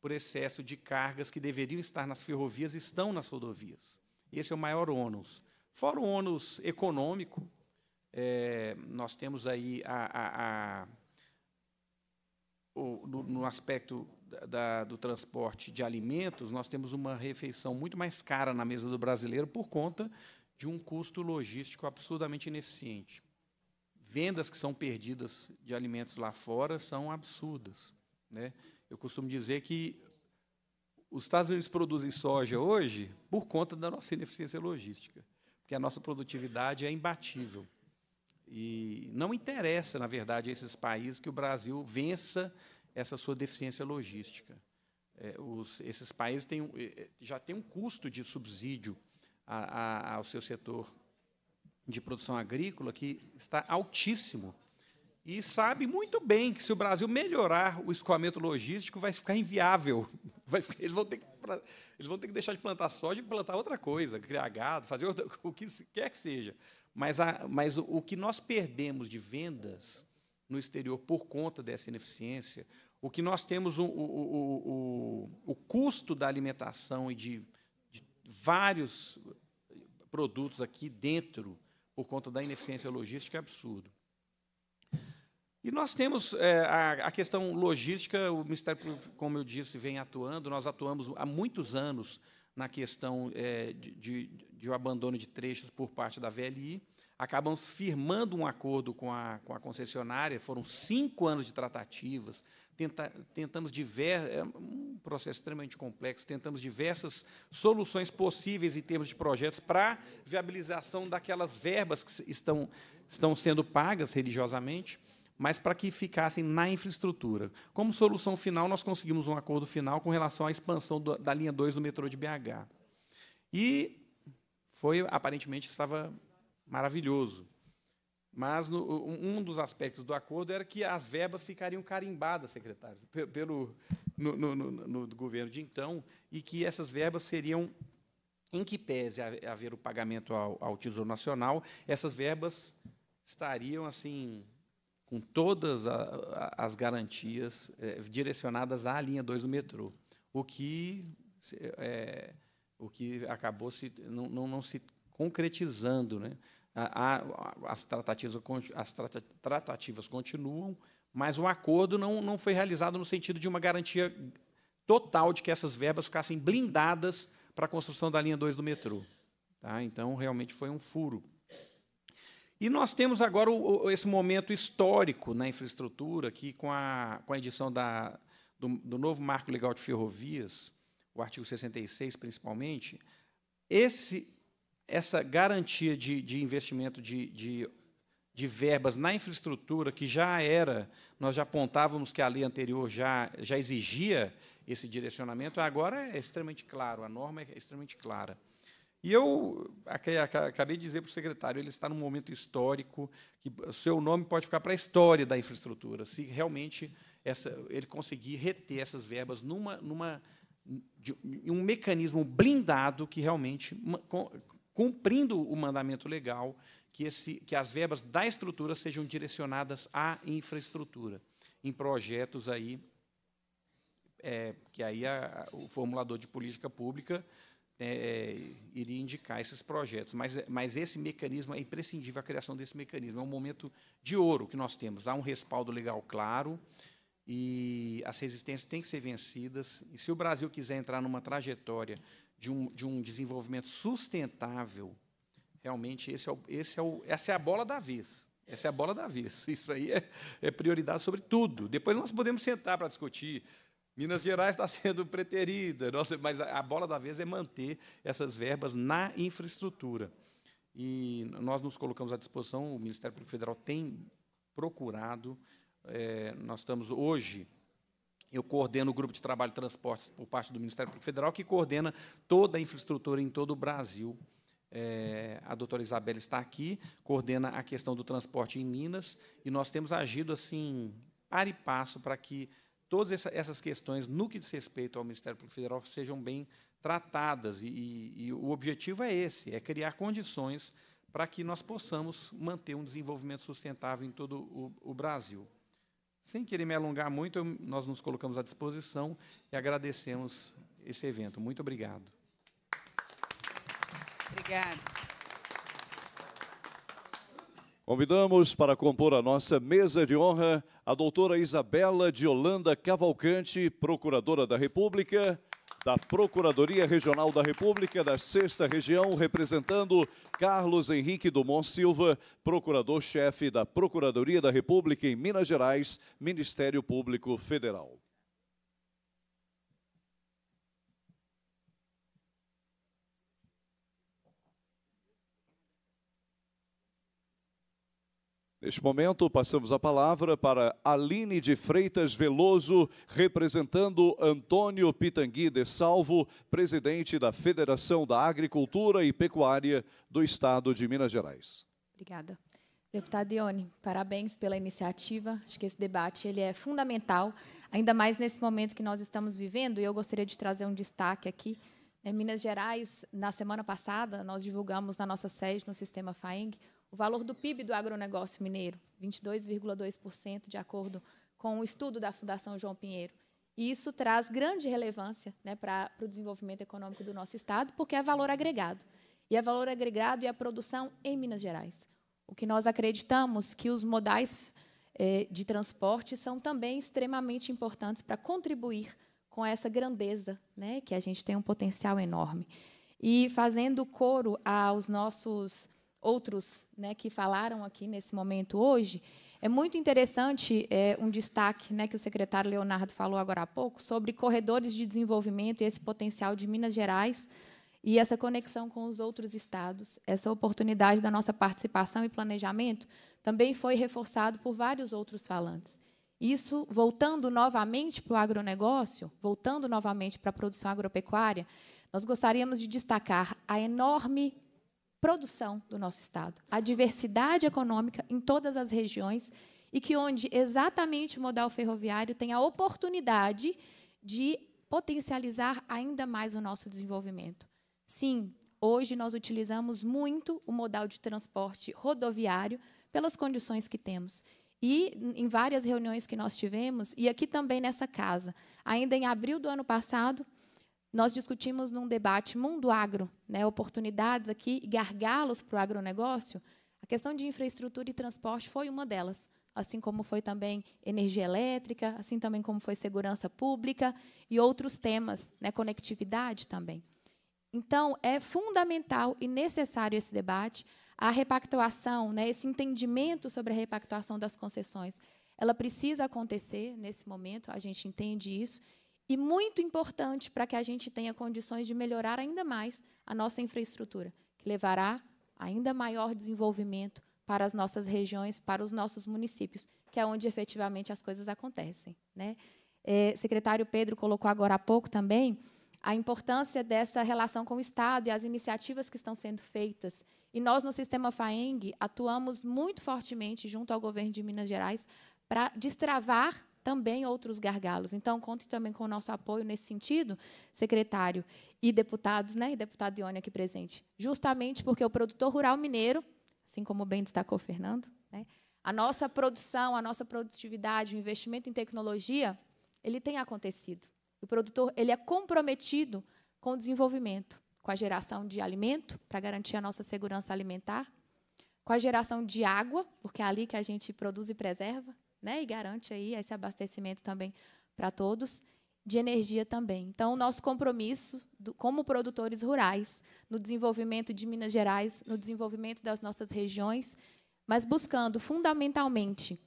Speaker 15: por excesso de cargas que deveriam estar nas ferrovias estão nas rodovias. Esse é o maior ônus. Fora o ônus econômico, é, nós temos aí a, a, a, o, no, no, aspecto da, do transporte de alimentos, nós temos uma refeição muito mais cara na mesa do brasileiro por conta de um custo logístico absurdamente ineficiente. Vendas que são perdidas de alimentos lá fora são absurdas. Né? Eu costumo dizer que os Estados Unidos produzem soja hoje por conta da nossa ineficiência logística, porque a nossa produtividade é imbatível. E não interessa, na verdade, a esses países que o Brasil vença essa sua deficiência logística. É, os, esses países têm, é, é, já têm um custo de subsídio a, a, ao seu setor de produção agrícola que está altíssimo e sabe muito bem que se o Brasil melhorar o escoamento logístico, vai ficar inviável. Vai ficar, eles, vão ter que, eles vão ter que deixar de plantar soja e plantar outra coisa, criar gado, fazer outra, o que quer que seja. Mas, a, mas o que nós perdemos de vendas no exterior por conta dessa ineficiência, o que nós temos, o, o, o, o custo da alimentação e de, de vários produtos aqui dentro, por conta da ineficiência logística, é absurdo. E nós temos é, a, a, questão logística, o Ministério Público, como eu disse, vem atuando, nós atuamos há muitos anos na questão é, de, de, de abandono de trechos por parte da VLI, acabamos firmando um acordo com a, com a concessionária, foram cinco anos de tratativas, tenta, tentamos diversos, é um processo extremamente complexo, tentamos diversas soluções possíveis em termos de projetos para viabilização daquelas verbas que estão, estão sendo pagas religiosamente, mas para que ficassem na infraestrutura. Como solução final, nós conseguimos um acordo final com relação à expansão do, da linha 2 do metrô de BH. E foi, aparentemente, estava maravilhoso. Mas no, um dos aspectos do acordo era que as verbas ficariam carimbadas, secretário, pelo, no, no, no governo de então, e que essas verbas seriam, em que pese haver o pagamento ao, ao Tesouro Nacional, essas verbas estariam assim com todas a, a, as garantias é, direcionadas à linha 2 do metrô, o que, é, o que acabou se, não, não, não se concretizando. Né? A, as, tratativas, as tratativas continuam, mas o acordo não, não foi realizado no sentido de uma garantia total de que essas verbas ficassem blindadas para a construção da linha 2 do metrô. Tá? Então, realmente foi um furo. E nós temos agora o, esse momento histórico na infraestrutura, que com a, com a edição da, do, do novo marco legal de ferrovias, o artigo 66 principalmente, esse, essa garantia de, de investimento de, de, de, verbas na infraestrutura, que já era, nós já apontávamos que a lei anterior já, já exigia esse direcionamento, agora é extremamente claro, a norma é extremamente clara. E eu acabei de dizer para o secretário, ele está num momento histórico, que o seu nome pode ficar para a história da infraestrutura, se realmente essa, ele conseguir reter essas verbas numa, numa, de, um mecanismo blindado que realmente, cumprindo o mandamento legal, que, esse, que as verbas da estrutura sejam direcionadas à infraestrutura, em projetos aí, é, que aí a, o formulador de política pública né, é, iria indicar esses projetos. Mas, é, mas esse mecanismo é imprescindível a criação desse mecanismo. É um momento de ouro que nós temos. Há um respaldo legal claro e as resistências têm que ser vencidas. E se o Brasil quiser entrar numa trajetória de um, de um desenvolvimento sustentável, realmente esse é o, esse é o, essa é a bola da vez. Essa é a bola da vez. Isso aí é, é prioridade sobre tudo. Depois nós podemos sentar para discutir Minas Gerais está sendo preterida, nossa, mas a bola da vez é manter essas verbas na infraestrutura. E nós nos colocamos à disposição, o Ministério Público Federal tem procurado, é, nós estamos hoje, eu coordeno o grupo de trabalho de transportes por parte do Ministério Público Federal, que coordena toda a infraestrutura em todo o Brasil. É, a doutora Isabela está aqui, coordena a questão do transporte em Minas, e nós temos agido assim, par e passo, para que todas essa, essas questões, no que diz respeito ao Ministério Público Federal, sejam bem tratadas. E, e, e o objetivo é esse: é criar condições para que nós possamos manter um desenvolvimento sustentável em todo o, o Brasil. Sem querer me alongar muito, eu, nós nos colocamos à disposição e agradecemos esse evento. Muito obrigado.
Speaker 1: Obrigada.
Speaker 2: Convidamos para compor a nossa mesa de honra a doutora Isabela de Holanda Cavalcante, Procuradora da República, da Procuradoria Regional da República da Sexta Região, representando Carlos Henrique Dumont Silva, Procurador-Chefe da Procuradoria da República em Minas Gerais, Ministério Público Federal. Neste momento, passamos a palavra para Aline de Freitas Veloso, representando Antônio Pitangui de Salvo, presidente da Federação da Agricultura e Pecuária do Estado de Minas Gerais.
Speaker 16: Obrigada. Deputado Ione, parabéns pela iniciativa. Acho que esse debate ele é fundamental, ainda mais nesse momento que nós estamos vivendo, e eu gostaria de trazer um destaque aqui. Em é, Minas Gerais, na semana passada, nós divulgamos na nossa sede, no sistema FAENG, o valor do PIB do agronegócio mineiro, 22,2%, de acordo com o estudo da Fundação João Pinheiro. E isso traz grande relevância né, para o desenvolvimento econômico do nosso Estado, porque é valor agregado. E é valor agregado e a produção em Minas Gerais. O que nós acreditamos que os modais é, de transporte são também extremamente importantes para contribuir com essa grandeza, né, que a gente tem um potencial enorme. E fazendo coro aos nossos outros né, que falaram aqui nesse momento hoje, é muito interessante é, um destaque né, que o secretário Leonardo falou agora há pouco sobre corredores de desenvolvimento e esse potencial de Minas Gerais e essa conexão com os outros estados. Essa oportunidade da nossa participação e planejamento também foi reforçado por vários outros falantes. Isso, voltando novamente para o agronegócio, voltando novamente para a produção agropecuária, nós gostaríamos de destacar a enorme produção do nosso Estado, a diversidade econômica em todas as regiões e que onde exatamente o modal ferroviário tem a oportunidade de potencializar ainda mais o nosso desenvolvimento. Sim, hoje nós utilizamos muito o modal de transporte rodoviário pelas condições que temos. E em várias reuniões que nós tivemos, e aqui também nessa casa, ainda em abril do ano passado, nós discutimos num debate mundo agro, né, oportunidades aqui, gargalos para o agronegócio, a questão de infraestrutura e transporte foi uma delas, assim como foi também energia elétrica, assim também como foi segurança pública e outros temas, né, conectividade também. Então, é fundamental e necessário esse debate, a repactuação, né, esse entendimento sobre a repactuação das concessões. Ela precisa acontecer nesse momento, a gente entende isso, e muito importante para que a gente tenha condições de melhorar ainda mais a nossa infraestrutura, que levará ainda maior desenvolvimento para as nossas regiões, para os nossos municípios, que é onde efetivamente as coisas acontecem. Né? É, secretário Pedro colocou agora há pouco também a importância dessa relação com o Estado e as iniciativas que estão sendo feitas. E nós, no Sistema FAENG, atuamos muito fortemente junto ao governo de Minas Gerais para destravar também outros gargalos. Então, conte também com o nosso apoio nesse sentido, secretário e deputados, né, e deputado Ione aqui presente, justamente porque o produtor rural mineiro, assim como bem destacou o Fernando, né, a nossa produção, a nossa produtividade, o investimento em tecnologia, ele tem acontecido. O produtor ele é comprometido com o desenvolvimento, com a geração de alimento para garantir a nossa segurança alimentar, com a geração de água, porque é ali que a gente produz e preserva, né? E garante aí esse abastecimento também para todos de energia também. Então, o nosso compromisso do, como produtores rurais no desenvolvimento de Minas Gerais, no desenvolvimento das nossas regiões, mas buscando fundamentalmente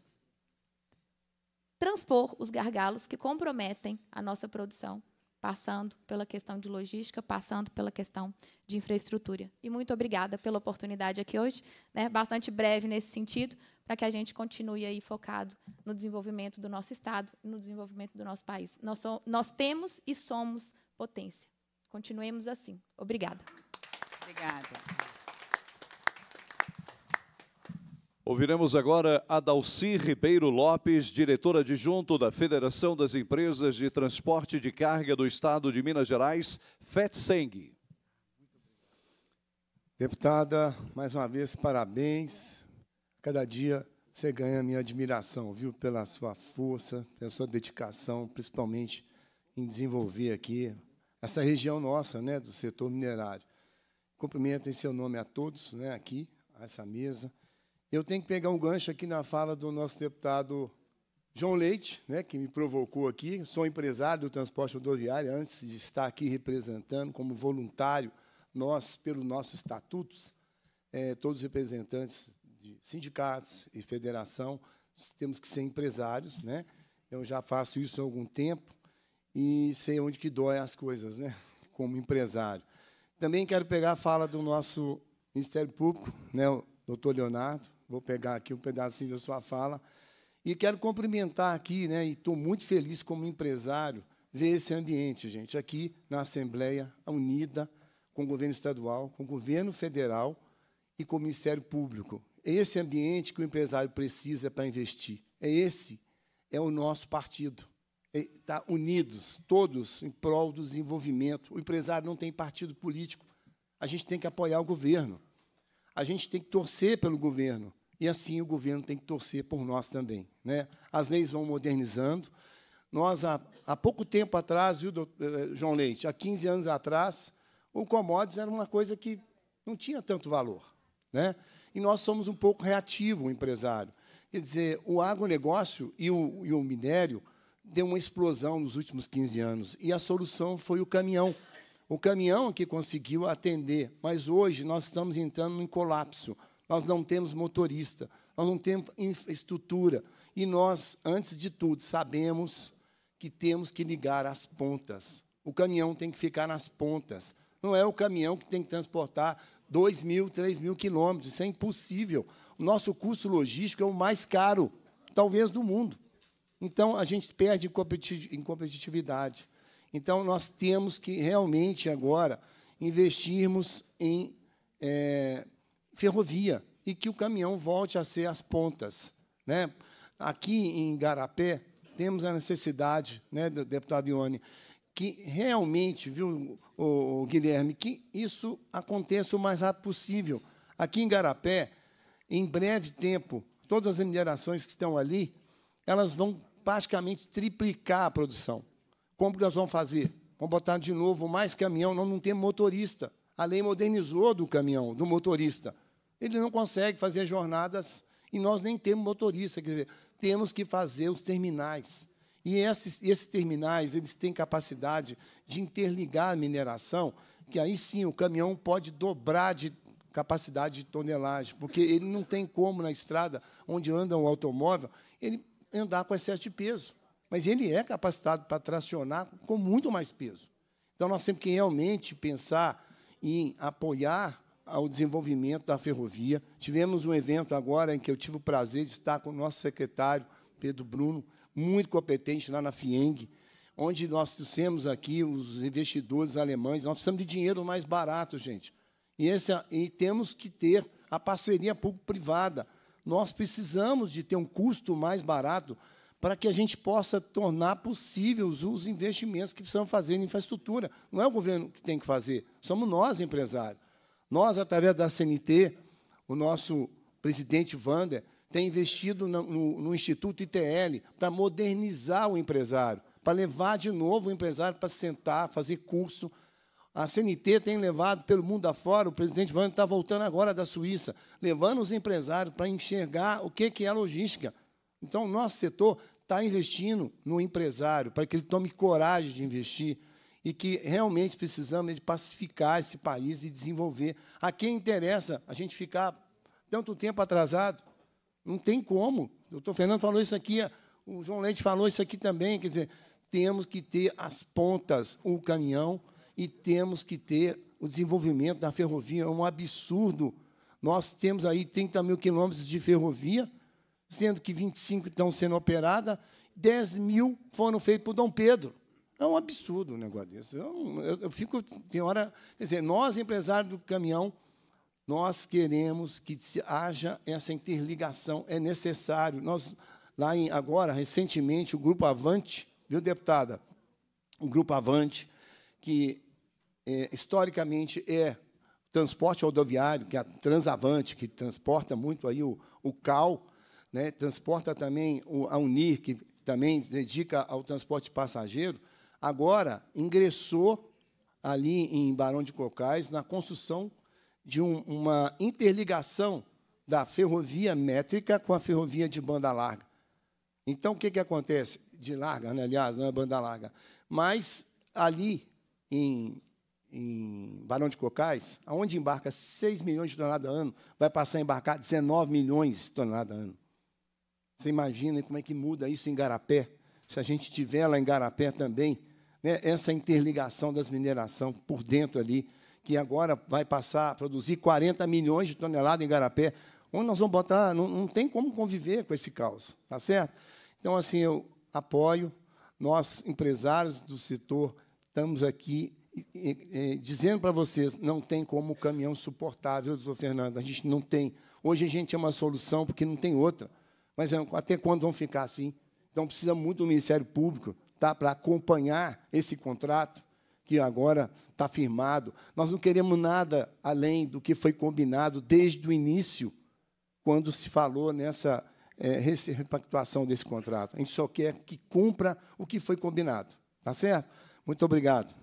Speaker 16: transpor os gargalos que comprometem a nossa produção, passando pela questão de logística, passando pela questão de infraestrutura. E muito obrigada pela oportunidade aqui hoje, né? Bastante breve nesse sentido, para que a gente continue aí focado no desenvolvimento do nosso Estado e no desenvolvimento do nosso país. Nós, so, nós temos e somos potência. Continuemos assim. Obrigada. Obrigada.
Speaker 2: Ouviremos agora a Dalci Ribeiro Lopes, diretora adjunto da Federação das Empresas de Transporte de Carga do Estado de Minas Gerais, FETSENG.
Speaker 17: Deputada, mais uma vez, parabéns Cada dia você ganha a minha admiração, viu? Pela sua força, pela sua dedicação, principalmente em desenvolver aqui essa região nossa, né, do setor minerário. Cumprimento em seu nome a todos, né, aqui, a essa mesa. Eu tenho que pegar um gancho aqui na fala do nosso deputado João Leite, né, que me provocou aqui. Sou empresário do transporte rodoviário, antes de estar aqui representando como voluntário, nós, pelo nossos estatutos, é, eh, todos os representantes de sindicatos e federação, temos que ser empresários, né? Eu já faço isso há algum tempo e sei onde que dói as coisas, né? Como empresário. Também quero pegar a fala do nosso Ministério Público, né, o doutor Leonardo. Vou pegar aqui um pedacinho da sua fala. E quero cumprimentar aqui, né, e estou muito feliz como empresário, ver esse ambiente, gente, aqui na Assembleia Unida, com o governo estadual, com o governo federal e com o Ministério Público. É esse ambiente que o empresário precisa para investir. É esse, é o nosso partido. Está é, tá unidos, todos, em prol do desenvolvimento. O empresário não tem partido político. A gente tem que apoiar o governo. A gente tem que torcer pelo governo. E assim o governo tem que torcer por nós também. Né? As leis vão modernizando. Nós, há, há pouco tempo atrás, viu, doutor, eh, eh, João Leite, há 15 anos atrás, o commodities era uma coisa que não tinha tanto valor. Né? e nós somos um pouco reativo, o empresário. Quer dizer, o agronegócio e o, e o minério deu uma explosão nos últimos 15 anos, e a solução foi o caminhão. O caminhão que conseguiu atender, mas hoje nós estamos entrando em colapso. Nós não temos motorista, nós não temos infraestrutura. E nós, antes de tudo, sabemos que temos que ligar as pontas. O caminhão tem que ficar nas pontas. Não é o caminhão que tem que transportar 2 mil, 3 mil quilômetros. Isso é impossível. O nosso custo logístico é o mais caro, talvez, do mundo. Então, a gente perde em competitividade. Então, nós temos que realmente agora investirmos em é, ferrovia e que o caminhão volte a ser as pontas. Né? Aqui em Garapé, temos a necessidade, né, deputado Ione, que realmente, viu, o Guilherme, que isso aconteça o mais rápido possível. Aqui em Garapé, em breve tempo, todas as minerações que estão ali, elas vão praticamente triplicar a produção. Como que nós vamos fazer? Vamos botar de novo mais caminhão, nós não temos motorista. A lei modernizou do caminhão, do motorista. Ele não consegue fazer jornadas e nós nem temos motorista, quer dizer, temos que fazer os terminais. E esses, esses terminais eles têm capacidade de interligar a mineração, que aí sim o caminhão pode dobrar de capacidade de tonelagem, porque ele não tem como na estrada onde anda o automóvel ele andar com excesso de peso. Mas ele é capacitado para tracionar com muito mais peso. Então nós temos que realmente pensar em apoiar ao desenvolvimento da ferrovia. Tivemos um evento agora em que eu tive o prazer de estar com o nosso secretário Pedro Bruno, muito competente lá na FIENG, onde nós trouxemos aqui os investidores alemães. Nós precisamos de dinheiro mais barato, gente. E, esse, e temos que ter a parceria público-privada. Nós precisamos de ter um custo mais barato para que a gente possa tornar possíveis os investimentos que precisamos fazer em infraestrutura. Não é o governo que tem que fazer, somos nós, empresários. Nós, através da CNT, o nosso presidente Wander tem investido no, no, no Instituto ITL para modernizar o empresário, para levar de novo o empresário para sentar, fazer curso. A CNT tem levado pelo mundo afora, o presidente Vânia está voltando agora da Suíça, levando os empresários para enxergar o que, que é logística. Então, o nosso setor está investindo no empresário, para que ele tome coragem de investir e que realmente precisamos de pacificar esse país e desenvolver. A quem interessa a gente ficar tanto tempo atrasado? Não tem como. O doutor Fernando falou isso aqui, o João Leite falou isso aqui também. Quer dizer, temos que ter as pontas, o caminhão, e temos que ter o desenvolvimento da ferrovia. É um absurdo. Nós temos aí 30 mil quilômetros de ferrovia, sendo que 25 estão sendo operadas, 10 mil foram feitos por Dom Pedro. É um absurdo o um negócio desse. Eu, eu, eu, fico, tem hora. Quer dizer, nós, empresários do caminhão, nós queremos que haja essa interligação, é necessário. Nós, lá em, agora, recentemente, o Grupo Avante, viu, deputada? O Grupo Avante, que é, historicamente é transporte rodoviário, que é a Transavante, que transporta muito aí o, o CAL, né? transporta também o, a Unir, que também dedica ao transporte passageiro, agora ingressou ali em Barão de Cocais na construção de um, uma interligação da ferrovia métrica com a ferrovia de banda larga. Então, o que, que acontece? De larga, né? aliás, não é banda larga. Mas ali, em, em Barão de Cocais, onde embarca 6 milhões de toneladas a ano, vai passar a embarcar 19 milhões de toneladas a ano. Você imagina como é que muda isso em Garapé? Se a gente tiver lá em Garapé também, né, essa interligação das mineração por dentro ali que agora vai passar a produzir 40 milhões de toneladas em Garapé, onde nós vamos botar, não, não tem como conviver com esse caos, tá certo? Então, assim, eu apoio, nós, empresários do setor, estamos aqui e, e, dizendo para vocês, não tem como o caminhão suportável, doutor Fernando, a gente não tem. Hoje a gente é uma solução porque não tem outra. Mas é, até quando vão ficar assim? Então, precisa muito do Ministério Público tá, para acompanhar esse contrato, que agora está firmado. Nós não queremos nada além do que foi combinado desde o início, quando se falou nessa é, eh, repactuação desse contrato. A gente só quer que cumpra o que foi combinado. Tá certo? Muito obrigado.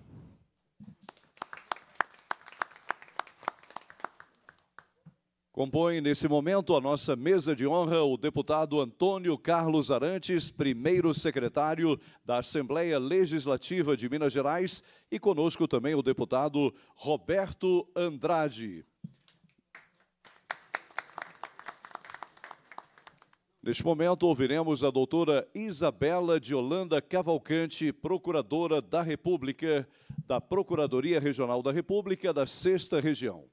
Speaker 2: Compõe nesse momento a nossa mesa de honra o deputado Antônio Carlos Arantes, primeiro secretário da Assembleia Legislativa de Minas Gerais, e conosco também o deputado Roberto Andrade. Neste momento, ouviremos a doutora Isabela de Holanda Cavalcante, procuradora da República, da Procuradoria Regional da República da Sexta Região.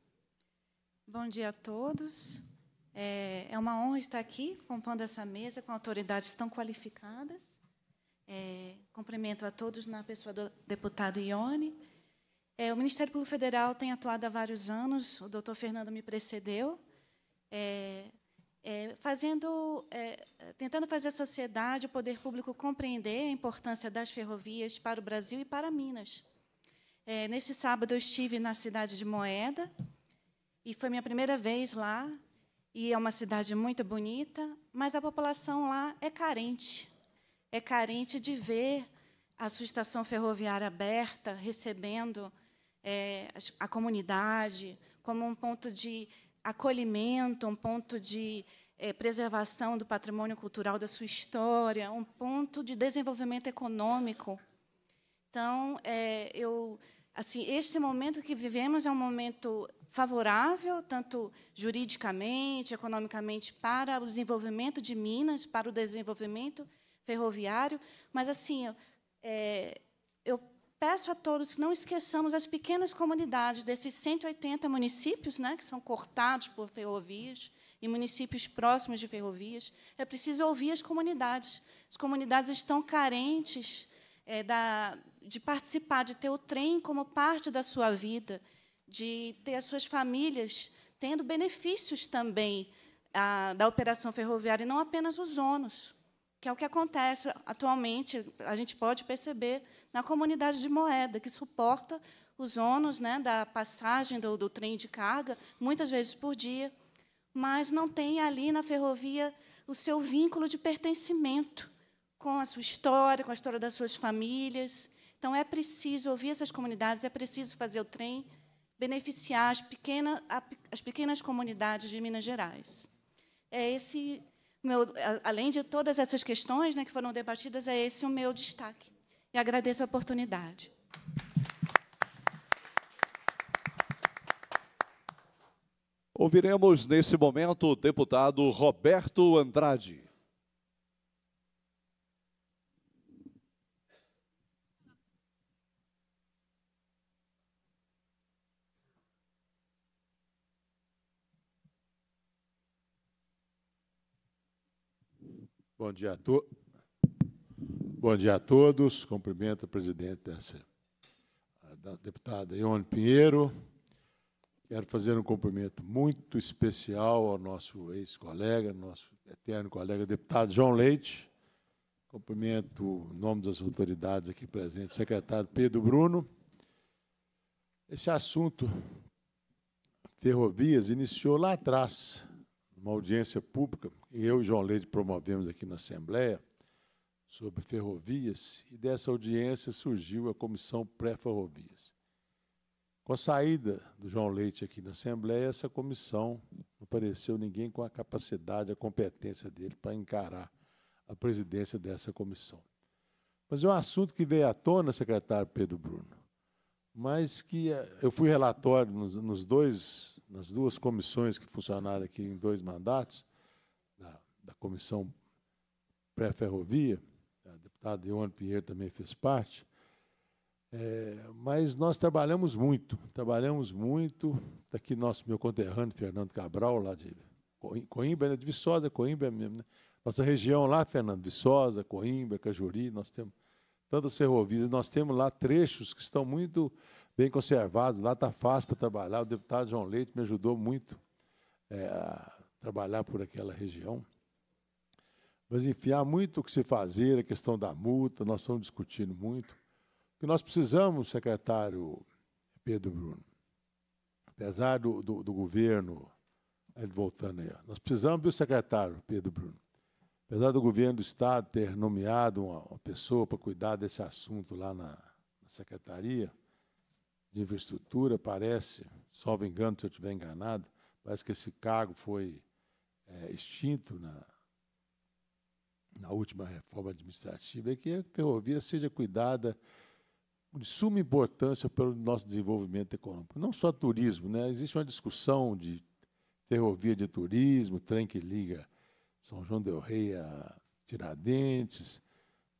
Speaker 18: Bom dia a todos. É, é uma honra estar aqui compondo essa mesa com autoridades tão qualificadas. É, cumprimento a todos na pessoa do deputado Ione. É, o Ministério Público Federal tem atuado há vários anos, o doutor Fernando me precedeu, é, é fazendo, é, tentando fazer a sociedade, o poder público, compreender a importância das ferrovias para o Brasil e para Minas. nesse sábado, eu estive na cidade de Moeda, e foi minha primeira vez lá. E é uma cidade muito bonita, mas a população lá é carente. É carente de ver a sua estação ferroviária aberta, recebendo é, a comunidade como um ponto de acolhimento, um ponto de é, preservação do patrimônio cultural da sua história, um ponto de desenvolvimento econômico. Então, é, eu, assim, este momento que vivemos é um momento favorável, tanto juridicamente, economicamente, para o desenvolvimento de Minas, para o desenvolvimento ferroviário, mas, assim, eu, é, eu peço a todos que não esqueçamos as pequenas comunidades desses 180 municípios, né, que são cortados por ferrovias, e municípios próximos de ferrovias. É preciso ouvir as comunidades. As comunidades estão carentes é, da, de participar, de ter o trem como parte da sua vida de ter as suas famílias tendo benefícios também a, da operação ferroviária, e não apenas os ônus, que é o que acontece atualmente, a gente pode perceber na comunidade de Moeda, que suporta os ônus né, da passagem do, do trem de carga, muitas vezes por dia, mas não tem ali na ferrovia o seu vínculo de pertencimento com a sua história, com a história das suas famílias. Então, é preciso ouvir essas comunidades, é preciso fazer o trem beneficiar as, pequena, as pequenas comunidades de Minas Gerais. É esse meu, além de todas essas questões né, que foram debatidas, é esse o meu destaque. E agradeço a oportunidade.
Speaker 2: Ouviremos nesse momento o deputado Roberto Andrade.
Speaker 19: Bom dia a todos. Bom dia a todos. Cumprimento a presidente dessa, da deputada Ione Pinheiro. Quero fazer um cumprimento muito especial ao nosso ex-colega, nosso eterno colega deputado João Leite. Cumprimento em nome das autoridades aqui presentes, secretário Pedro Bruno. Esse assunto ferrovias iniciou lá atrás, uma audiência pública, eu e João Leite promovemos aqui na Assembleia, sobre ferrovias, e dessa audiência surgiu a comissão pré-ferrovias. Com a saída do João Leite aqui na Assembleia, essa comissão não apareceu ninguém com a capacidade, a competência dele para encarar a presidência dessa comissão. Mas é um assunto que veio à tona, secretário Pedro Bruno, mas que eh, eu fui relatório nos, nos dois nas duas comissões que funcionaram aqui em dois mandatos, da, da comissão pré-ferrovia, a deputada Ione Pinheiro também fez parte, é, mas nós trabalhamos muito, trabalhamos muito. Está aqui nosso meu conterrâneo, Fernando Cabral, lá de Coimbra, né, de Viçosa, Coimbra Né? Nossa região lá, Fernando, Viçosa, Coimbra, Cajuri, nós temos tantas ferrovias, nós temos lá trechos que estão muito bem conservados. Lá está fácil para trabalhar. O deputado João Leite me ajudou muito é, a trabalhar por aquela região. Mas, enfim, há muito o que se fazer, a questão da multa, nós estamos discutindo muito. O que nós precisamos, secretário Pedro Bruno, apesar do, do, do governo, voltando aí, nós precisamos, viu, secretário Pedro Bruno, apesar do governo do Estado ter nomeado uma, uma pessoa para cuidar desse assunto lá na, na secretaria, de infraestrutura, parece, salvo engano se eu estiver enganado, parece que esse cargo foi é, extinto na, na última reforma administrativa, é que a ferrovia seja cuidada de suma importância pelo nosso desenvolvimento econômico. Não só turismo, né? existe uma discussão de ferrovia de turismo, trem que liga São João del Rei a Tiradentes,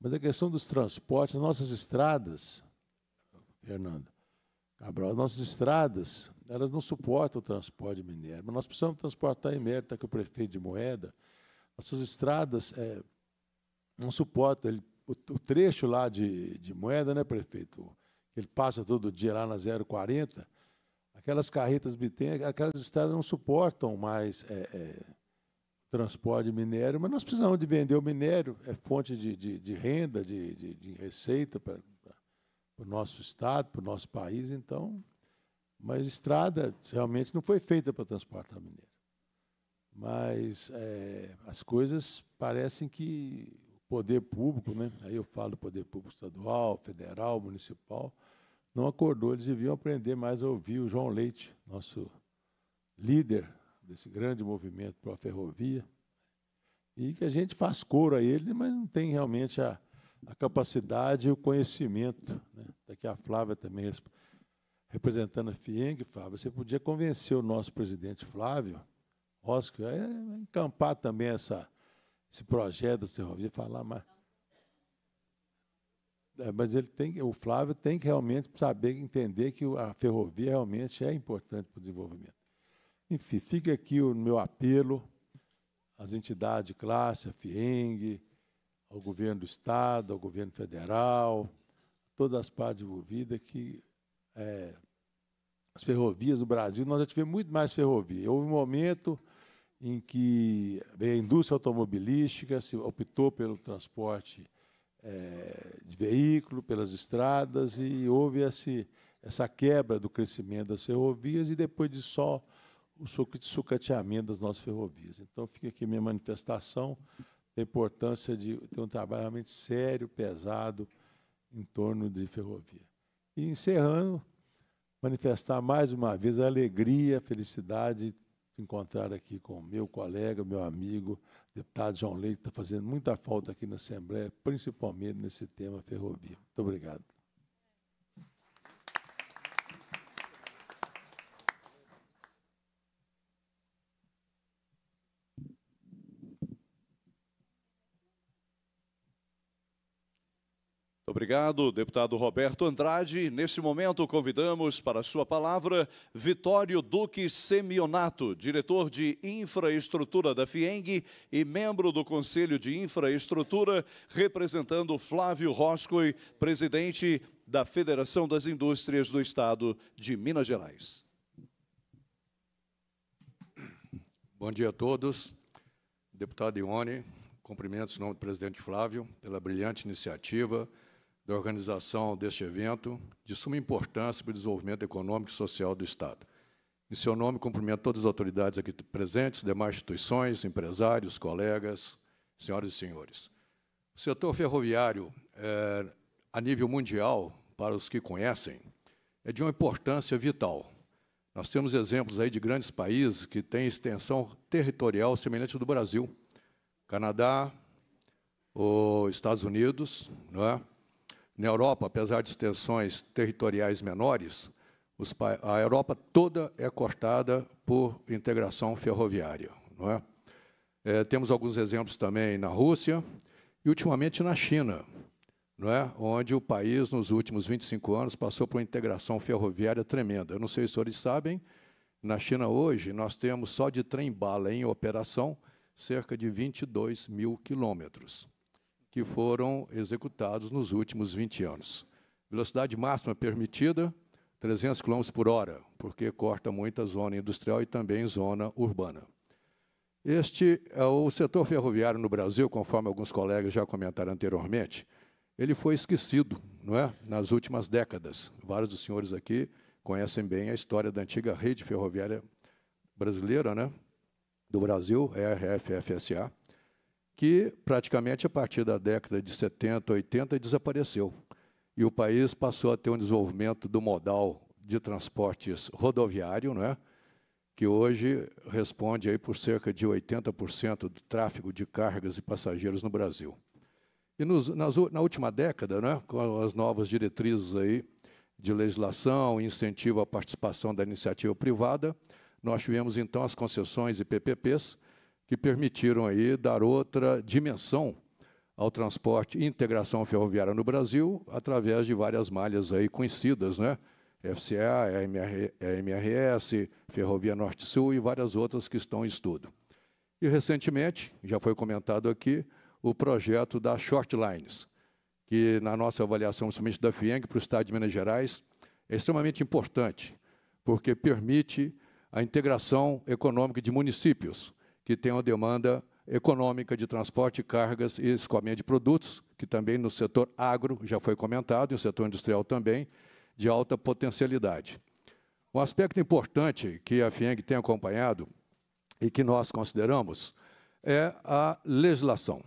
Speaker 19: mas a questão dos transportes, nossas estradas, Fernando, Cabral, as nossas estradas, elas não suportam o transporte de minério, mas nós precisamos transportar em mérito, tá, que o prefeito de Moeda, nossas estradas é, não suportam, ele, o, o, trecho lá de, de Moeda, né, prefeito, ele passa todo dia lá na 040, aquelas carretas bitengas, aquelas estradas não suportam mais é, é, transporte de minério, mas nós precisamos de vender o minério, é fonte de, de, de renda, de, de, de receita para para o nosso estado, para o nosso país, então. Mas estrada realmente não foi feita para transportar mineiro. Mas é, as coisas parecem que o poder público, né? aí eu falo do poder público estadual, federal, municipal, não acordou. Eles deviam aprender mais a ouvir o João Leite, nosso líder desse grande movimento para a ferrovia, né. e que a gente faz coro a ele, mas não tem realmente a, a capacidade e o conhecimento. Né? Daqui tá a Flávia também representando a FIENG, Flávia, você podia convencer o nosso presidente Flávio, Oscar, a é, encampar também essa, esse projeto da ferrovia, falar mais. É, mas ele tem, o Flávio tem que realmente saber entender que a ferrovia realmente é importante para o desenvolvimento. Enfim, fica aqui o meu apelo às entidades de classe, a FIENG, ao governo do Estado, ao governo federal, todas as partes envolvidas, que é, as ferrovias do Brasil, nós já tivemos muito mais ferrovia. Houve um momento em que a indústria automobilística se optou pelo transporte é, de veículo, pelas estradas, e houve esse, essa quebra do crescimento das ferrovias e depois de só o sucateamento das nossas ferrovias. Então, fica aqui minha manifestação a importância de ter um trabalho realmente sério, pesado, em torno de ferrovia. E encerrando, manifestar mais uma vez a alegria, a felicidade de encontrar aqui com meu colega, meu amigo, deputado João Leite, que está fazendo muita falta aqui na Assembleia, principalmente nesse tema ferrovia. Muito obrigado.
Speaker 2: Obrigado, deputado Roberto Andrade. Neste momento, convidamos para a sua palavra Vitório Duque Semionato, diretor de Infraestrutura da FIENG e membro do Conselho de Infraestrutura, representando Flávio Roscoe, presidente da Federação das Indústrias do Estado de Minas Gerais. Bom dia a todos. Deputado
Speaker 20: Ione, cumprimentos em nome do presidente Flávio pela brilhante iniciativa da organização deste evento, de suma importância para o desenvolvimento econômico e social do Estado. Em seu nome, cumprimento todas as autoridades aqui presentes, demais instituições, empresários, colegas, senhoras e senhores. O setor ferroviário, é, a nível mundial, para os que conhecem, é de uma importância vital. Nós temos exemplos aí de grandes países que têm extensão territorial semelhante do Brasil. Canadá, os Estados Unidos, não é? Na Europa, apesar de extensões territoriais menores, a Europa toda é cortada por integração ferroviária. Não é? é? temos alguns exemplos também na Rússia e, ultimamente, na China, não é? onde o país, nos últimos 25 anos, passou por uma integração ferroviária tremenda. Eu não sei se vocês sabem, na China hoje, nós temos só de trem-bala em operação cerca de 22 mil quilômetros que foram executados nos últimos 20 anos. Velocidade máxima permitida, 300 km por hora, porque corta muita zona industrial e também zona urbana. Este é o setor ferroviário no Brasil, conforme alguns colegas já comentaram anteriormente, ele foi esquecido, não é? Nas últimas décadas. Vários dos senhores aqui conhecem bem a história da antiga rede ferroviária brasileira, né? Do Brasil, RFFSA que praticamente a partir da década de 70, 80 desapareceu. E o país passou a ter um desenvolvimento do modal de transportes rodoviário, né, que hoje responde aí por cerca de 80% do tráfego de cargas e passageiros no Brasil. E nos, nas, na última década, né, com as novas diretrizes aí de legislação, incentivo à participação da iniciativa privada, nós tivemos então as concessões e PPPs, que permitiram aí dar outra dimensão ao transporte e integração ferroviária no Brasil através de várias malhas aí conhecidas, né? FCA, MRS, Ferrovia Norte-Sul e várias outras que estão em estudo. E recentemente, já foi comentado aqui, o projeto da Short Lines, que na nossa avaliação, principalmente da FIENG para o Estado de Minas Gerais, é extremamente importante, porque permite a integração econômica de municípios, que tem uma demanda econômica de transporte, cargas e escoamento de produtos, que também no setor agro já foi comentado, e o setor industrial também, de alta potencialidade. Um aspecto importante que a FIENG tem acompanhado e que nós consideramos é a legislação,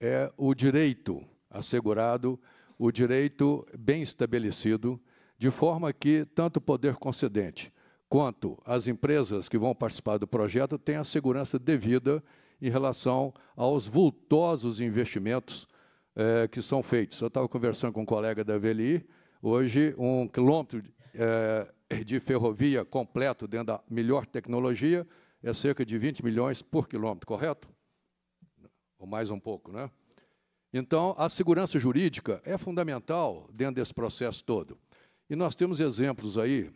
Speaker 20: é o direito assegurado, o direito bem estabelecido, de forma que tanto o poder concedente quanto as empresas que vão participar do projeto têm a segurança devida em relação aos vultosos investimentos eh, que são feitos. Eu estava conversando com um colega da VLI, hoje um quilômetro eh, de ferrovia completo dentro da melhor tecnologia é cerca de 20 milhões por quilômetro, correto? Ou mais um pouco, né? Então, a segurança jurídica é fundamental dentro desse processo todo. E nós temos exemplos aí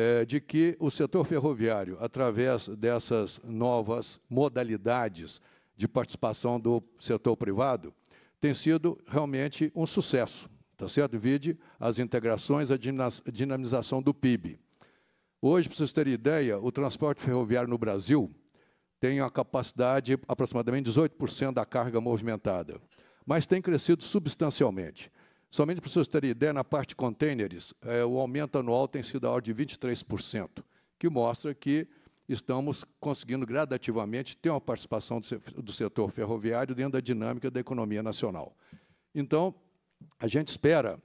Speaker 20: é, de que o setor ferroviário, através dessas novas modalidades de participação do setor privado, tem sido realmente um sucesso, tá certo? Vide as integrações, a dinamização do PIB. Hoje, para vocês terem ideia, o transporte ferroviário no Brasil tem a capacidade aproximadamente 18% da carga movimentada, mas tem crescido substancialmente. Somente para vocês terem ideia, na parte contêineres é, o aumento anual tem sido a de 23%, que mostra que estamos conseguindo gradativamente ter uma participação do setor ferroviário dentro da dinâmica da economia nacional. Então, a gente espera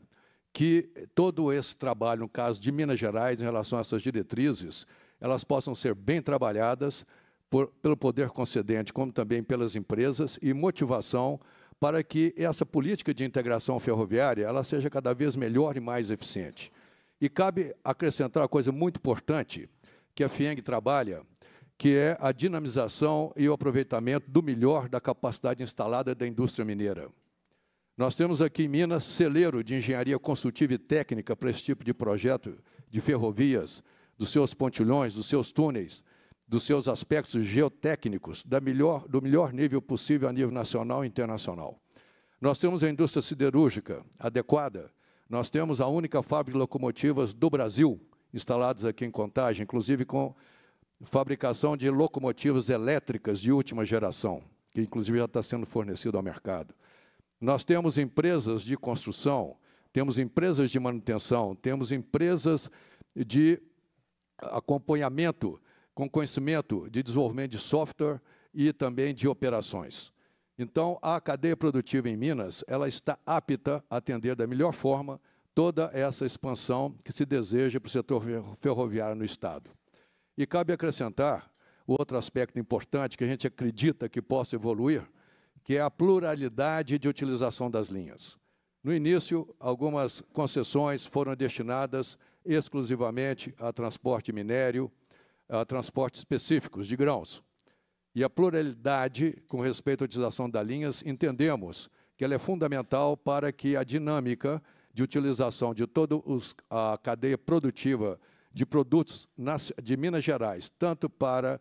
Speaker 20: que todo esse trabalho, no caso de Minas Gerais, em relação a essas diretrizes, elas possam ser bem trabalhadas por, pelo poder concedente, como também pelas empresas, e motivação para que essa política de integração ferroviária ela seja cada vez melhor e mais eficiente. E cabe acrescentar uma coisa muito importante que a FIENG trabalha, que é a dinamização e o aproveitamento do melhor da capacidade instalada da indústria mineira. Nós temos aqui em Minas celeiro de engenharia consultiva e técnica para esse tipo de projeto de ferrovias, dos seus pontilhões, dos seus túneis, dos seus aspectos geotécnicos da melhor, do melhor nível possível a nível nacional e internacional. Nós temos a indústria siderúrgica adequada, nós temos a única fábrica de locomotivas do Brasil instaladas aqui em Contagem, inclusive com fabricação de locomotivas elétricas de última geração, que inclusive já está sendo fornecido ao mercado. Nós temos empresas de construção, temos empresas de manutenção, temos empresas de acompanhamento com conhecimento de desenvolvimento de software e também de operações. Então, a cadeia produtiva em Minas, ela está apta a atender da melhor forma toda essa expansão que se deseja para o setor ferroviário no Estado. E cabe acrescentar outro aspecto importante que a gente acredita que possa evoluir, que é a pluralidade de utilização das linhas. No início, algumas concessões foram destinadas exclusivamente a transporte minério, a transportes específicos de grãos. E a pluralidade com respeito à utilização das linhas, entendemos que ela é fundamental para que a dinâmica de utilização de toda a cadeia produtiva de produtos de Minas Gerais, tanto para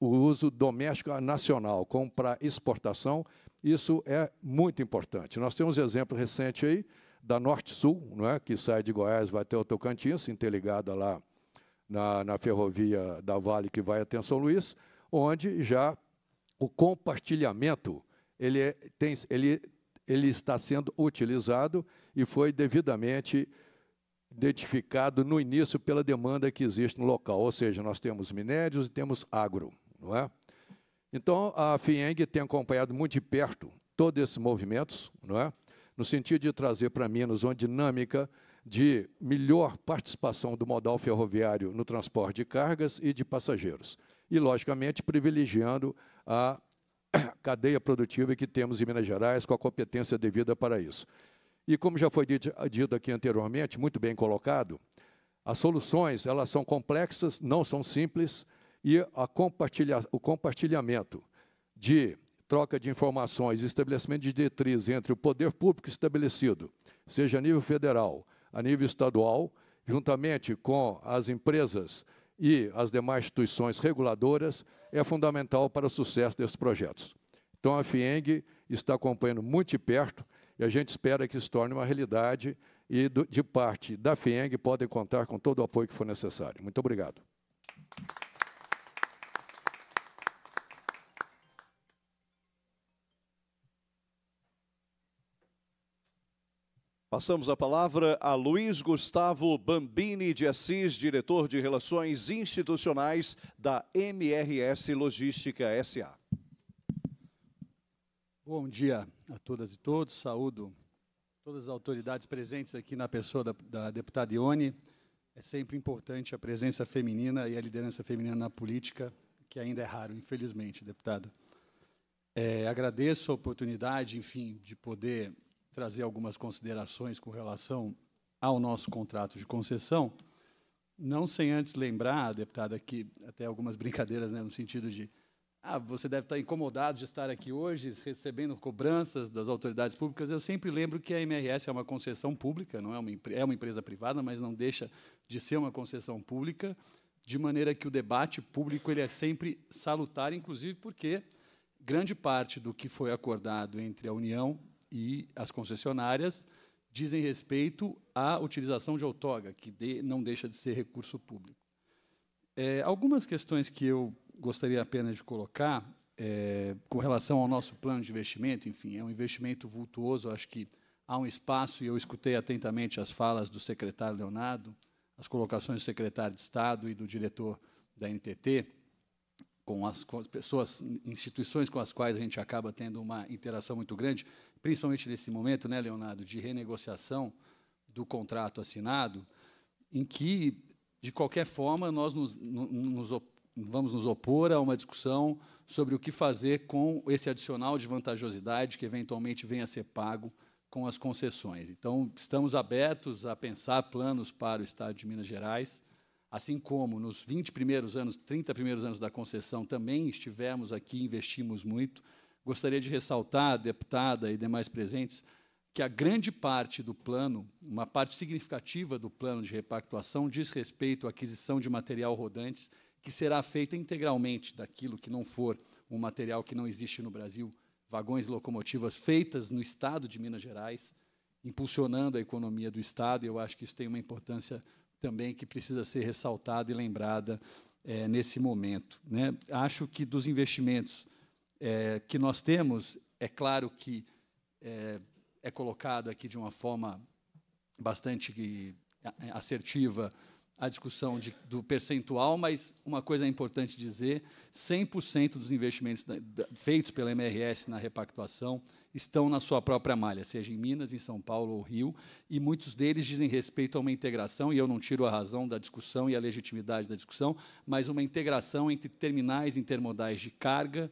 Speaker 20: o uso doméstico nacional como para exportação, isso é muito importante. Nós temos um exemplo recente aí da Norte-Sul, não é? que sai de Goiás, vai até o Tocantins, interligada lá na, na ferrovia da Vale que vai até São Luís, onde já o compartilhamento ele, é, tem, ele, ele está sendo utilizado e foi devidamente identificado no início pela demanda que existe no local, ou seja, nós temos minérios e temos agro, não é? Então, a FIENG tem acompanhado muito de perto todos esses movimentos, não é? no sentido de trazer para Minas uma dinâmica de melhor participação do modal ferroviário no transporte de cargas e de passageiros. E, logicamente, privilegiando a cadeia produtiva que temos em Minas Gerais com a competência devida para isso. E como já foi dito, aqui anteriormente, muito bem colocado, as soluções elas são complexas, não são simples, e compartilha, o compartilhamento de troca de informações, estabelecimento de diretrizes entre o poder público estabelecido, seja a nível federal, a nível estadual, juntamente com as empresas e as demais instituições reguladoras, é fundamental para o sucesso desses projetos. Então, a FIENG está acompanhando muito de perto e a gente espera que se torne uma realidade e, de parte da FIENG, podem contar com todo o apoio que for necessário. Muito obrigado.
Speaker 2: Passamos a palavra a Luiz Gustavo Bambini de Assis, diretor de Relações Institucionais da MRS Logística SA.
Speaker 21: Bom dia a todas e todos. Saúdo todas as autoridades presentes aqui na pessoa da, da deputada Ione. É sempre importante a presença feminina e a liderança feminina na política, que ainda é raro, infelizmente, deputada. É, agradeço a oportunidade, enfim, de poder trazer algumas considerações com relação ao nosso contrato de concessão, não sem antes lembrar, deputada, que até algumas brincadeiras né, no sentido de ah, você deve estar incomodado de estar aqui hoje, recebendo cobranças das autoridades públicas. Eu sempre lembro que a MRS é uma concessão pública, não é uma, é uma empresa privada, mas não deixa de ser uma concessão pública, de maneira que o debate público ele é sempre salutar, inclusive porque grande parte do que foi acordado entre a União e as concessionárias dizem respeito à utilização de outorga, que de, não deixa de ser recurso público. É, algumas questões que eu gostaria apenas de colocar é, com relação ao nosso plano de investimento, enfim, é um investimento vultuoso, acho que há um espaço, e eu escutei atentamente as falas do secretário Leonardo, as colocações do secretário de Estado e do diretor da NTT, com as, com as pessoas, instituições com as quais a gente acaba tendo uma interação muito grande principalmente nesse momento, né, Leonardo, de renegociação do contrato assinado, em que, de qualquer forma, nós nos, nos vamos nos opor a uma discussão sobre o que fazer com esse adicional de vantajosidade que eventualmente venha a ser pago com as concessões. Então, estamos abertos a pensar planos para o Estado de Minas Gerais, assim como nos 20 primeiros anos, 30 primeiros anos da concessão também estivemos aqui, investimos muito Gostaria de ressaltar, deputada e demais presentes, que a grande parte do plano, uma parte significativa do plano de repactuação, diz respeito à aquisição de material rodantes, que será feita integralmente daquilo que não for um material que não existe no Brasil, vagões e locomotivas feitas no estado de Minas Gerais, impulsionando a economia do estado, e eu acho que isso tem uma importância também que precisa ser ressaltada e lembrada é, nesse momento. Né? Acho que dos investimentos é, que nós temos, é claro que é, é colocado aqui de uma forma bastante é, é, assertiva a discussão de, do percentual, mas uma coisa é importante dizer: 100% dos investimentos da, da, feitos pela MRS na repactuação estão na sua própria malha, seja em Minas, em São Paulo ou Rio, e muitos deles dizem respeito a uma integração, e eu não tiro a razão da discussão e a legitimidade da discussão, mas uma integração entre terminais intermodais de carga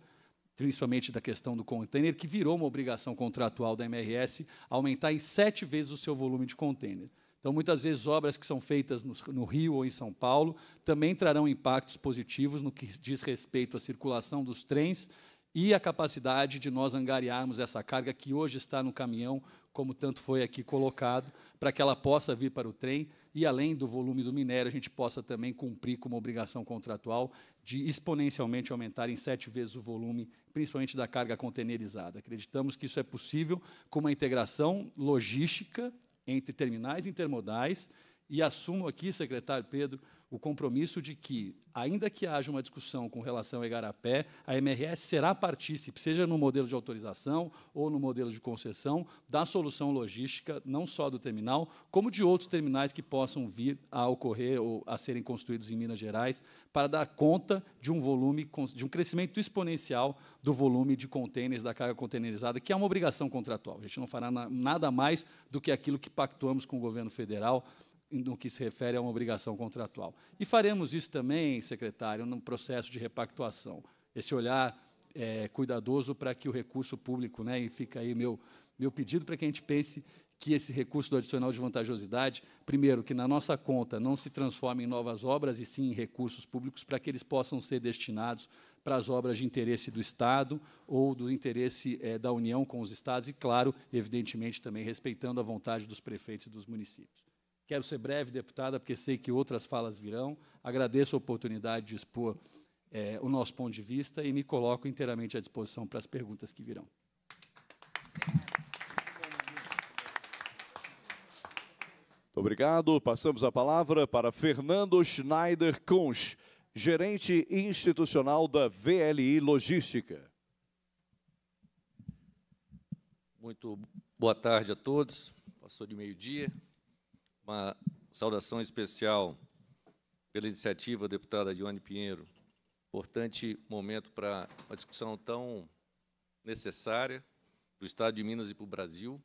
Speaker 21: principalmente da questão do container, que virou uma obrigação contratual da MRS aumentar em sete vezes o seu volume de container. Então, muitas vezes, obras que são feitas no, no, Rio ou em São Paulo também trarão impactos positivos no que diz respeito à circulação dos trens, e a capacidade de nós angariarmos essa carga que hoje está no caminhão, como tanto foi aqui colocado, para que ela possa vir para o trem e, além do volume do minério, a gente possa também cumprir com uma obrigação contratual de exponencialmente aumentar em sete vezes o volume, principalmente da carga contenerizada. Acreditamos que isso é possível com uma integração logística entre terminais intermodais e assumo aqui, secretário Pedro, o compromisso de que, ainda que haja uma discussão com relação ao Igarapé, a MRS será partícipe, seja no modelo de autorização ou no modelo de concessão, da solução logística, não só do terminal, como de outros terminais que possam vir a ocorrer ou a serem construídos em Minas Gerais, para dar conta de um volume, de um crescimento exponencial do volume de contêineres, da carga containerizada, que é uma obrigação contratual. A gente não fará nada mais do que aquilo que pactuamos com o governo federal no que se refere a uma obrigação contratual. E faremos isso também, secretário, no processo de repactuação. Esse olhar é, cuidadoso para que o recurso público, né, e fica aí meu, meu pedido para que a gente pense que esse recurso do adicional de vantajosidade, primeiro, que na nossa conta não se transforme em novas obras, e sim em recursos públicos, para que eles possam ser destinados para as obras de interesse do Estado ou do interesse é, da União com os Estados, e, claro, evidentemente, também respeitando a vontade dos prefeitos e dos municípios. Quero ser breve, deputada, porque sei que outras falas virão. Agradeço a oportunidade de expor é, o nosso ponto de vista e me coloco inteiramente à disposição para as perguntas que virão.
Speaker 2: Muito obrigado. Passamos a palavra para Fernando Schneider Kunsch, gerente institucional da VLI Logística.
Speaker 22: Muito boa tarde a todos. Passou de meio-dia uma saudação especial pela iniciativa da deputada Ione Pinheiro. Importante momento para uma discussão tão necessária para o Estado de Minas e para o Brasil.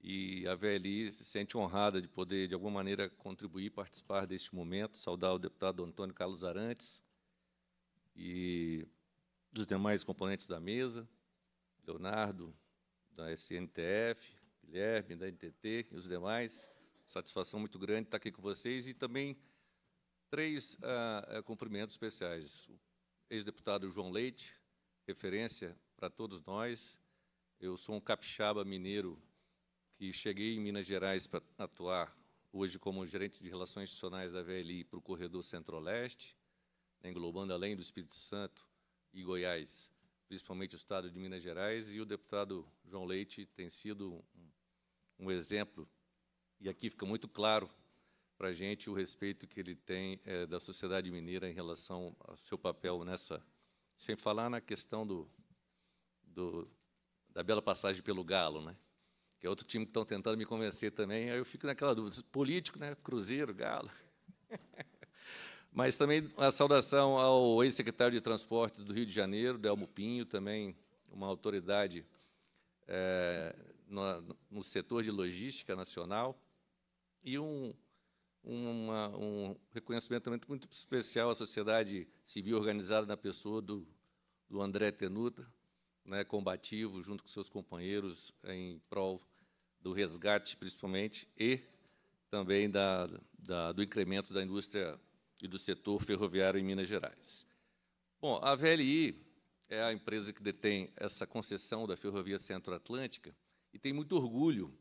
Speaker 22: E a VLI se sente honrada de poder, de alguma maneira, contribuir, participar deste momento. Saudar o deputado Antônio Carlos Arantes e dos demais componentes da mesa, Leonardo, da SNTF, Guilherme, da NTT e os demais. Satisfação muito grande estar aqui com vocês e também três ah, eh, cumprimentos especiais. O ex-deputado João Leite, referência para todos nós. Eu sou um capixaba mineiro que cheguei em Minas Gerais para atuar hoje como gerente de relações institucionais da VLI para o corredor Centro-Oeste, né, englobando além do Espírito Santo e Goiás, principalmente o estado de Minas Gerais, e o deputado João Leite tem sido um, um exemplo e aqui fica muito claro para a gente o respeito que ele tem é, da sociedade mineira em relação ao seu papel nessa. Sem falar na questão do, do da bela passagem pelo Galo, né? que é outro time que estão tentando me convencer também. Aí eu fico naquela dúvida: político, né? Cruzeiro, Galo. Mas também a saudação ao ex-secretário de Transportes do Rio de Janeiro, Delmo Pinho, também uma autoridade é, no, no setor de logística nacional. E um, uma, um reconhecimento também muito especial à sociedade civil organizada na pessoa do, do André Tenuta, né, combativo, junto com seus companheiros, em prol do resgate, principalmente, e também da, da, do incremento da indústria e do setor ferroviário em Minas Gerais. Bom, a VLI é a empresa que detém essa concessão da Ferrovia Centro-Atlântica e tem muito orgulho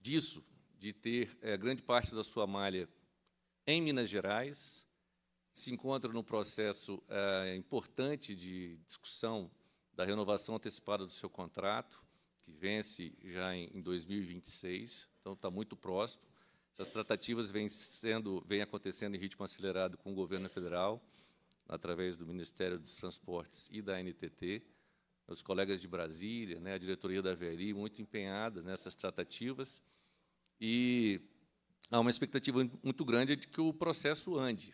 Speaker 22: disso, de ter é, grande parte da sua malha em Minas Gerais, se encontra no processo é, importante de discussão da renovação antecipada do seu contrato, que vence já em, em 2026, então está muito próximo. Essas tratativas vêm, sendo, vêm acontecendo em ritmo acelerado com o governo federal, através do Ministério dos Transportes e da NTT. Meus colegas de Brasília, né, a diretoria da VLI, muito empenhada nessas tratativas e há uma expectativa muito grande de que o processo ande.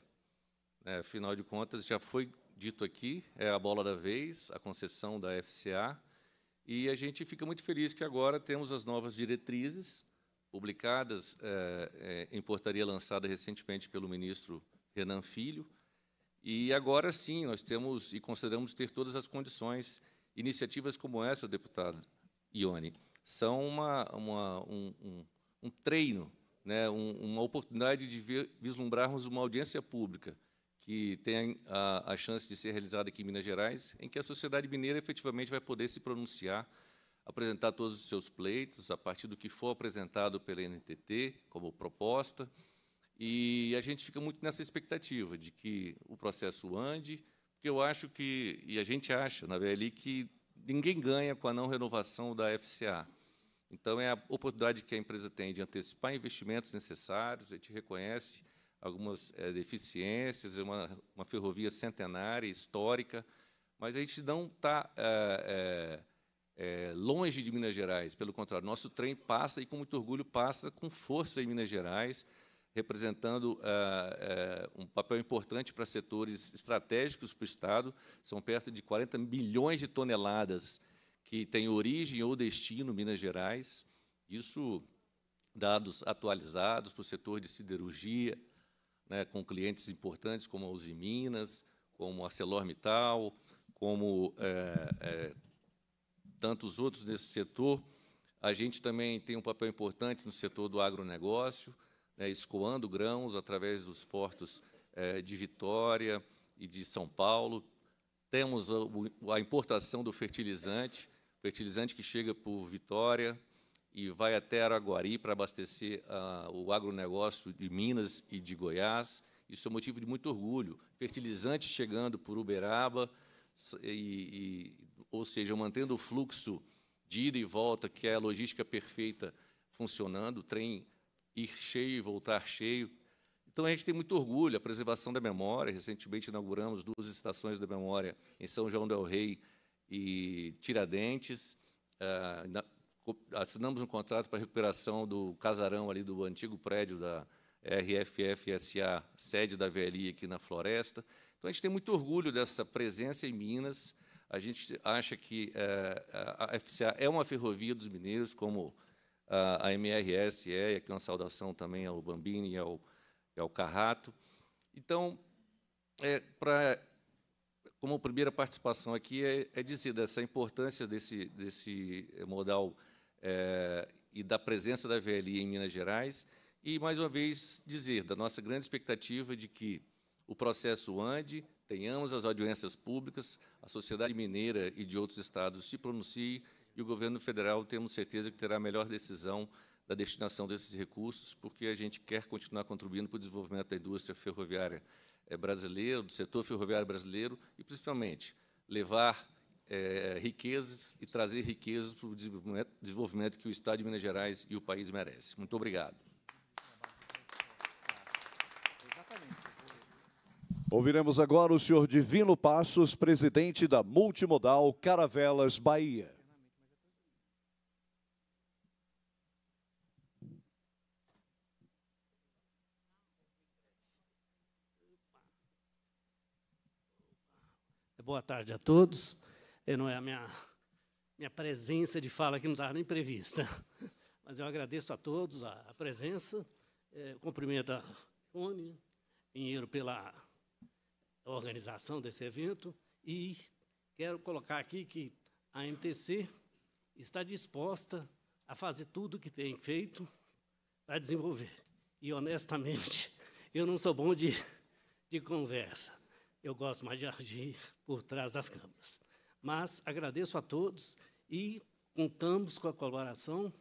Speaker 22: É, afinal de contas, já foi dito aqui, é a bola da vez, a concessão da FCA, e a gente fica muito feliz que agora temos as novas diretrizes publicadas é, é, em portaria lançada recentemente pelo ministro Renan Filho, e agora sim nós temos e consideramos ter todas as condições. Iniciativas como essa, deputado Ione, são uma, uma, um, um um treino, né, um, uma oportunidade de ver, vislumbrarmos uma audiência pública que tem a, a, chance de ser realizada aqui em Minas Gerais, em que a sociedade mineira efetivamente vai poder se pronunciar, apresentar todos os seus pleitos a partir do que for apresentado pela NTT como proposta, e a gente fica muito nessa expectativa de que o processo ande, porque eu acho que, e a gente acha, na VLI, que ninguém ganha com a não renovação da FCA. Então, é a oportunidade que a empresa tem de antecipar investimentos necessários, a gente reconhece algumas é, deficiências, uma, uma ferrovia centenária, histórica, mas a gente não está é, é, longe de Minas Gerais, pelo contrário, nosso trem passa, e com muito orgulho passa com força em Minas Gerais, representando eh, eh, um papel importante para setores estratégicos para o Estado, são perto de 40 bilhões de toneladas que tem origem ou destino Minas Gerais, isso dados atualizados para o setor de siderurgia, né, com clientes importantes como a Uzi Minas, como a ArcelorMittal, como é, é, tantos outros nesse setor. A gente também tem um papel importante no setor do agronegócio, né, escoando grãos através dos portos é, de Vitória e de São Paulo. Temos a, a importação do fertilizante, fertilizante que chega por Vitória e vai até Araguari para abastecer ah, o agronegócio de Minas e de Goiás. Isso é motivo de muito orgulho. Fertilizante chegando por Uberaba, e, e, ou seja, mantendo o fluxo de ida e volta, que é a logística perfeita funcionando, o trem ir cheio e voltar cheio. Então, a gente tem muito orgulho, a preservação da memória. Recentemente, inauguramos duas estações da memória em São João del Rei e Tiradentes. Ah, assinamos um contrato para recuperação do casarão ali do antigo prédio da RFFSA, sede da VLI aqui na Floresta. Então, a gente tem muito orgulho dessa presença em Minas. A gente acha que é, a FCA é uma ferrovia dos mineiros, como a, a MRS é, e aqui uma saudação também ao Bambini e ao, e ao Carrato. Então, é, para como primeira participação aqui é, é dizida essa importância desse, desse eh, modal é, e da presença da VLI em Minas Gerais, e, mais uma vez, dizer da nossa grande expectativa de que o processo ande, tenhamos as audiências públicas, a sociedade mineira e de outros estados se pronuncie e o governo federal temos certeza que terá a melhor decisão da destinação desses recursos, porque a gente quer continuar contribuindo para o desenvolvimento da indústria ferroviária eh, brasileiro, do setor ferroviário brasileiro e, principalmente, levar é, riquezas e trazer riquezas para o desenvolvimento que o Estado de Minas Gerais e o país merecem. Muito obrigado.
Speaker 2: Ouviremos agora o senhor Divino Passos, presidente da Multimodal Caravelas Bahia.
Speaker 23: boa tarde a todos. Eu não é a minha, minha presença de fala que não estava nem prevista, mas eu agradeço a todos a, a presença. É, cumprimento a Rony, Pinheiro, pela organização desse evento e quero colocar aqui que a MTC está disposta a fazer tudo o que tem feito para desenvolver. E, honestamente, eu não sou bom de, de conversa eu gosto mais de agir por trás das câmeras. Mas agradeço a todos e contamos com a colaboração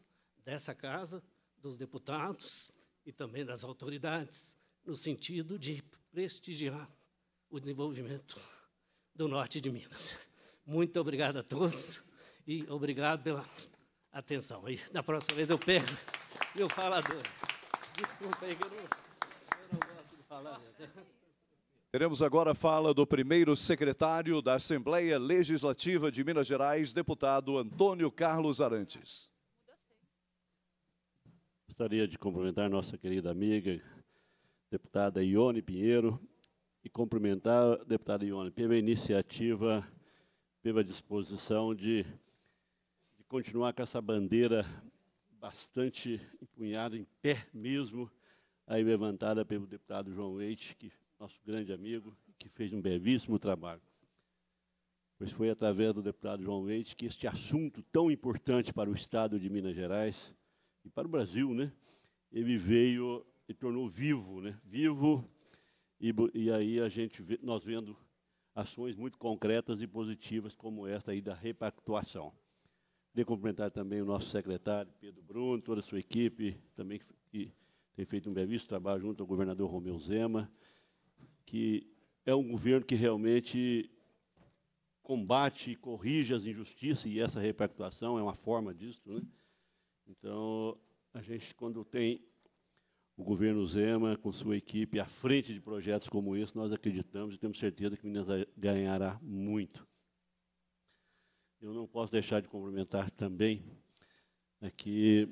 Speaker 23: dessa casa, dos deputados e também das autoridades, no sentido de prestigiar o desenvolvimento do norte de Minas. Muito obrigado a todos e obrigado pela atenção. E da próxima vez eu pego meu falador. Desculpa aí que eu não, eu não gosto de falar.
Speaker 2: Mesmo. Teremos agora a fala do primeiro secretário da Assembleia Legislativa de Minas Gerais, deputado Antônio Carlos Arantes.
Speaker 24: Gostaria de cumprimentar nossa querida amiga, deputada Ione Pinheiro, e cumprimentar, deputada Ione, pela iniciativa, pela disposição de, de continuar com essa bandeira bastante empunhada, em pé mesmo, aí levantada pelo deputado João Leite, que nosso grande amigo, que fez um belíssimo trabalho. Pois foi através do deputado João Leite que este assunto tão importante para o Estado de Minas Gerais e para o Brasil, né, ele veio e tornou vivo, né, vivo, e, e aí a gente vê, nós vendo ações muito concretas e positivas como esta aí da repactuação. Queria cumprimentar também o nosso secretário, Pedro Bruno, toda a sua equipe, também que tem feito um belíssimo trabalho junto ao governador Romeu Zema, que é um governo que realmente combate e corrige as injustiças, e essa repactuação é uma forma disso. Né? Então, a gente, quando tem o governo Zema, com sua equipe, à frente de projetos como esse, nós acreditamos e temos certeza que Minas ganhará muito. Eu não posso deixar de cumprimentar também aqui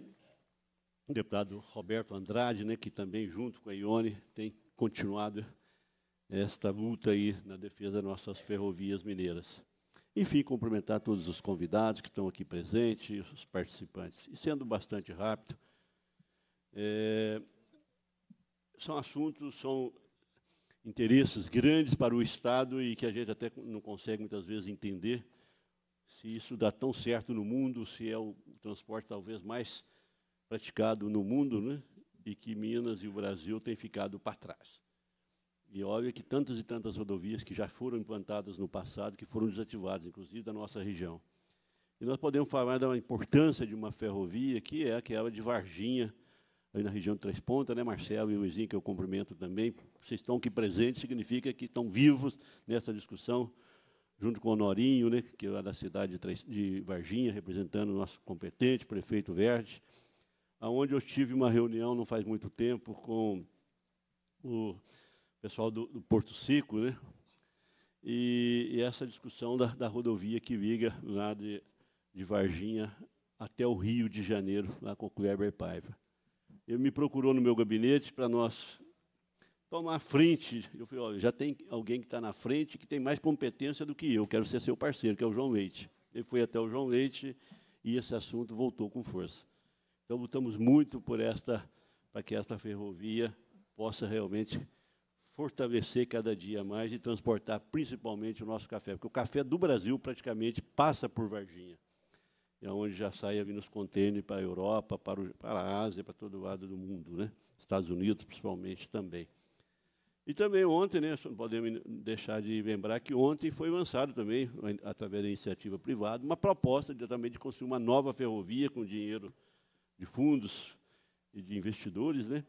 Speaker 24: o deputado Roberto Andrade, né, que também, junto com a Ione, tem continuado esta luta aí na defesa das nossas ferrovias mineiras. Enfim, cumprimentar todos os convidados que estão aqui presentes, os participantes. E sendo bastante rápido, é, são assuntos, são interesses grandes para o Estado e que a gente até não consegue muitas vezes entender se isso dá tão certo no mundo, se é o transporte talvez mais praticado no mundo, né? e que Minas e o Brasil têm ficado para trás. E óbvio que tantas e tantas rodovias que já foram implantadas no passado, que foram desativadas, inclusive da nossa região. E nós podemos falar da importância de uma ferrovia, que é aquela de Varginha, aí na região de Três Pontas, né, Marcelo e Luizinho, que eu cumprimento também. Vocês estão aqui presentes, significa que estão vivos nessa discussão, junto com o Norinho, né, que é da cidade de, Três, de Varginha, representando o nosso competente prefeito Verde, aonde eu tive uma reunião não faz muito tempo com o pessoal do, do Porto Seco, né? E, e essa discussão da, da, rodovia que liga lá de, de Varginha até o Rio de Janeiro, lá com o Kleber Paiva. Ele me procurou no meu gabinete para nós tomar frente. Eu falei, olha, já tem alguém que está na frente que tem mais competência do que eu, quero ser seu parceiro, que é o João Leite. Ele foi até o João Leite e esse assunto voltou com força. Então, lutamos muito por esta, para que esta ferrovia possa realmente fortalecer cada dia mais e transportar principalmente o nosso café, porque o café do Brasil praticamente passa por Varginha, é onde já sai ali nos contêineres para a Europa, para, o, para a Ásia, para todo lado do mundo, né? Estados Unidos principalmente também. E também ontem, né, não podemos deixar de lembrar que ontem foi lançado também, através da iniciativa privada, uma proposta de, também de construir uma nova ferrovia com dinheiro de fundos e de investidores, né,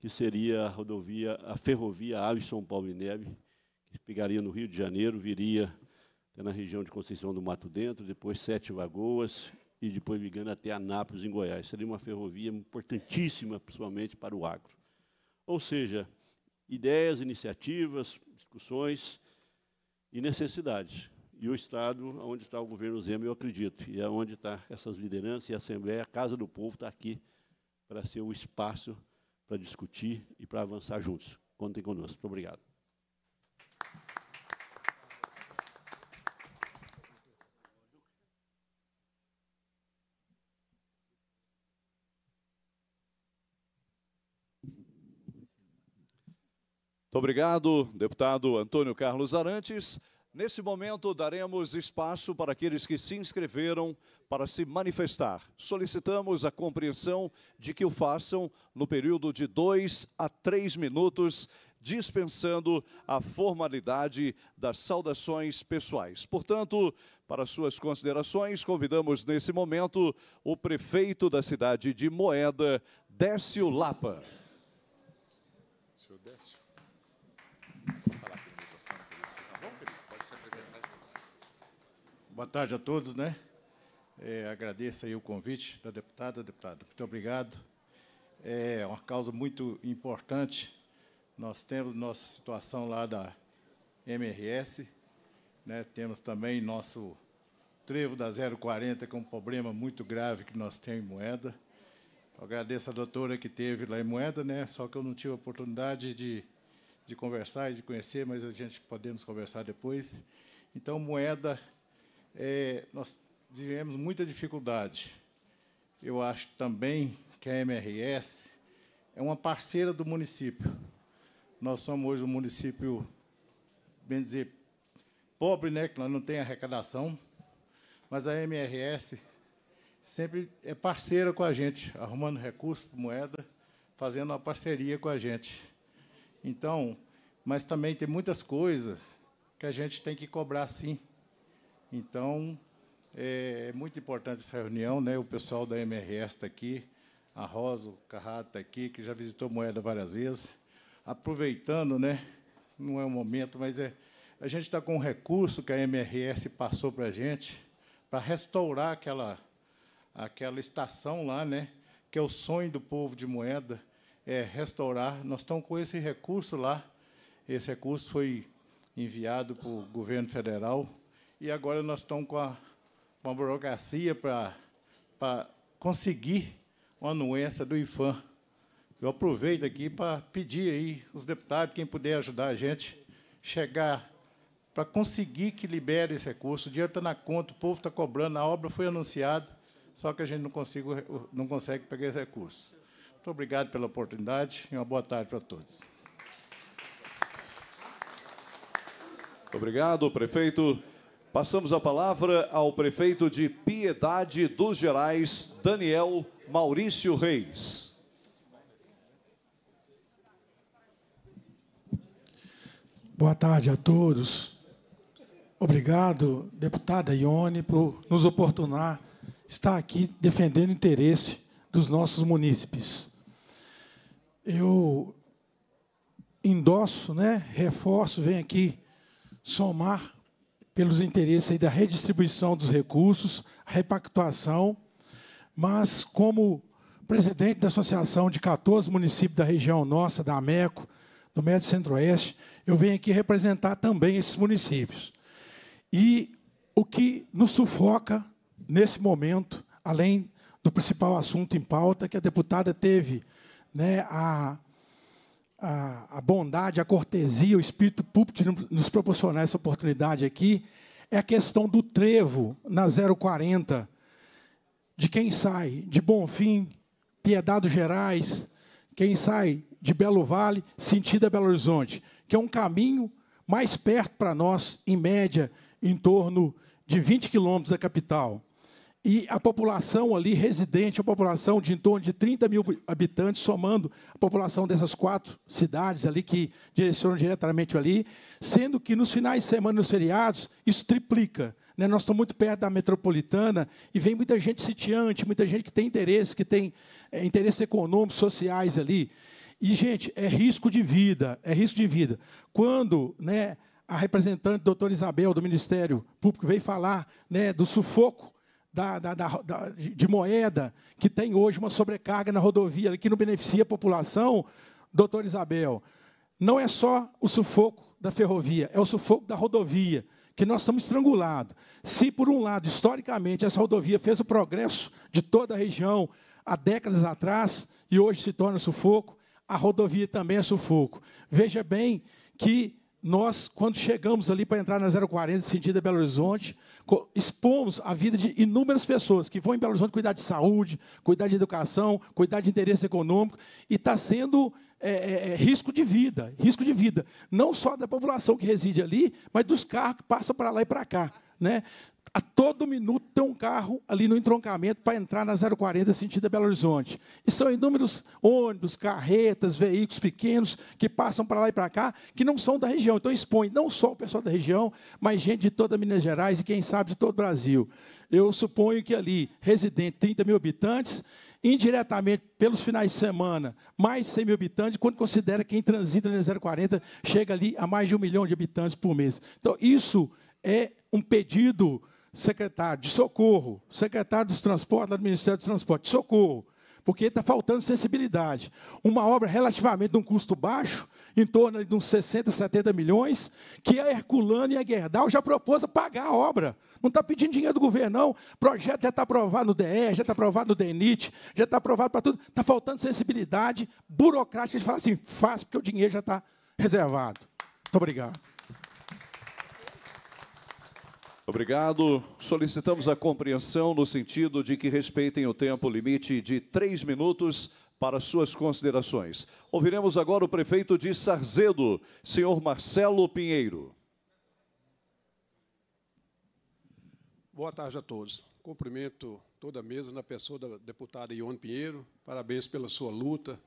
Speaker 24: que seria a rodovia, a ferrovia Aves São Paulo e Neve, que pegaria no Rio de Janeiro, viria na região de Conceição do Mato Dentro, depois Sete Lagoas e depois ligando até Anápolis, em Goiás. Seria uma ferrovia importantíssima, principalmente para o agro. Ou seja, ideias, iniciativas, discussões e necessidades. E o Estado, onde está o governo Zema, eu acredito, e é onde está essas lideranças e a Assembleia, a Casa do Povo está aqui para ser o espaço para discutir e para avançar juntos. Contem conosco. Muito obrigado.
Speaker 2: Muito obrigado, deputado Antônio Carlos Arantes. Nesse momento, daremos espaço para aqueles que se inscreveram para se manifestar. Solicitamos a compreensão de que o façam no período de dois a três minutos, dispensando a formalidade das saudações pessoais. Portanto, para suas considerações, convidamos nesse momento o prefeito da cidade de Moeda, Décio Lapa.
Speaker 25: Boa tarde a todos, né? É, agradeço aí o convite da deputada. Deputada, muito obrigado. É uma causa muito importante. Nós temos nossa situação lá da MRS, né? temos também nosso trevo da 040, que é um problema muito grave que nós temos em Moeda. Eu agradeço a doutora que teve lá em Moeda, né? só que eu não tive a oportunidade de, de conversar e de conhecer, mas a gente podemos conversar depois. Então, Moeda é, nós vivemos muita dificuldade. Eu acho também que a MRS é uma parceira do município. Nós somos hoje um município, bem dizer, pobre, né, que nós não tem arrecadação, mas a MRS sempre é parceira com a gente, arrumando recursos para moeda, fazendo uma parceria com a gente. Então, mas também tem muitas coisas que a gente tem que cobrar, sim, então, é, muito importante essa reunião, né? o pessoal da MRS está aqui, a Rosa, o Carrato está aqui, que já visitou Moeda várias vezes. Aproveitando, né? não é o momento, mas é, a gente está com um recurso que a MRS passou para a gente para restaurar aquela, aquela estação lá, né? que é o sonho do povo de Moeda, é restaurar. Nós estamos com esse recurso lá. Esse recurso foi enviado para o governo federal e agora nós estamos com, a, com uma burocracia para conseguir uma anuência do IFAM. Eu aproveito aqui para pedir aí os deputados, quem puder ajudar a gente, chegar para conseguir que libere esse recurso. O dinheiro está na conta, o povo está cobrando, a obra foi anunciada, só que a gente não, consigo, não consegue pegar esse recurso. Muito obrigado pela oportunidade e uma boa tarde para todos. Obrigado,
Speaker 2: prefeito. Passamos a palavra ao prefeito de Piedade dos Gerais, Daniel Maurício Reis.
Speaker 26: Boa tarde a todos. Obrigado, deputada Ione, por nos oportunar estar aqui defendendo o interesse dos nossos munícipes. Eu endosso, né, reforço, venho aqui somar pelos interesses da redistribuição dos recursos, repactuação, mas como presidente da associação de 14 municípios da região nossa, da AMECO, do Médio Centro-Oeste, eu venho aqui representar também esses municípios. E o que nos sufoca nesse momento, além do principal assunto em pauta, que a deputada teve né, a a, a bondade, a cortesia, o espírito público de nos proporcionar essa oportunidade aqui, é a questão do trevo na 040, de quem sai de Bonfim, Piedade Gerais, quem sai de Belo Vale, sentido a Belo Horizonte, que é um caminho mais perto para nós, em média, em torno de 20 quilômetros da capital. E a população ali residente, a população de em torno de 30 mil habitantes, somando a população dessas quatro cidades ali que direcionam diretamente ali, sendo que nos finais de semana, nos feriados, isso triplica. Né? Nós estamos muito perto da metropolitana e vem muita gente sitiante, muita gente que tem interesse, que tem é, eh, interesses econômicos, sociais ali. E, gente, é risco de vida, é risco de vida. Quando né, a representante doutora Isabel do Ministério Público veio falar né, do sufoco da, da, da, de moeda que tem hoje uma sobrecarga na rodovia que não beneficia a população, doutor Isabel, não é só o sufoco da ferrovia, é o sufoco da rodovia, que nós estamos estrangulados. Se, por um lado, historicamente, essa rodovia fez o progresso de toda a região há décadas atrás e hoje se torna sufoco, a rodovia também é sufoco. Veja bem que nós, quando chegamos ali para entrar na 040, sentido a Belo Horizonte, expomos a vida de inúmeras pessoas que vão em Belo Horizonte cuidar de saúde, cuidar de educação, cuidar de interesse econômico, e está sendo é, é, é, risco de vida, risco de vida, não só da população que reside ali, mas dos carros que passam para lá e para cá. Né? A todo minuto tem um carro ali no entroncamento para entrar na 040 sentido Belo Horizonte. E são inúmeros ônibus, carretas, veículos pequenos que passam para lá e para cá, que não são da região. Então expõe não só o pessoal da região, mas gente de toda Minas Gerais e quem sabe de todo o Brasil. Eu suponho que ali, residente, 30 mil habitantes, indiretamente, pelos finais de semana, mais de 100 mil habitantes, quando considera quem transita na 040 chega ali a mais de um milhão de habitantes por mês. Então, isso é um pedido secretário de socorro, secretário dos transportes, do Ministério dos Transportes, de socorro, porque está faltando sensibilidade. Uma obra relativamente de um custo baixo, em torno de uns 60, 70 milhões, que a Herculano e a Gerdau já propôs a pagar a obra. Não está pedindo dinheiro do governo, não. O projeto já está aprovado no DR, já está aprovado no DENIT, já está aprovado para tudo. Está faltando sensibilidade burocrática de falar assim, faz, porque o dinheiro já está reservado. Muito obrigado.
Speaker 2: Obrigado. Solicitamos a compreensão no sentido de que respeitem o tempo limite de três minutos para suas considerações. Ouviremos agora o prefeito de Sarzedo, senhor Marcelo Pinheiro.
Speaker 27: Boa tarde a todos. Cumprimento toda a mesa na pessoa da deputada Ione Pinheiro. Parabéns pela sua luta.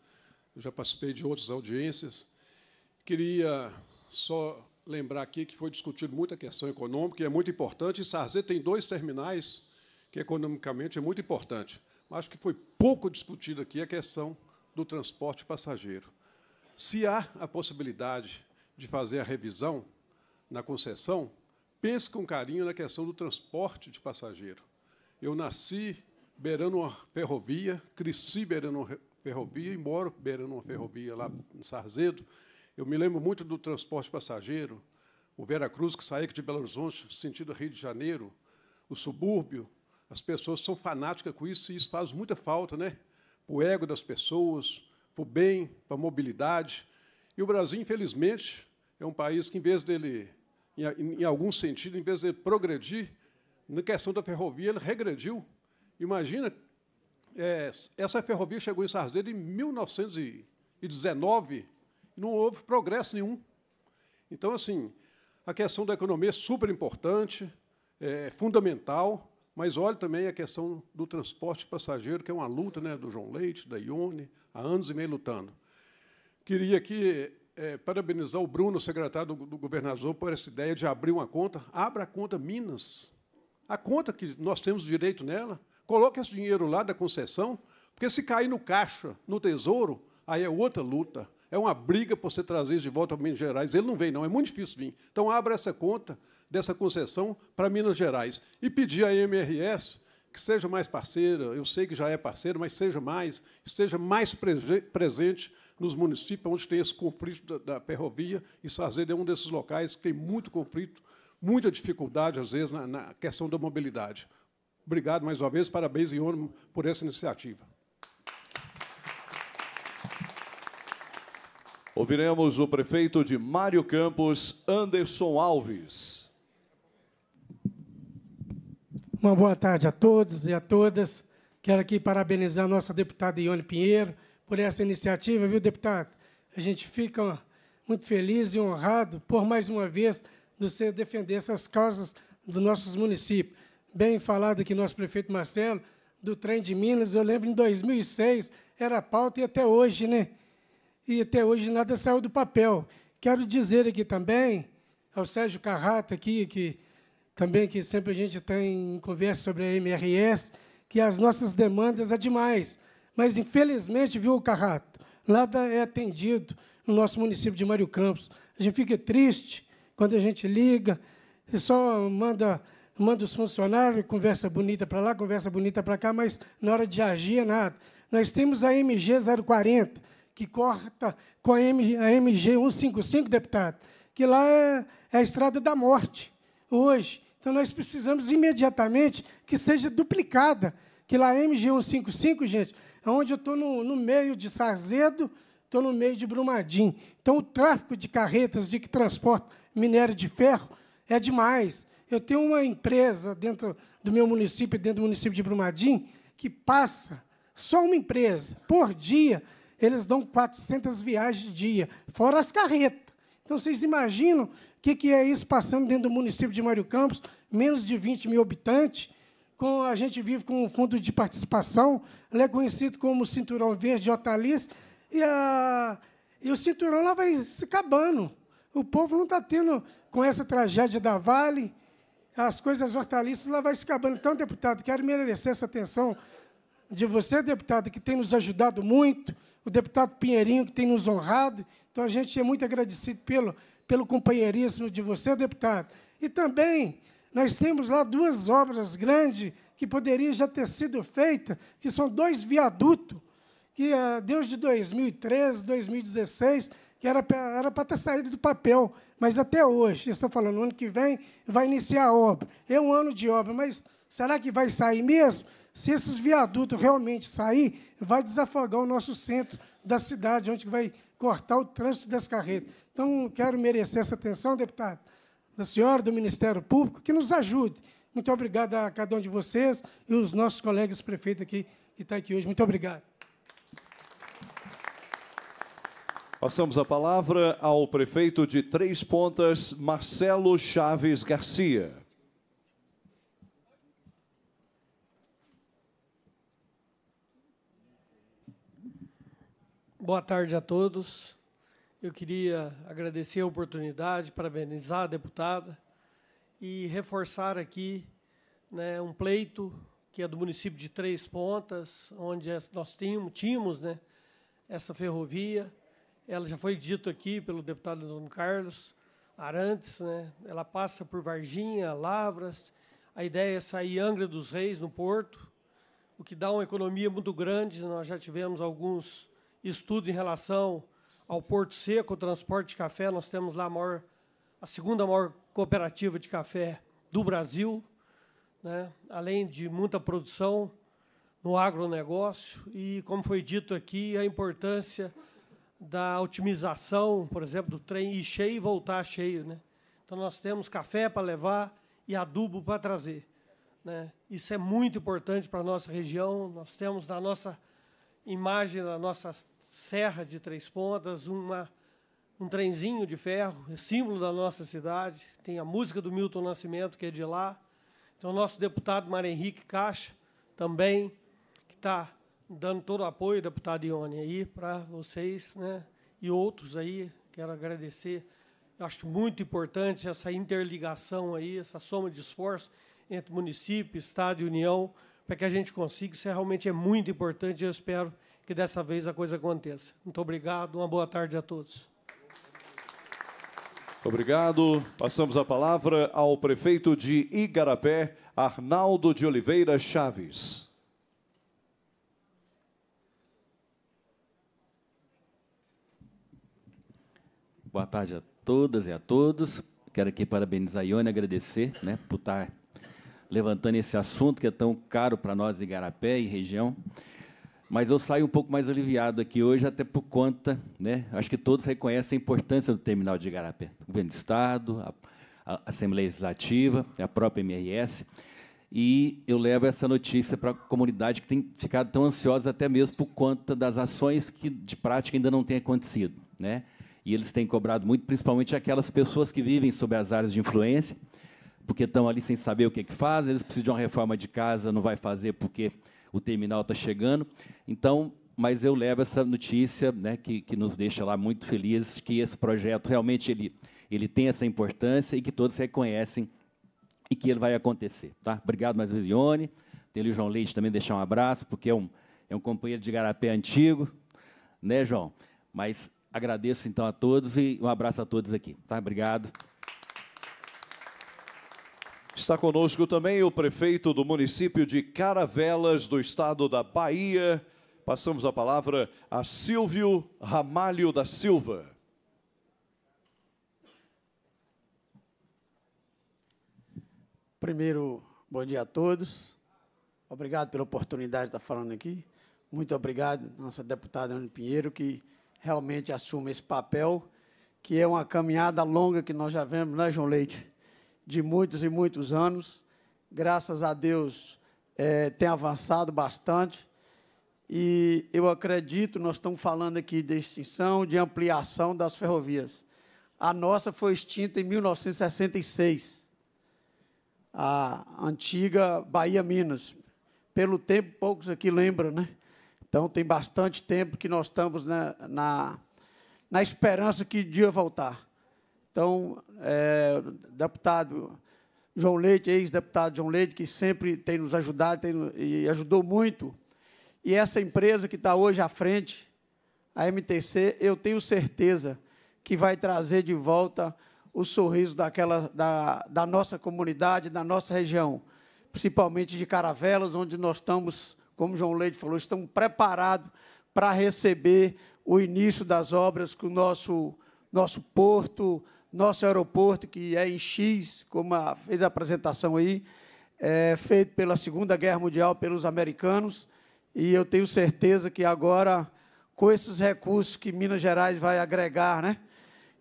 Speaker 27: Eu já participei de outras audiências. Queria só lembrar aqui que foi discutido muita questão econômica, e é muito importante, e Sarzedo tem dois terminais que economicamente é muito importante. Acho que foi pouco discutido aqui a questão do transporte passageiro. Se há a possibilidade de fazer a revisão na concessão, pense com carinho na questão do transporte de passageiro. Eu nasci beirando uma ferrovia, cresci beirando uma ferrovia e moro beirando uma ferrovia lá em Sarzedo. Eu me lembro muito do transporte passageiro, o Veracruz que saía de Belo Horizonte, sentido Rio de Janeiro, o subúrbio. As pessoas são fanáticas com isso e isso faz muita falta, né? Para o ego das pessoas, para o bem, para a mobilidade. E o Brasil, infelizmente, é um país que, em vez dele, em, em algum sentido, em vez de progredir, na questão da ferrovia, ele regrediu. Imagina, é, essa ferrovia chegou em Sarzedo em 1919, não houve progresso nenhum. Então, assim, a questão da economia é super importante, é fundamental, mas olhe também a questão do transporte passageiro, que é uma luta né, do João Leite, da Ione, há anos e meio lutando. Queria aqui é, parabenizar o Bruno, secretário do, do, governador, por essa ideia de abrir uma conta. Abra a conta Minas. A conta que nós temos direito nela, coloque esse dinheiro lá da concessão, porque se cair no caixa, no tesouro, aí é outra luta. É uma briga para você trazer isso de volta para Minas Gerais. Ele não vem, não. É muito difícil vir. Então, abra essa conta dessa concessão para Minas Gerais. E pedir à MRS que seja mais parceira. Eu sei que já é parceira, mas seja mais, esteja mais pre presente nos municípios onde tem esse conflito da, da ferrovia. E Sazedo é um desses locais que tem muito conflito, muita dificuldade, às vezes, na, na questão da mobilidade. Obrigado mais uma vez, parabéns, Ione, por essa iniciativa.
Speaker 2: Ouviremos o prefeito de Mário Campos, Anderson Alves.
Speaker 28: Uma boa tarde a todos e a todas. Quero aqui parabenizar a nossa deputada Ione Pinheiro por essa iniciativa, viu, deputado? A gente fica muito feliz e honrado por, mais uma vez, você defender essas causas dos nossos municípios. Bem falado aqui nosso prefeito Marcelo, do trem de Minas, eu lembro em 2006, era pauta e até hoje, né? e até hoje nada saiu do papel. Quero dizer aqui também ao Sérgio Carrata aqui, que também que sempre a gente tem conversa sobre a MRS, que as nossas demandas é demais. Mas, infelizmente, viu, Carrato, nada é atendido no nosso município de Mário Campos. A gente fica triste quando a gente liga e só manda, manda os funcionários, conversa bonita para lá, conversa bonita para cá, mas na hora de agir, é nada. Nós temos a MG 040, que corta com a, MG, a MG 155, deputado, que lá é, é a estrada da morte, hoje. Então, nós precisamos imediatamente que seja duplicada, que lá é a MG 155, gente, é onde eu estou no, no meio de Sarzedo, estou no meio de Brumadinho. Então, o tráfico de carretas de que transporta minério de ferro é demais. Eu tenho uma empresa dentro do meu município, dentro do município de Brumadinho, que passa, só uma empresa, por dia, eles dão 400 viagens de dia, fora as carretas. Então, vocês imaginam o que, que é isso passando dentro do município de Mário Campos, menos de 20 mil habitantes, com, a gente vive com um fundo de participação, ele é conhecido como Cinturão Verde de Otalis, e, a, e o cinturão lá vai se acabando. O povo não está tendo, com essa tragédia da Vale, as coisas hortaliças lá vai se acabando. Então, deputado, quero merecer essa atenção de você, deputado, que tem nos ajudado muito, o deputado Pinheirinho, que tem nos honrado. Então, a gente é muito agradecido pelo, pelo companheirismo de você, deputado. E também nós temos lá duas obras grandes que poderiam já ter sido feitas, que são dois viadutos, que eh, desde 2013, 2016, que era para era para ter saído do papel, mas até hoje, estou falando, ano que vem vai iniciar a obra. É um ano de obra, mas será que vai sair mesmo? Se esses viadutos realmente sair, vai desafogar o nosso centro da cidade, onde vai cortar o trânsito das carretas. Então, quero merecer essa atenção, deputado, da senhora, do Ministério Público, que nos ajude. Muito obrigado a cada um de vocês e os nossos colegas prefeitos aqui, que estão tá aqui hoje. Muito obrigado.
Speaker 2: Passamos a palavra ao prefeito de Três Pontas, Marcelo Chaves Garcia.
Speaker 29: Boa tarde a todos. Eu queria agradecer a oportunidade, parabenizar a deputada e reforçar aqui né, um pleito que é do município de Três Pontas, onde é, nós tínhamos, tínhamos né, essa ferrovia. Ela já foi dito aqui pelo deputado Dono Carlos Arantes, né, ela passa por Varginha, Lavras. A ideia é sair Angra dos Reis, no Porto, o que dá uma economia muito grande. Nós já tivemos alguns estudo em relação ao Porto Seco, o transporte de café. Nós temos lá a, maior, a segunda maior cooperativa de café do Brasil, né? além de muita produção no agronegócio. E, como foi dito aqui, a importância da otimização, por exemplo, do trem ir cheio e voltar cheio. Né? Então, nós temos café para levar e adubo para trazer. Né? Isso é muito importante para a nossa região. Nós temos na nossa imagem, na nossa serra de três pontas, uma, um trenzinho de ferro, é símbolo da nossa cidade. Tem a música do Milton Nascimento, que é de lá. Então, nosso deputado Mário Henrique Caixa, também, que está dando todo o apoio, deputado Ione, aí, para vocês né, e outros aí. Quero agradecer. Eu acho muito importante essa interligação aí, essa soma de esforço entre município, Estado e União, para que a gente consiga. Isso é realmente é muito importante. Eu espero que dessa vez a coisa aconteça. Muito obrigado, uma boa tarde a todos.
Speaker 2: Obrigado. Passamos a palavra ao prefeito de Igarapé, Arnaldo de Oliveira Chaves.
Speaker 30: Boa tarde a todas e a todos. Quero aqui parabenizar a Ione, agradecer né, por estar levantando esse assunto que é tão caro para nós, Igarapé e região. Mas eu saio um pouco mais aliviado aqui hoje, até por conta, né? Acho que todos reconhecem a importância do terminal de Igarapé. O governo do Estado, a, a Assembleia Legislativa, a própria MRS. E eu levo essa notícia para a comunidade que tem ficado tão ansiosa até mesmo por conta das ações que, de prática, ainda não têm acontecido. Né? E eles têm cobrado muito, principalmente aquelas pessoas que vivem sobre as áreas de influência, porque estão ali sem saber o que, é que fazem, eles precisam de uma reforma de casa, não vai fazer porque o terminal está chegando. Então, mas eu levo essa notícia, né, que, que nos deixa lá muito felizes, que esse projeto realmente ele, ele tem essa importância e que todos reconhecem e que ele vai acontecer. Tá? Obrigado mais uma vez, Ione. Tenho o João Leite também deixar um abraço, porque é um, é um companheiro de garapé antigo, né, João? Mas agradeço
Speaker 2: então a todos e um abraço a todos aqui. Tá? Obrigado. Está conosco também o prefeito do município de Caravelas, do estado da Bahia. Passamos a palavra a Silvio Ramalho da Silva.
Speaker 31: Primeiro, bom dia a todos. Obrigado pela oportunidade de estar falando aqui. Muito obrigado, nossa deputada Ana Pinheiro, que realmente assume esse papel, que é uma caminhada longa que nós já vemos, né, João Leite? de muitos e muitos anos. Graças a Deus é, tem avançado bastante. E eu acredito, nós estamos falando aqui de extinção, de ampliação das ferrovias. A nossa foi extinta em 1966, a antiga Bahia-Minas. Pelo tempo, poucos aqui lembram, né? Então, tem bastante tempo que nós estamos na, na, na esperança que dia voltar. Então, é, deputado João Leite, ex-deputado João Leite, que sempre tem nos ajudado tem, e ajudou muito. E essa empresa que está hoje à frente, a MTC, eu tenho certeza que vai trazer de volta o sorriso daquela, da, da nossa comunidade, da nossa região, principalmente de Caravelas, onde nós estamos, como João Leite falou, estamos preparados para receber o início das obras com o nosso, nosso porto, nosso aeroporto, que é em X, como a, fez a apresentação aí, é feito pela Segunda Guerra Mundial pelos americanos, e eu tenho certeza que agora, com esses recursos que Minas Gerais vai agregar, né,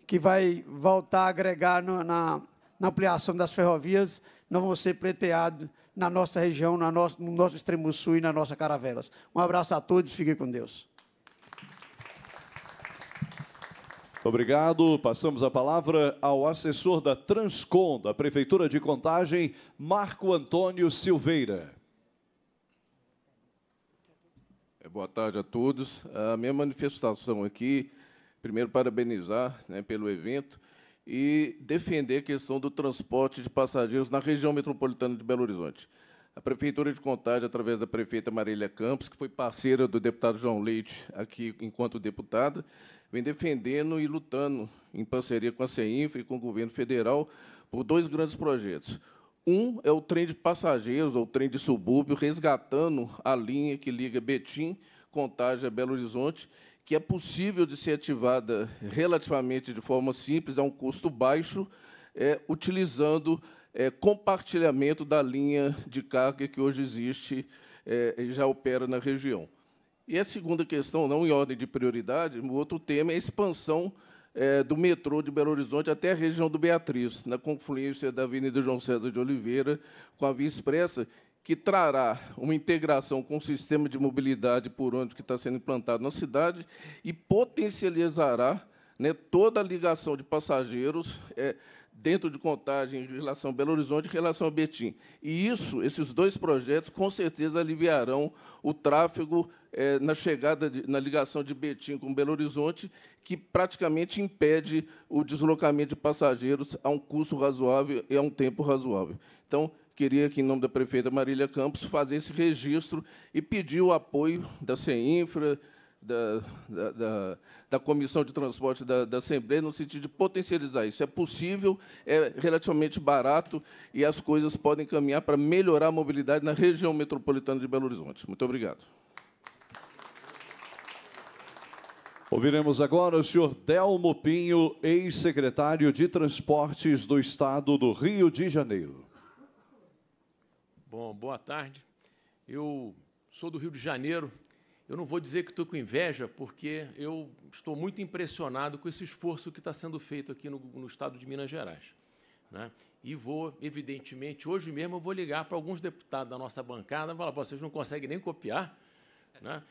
Speaker 31: que vai voltar a agregar no, na, na, ampliação das ferrovias, não vão ser preteados na nossa região, na nossa, no nosso extremo sul e nas nossas caravelas. Um abraço a todos, fiquem com Deus.
Speaker 2: Obrigado. Passamos a palavra ao assessor da Transcom, da Prefeitura de Contagem, Marco Antônio Silveira.
Speaker 32: É, boa tarde a todos. A minha manifestação aqui, primeiro parabenizar né, pelo evento e defender a questão do transporte de passageiros na região metropolitana de Belo Horizonte. A Prefeitura de Contagem, através da prefeita Marília Campos, que foi parceira do deputado João Leite aqui enquanto deputada, vem defendendo e lutando, em parceria com a CEINFRA e com o governo federal, por dois grandes projetos. Um é o trem de passageiros, ou trem de subúrbio, resgatando a linha que liga Betim, Contagem a Belo Horizonte, que é possível de ser ativada relativamente de forma simples, a um custo baixo, é, utilizando é, compartilhamento da linha de carga que hoje existe é, e já opera na região. E a segunda questão, não em ordem de prioridade, o outro tema é a expansão é, do metrô de Belo Horizonte até a região do Beatriz, na confluência da Avenida João César de Oliveira com a Via Expressa, que trará uma integração com o sistema de mobilidade por ônibus que está sendo implantado na cidade e potencializará né, toda a ligação de passageiros é, dentro de contagem em relação a Belo Horizonte e em relação a Betim. E isso, esses dois projetos, com certeza aliviarão o tráfego eh, na chegada, de, na ligação de Betim com Belo Horizonte, que praticamente impede o deslocamento de passageiros a um custo razoável e a um tempo razoável. Então, queria aqui, em nome da prefeita Marília Campos, fazer esse registro e pedir o apoio da CEINFRA, da, da, da da Comissão de Transporte da, da, Assembleia, no sentido de potencializar isso. É possível, é relativamente barato e as coisas podem caminhar para melhorar a mobilidade na região metropolitana de Belo Horizonte. Muito obrigado.
Speaker 2: Ouviremos agora o senhor Delmo Pinho, ex-secretário de Transportes do Estado do Rio de Janeiro.
Speaker 33: Bom, boa tarde. Eu sou do Rio de Janeiro, eu não vou dizer que estou com inveja, porque eu estou muito impressionado com esse esforço que está sendo feito aqui no, no estado de Minas Gerais. Né? E vou, evidentemente, hoje mesmo eu vou ligar para alguns deputados da nossa bancada e falar, vocês não conseguem nem copiar. Né?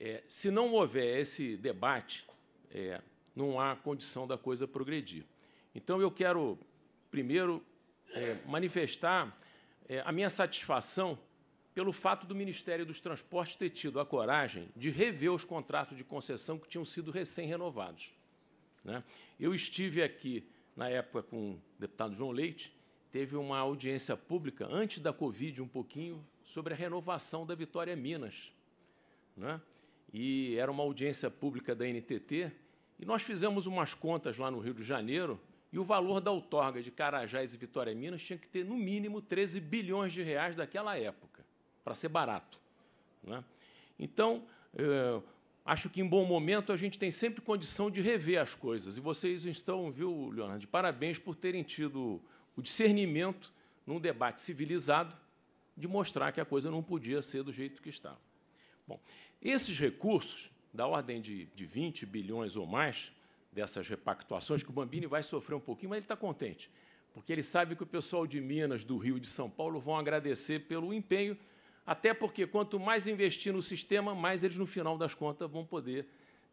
Speaker 33: É, se não houver esse debate, é, não há condição da coisa progredir. Então, eu quero, primeiro, é, manifestar é, a minha satisfação pelo fato do Ministério dos Transportes ter tido a coragem de rever os contratos de concessão que tinham sido recém-renovados. Né? Eu estive aqui, na época, com o deputado João Leite, teve uma audiência pública, antes da Covid, um pouquinho, sobre a renovação da Vitória Minas. Né? E era uma audiência pública da NTT, e nós fizemos umas contas lá no Rio de Janeiro, e o valor da outorga de Carajás e Vitória Minas tinha que ter, no mínimo, 13 bilhões de reais daquela época para ser barato. Né? Então, eh, acho que em bom momento a gente tem sempre condição de rever as coisas. E vocês estão, viu, Leonardo, de parabéns por terem tido o discernimento num debate civilizado de mostrar que a coisa não podia ser do jeito que estava. Bom, esses recursos, da ordem de, de 20 bilhões ou mais, dessas repactuações, que o Bambini vai sofrer um pouquinho, mas ele está contente, porque ele sabe que o pessoal de Minas, do Rio e de São Paulo vão agradecer pelo empenho até porque quanto mais investir no sistema, mais eles, no final das contas, vão poder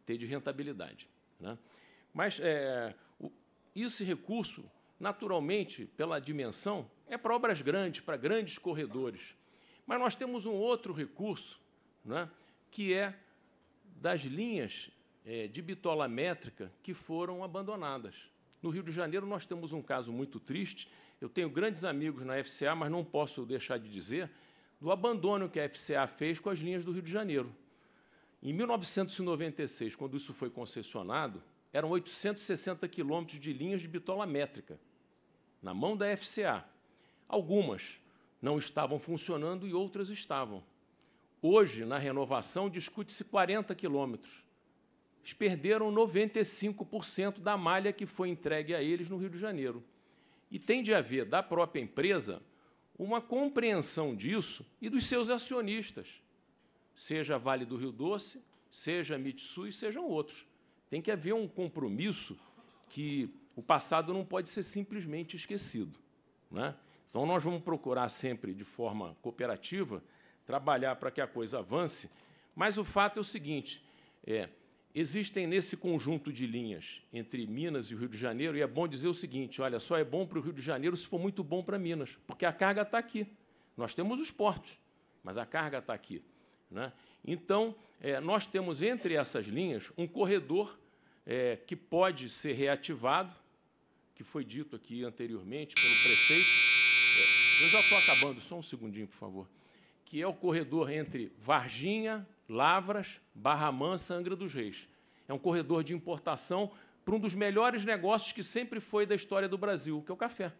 Speaker 33: ter de rentabilidade. Né? Mas é, o, esse recurso, naturalmente, pela dimensão, é para obras grandes, para grandes corredores. Mas nós temos um outro recurso, né, que é das linhas é, de bitola métrica que foram abandonadas. No Rio de Janeiro, nós temos um caso muito triste. Eu tenho grandes amigos na FCA, mas não posso deixar de dizer do abandono que a FCA fez com as linhas do Rio de Janeiro. Em 1996, quando isso foi concessionado, eram 860 quilômetros de linhas de bitola métrica, na mão da FCA. Algumas não estavam funcionando e outras estavam. Hoje, na renovação, discute-se 40 quilômetros. Eles perderam 95% da malha que foi entregue a eles no Rio de Janeiro. E tem de haver, da própria empresa, uma compreensão disso e dos seus acionistas, seja Vale do Rio Doce, seja Mitsui, sejam outros. Tem que haver um compromisso que o passado não pode ser simplesmente esquecido. Né? Então, nós vamos procurar sempre, de forma cooperativa, trabalhar para que a coisa avance, mas o fato é o seguinte: é, Existem nesse conjunto de linhas entre Minas e o Rio de Janeiro, e é bom dizer o seguinte: olha, só é bom para o Rio de Janeiro se for muito bom para Minas, porque a carga está aqui. Nós temos os portos, mas a carga está aqui. Né? Então, é, nós temos entre essas linhas um corredor é, que pode ser reativado, que foi dito aqui anteriormente pelo prefeito. É, eu já estou acabando, só um segundinho, por favor. Que é o corredor entre Varginha, Lavras, Barra Mansa, Angra dos Reis. É um corredor de importação para um dos melhores negócios que sempre foi da história do Brasil, que é o café.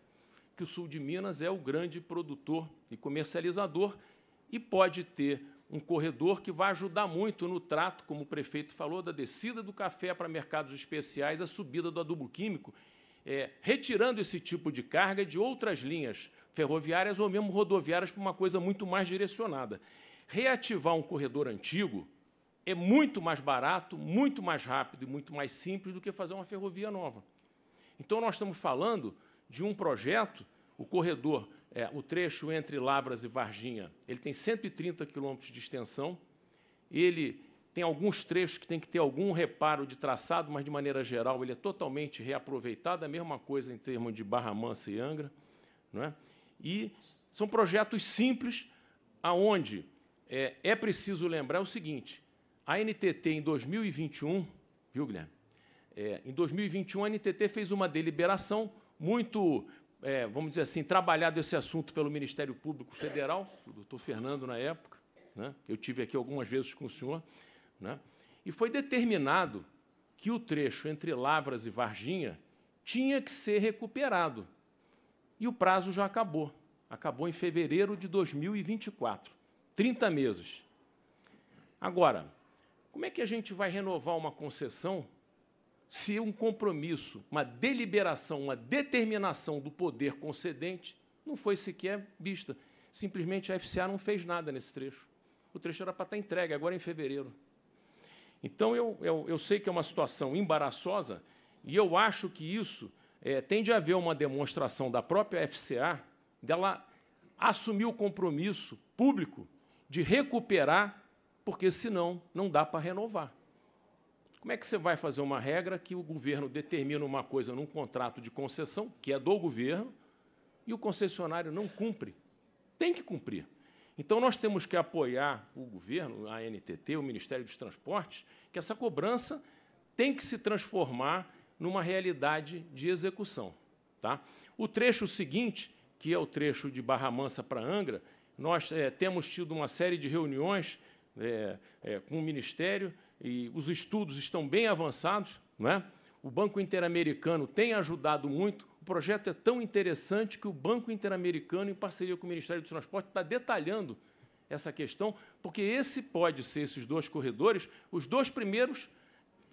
Speaker 33: Que o sul de Minas é o grande produtor e comercializador e pode ter um corredor que vai ajudar muito no trato, como o prefeito falou, da descida do café para mercados especiais, a subida do adubo químico, é, retirando esse tipo de carga de outras linhas ferroviárias ou mesmo rodoviárias para uma coisa muito mais direcionada reativar um corredor antigo é muito mais barato, muito mais rápido e muito mais simples do que fazer uma ferrovia nova. Então, nós estamos falando de um projeto, o corredor, é, o trecho entre Lavras e Varginha, ele tem 130 quilômetros de extensão, ele tem alguns trechos que tem que ter algum reparo de traçado, mas, de maneira geral, ele é totalmente reaproveitado, é a mesma coisa em termos de Barra Mansa e Angra. Não é? E são projetos simples, aonde é, é preciso lembrar o seguinte: a NTT em 2021, viu, Guilherme? É, em 2021, a NTT fez uma deliberação muito, é, vamos dizer assim, trabalhado esse assunto pelo Ministério Público Federal, o doutor Fernando na época. Né? Eu tive aqui algumas vezes com o senhor. Né? E foi determinado que o trecho entre Lavras e Varginha tinha que ser recuperado. E o prazo já acabou. Acabou em fevereiro de 2024. 30 meses. Agora, como é que a gente vai renovar uma concessão se um compromisso, uma deliberação, uma determinação do poder concedente não foi sequer vista? Simplesmente a FCA não fez nada nesse trecho. O trecho era para estar entregue, agora em fevereiro. Então, eu, eu, eu sei que é uma situação embaraçosa e eu acho que isso é, tende a haver uma demonstração da própria FCA dela assumir o compromisso público de recuperar, porque senão não dá para renovar. Como é que você vai fazer uma regra que o governo determina uma coisa num contrato de concessão, que é do governo, e o concessionário não cumpre? Tem que cumprir. Então, nós temos que apoiar o governo, a NTT, o Ministério dos Transportes, que essa cobrança tem que se transformar numa realidade de execução. Tá? O trecho seguinte, que é o trecho de Barra Mansa para Angra, nós é, temos tido uma série de reuniões é, é, com o Ministério e os estudos estão bem avançados. Não é? O Banco Interamericano tem ajudado muito. O projeto é tão interessante que o Banco Interamericano, em parceria com o Ministério do Transporte, está detalhando essa questão, porque esse pode ser, esses dois corredores, os dois primeiros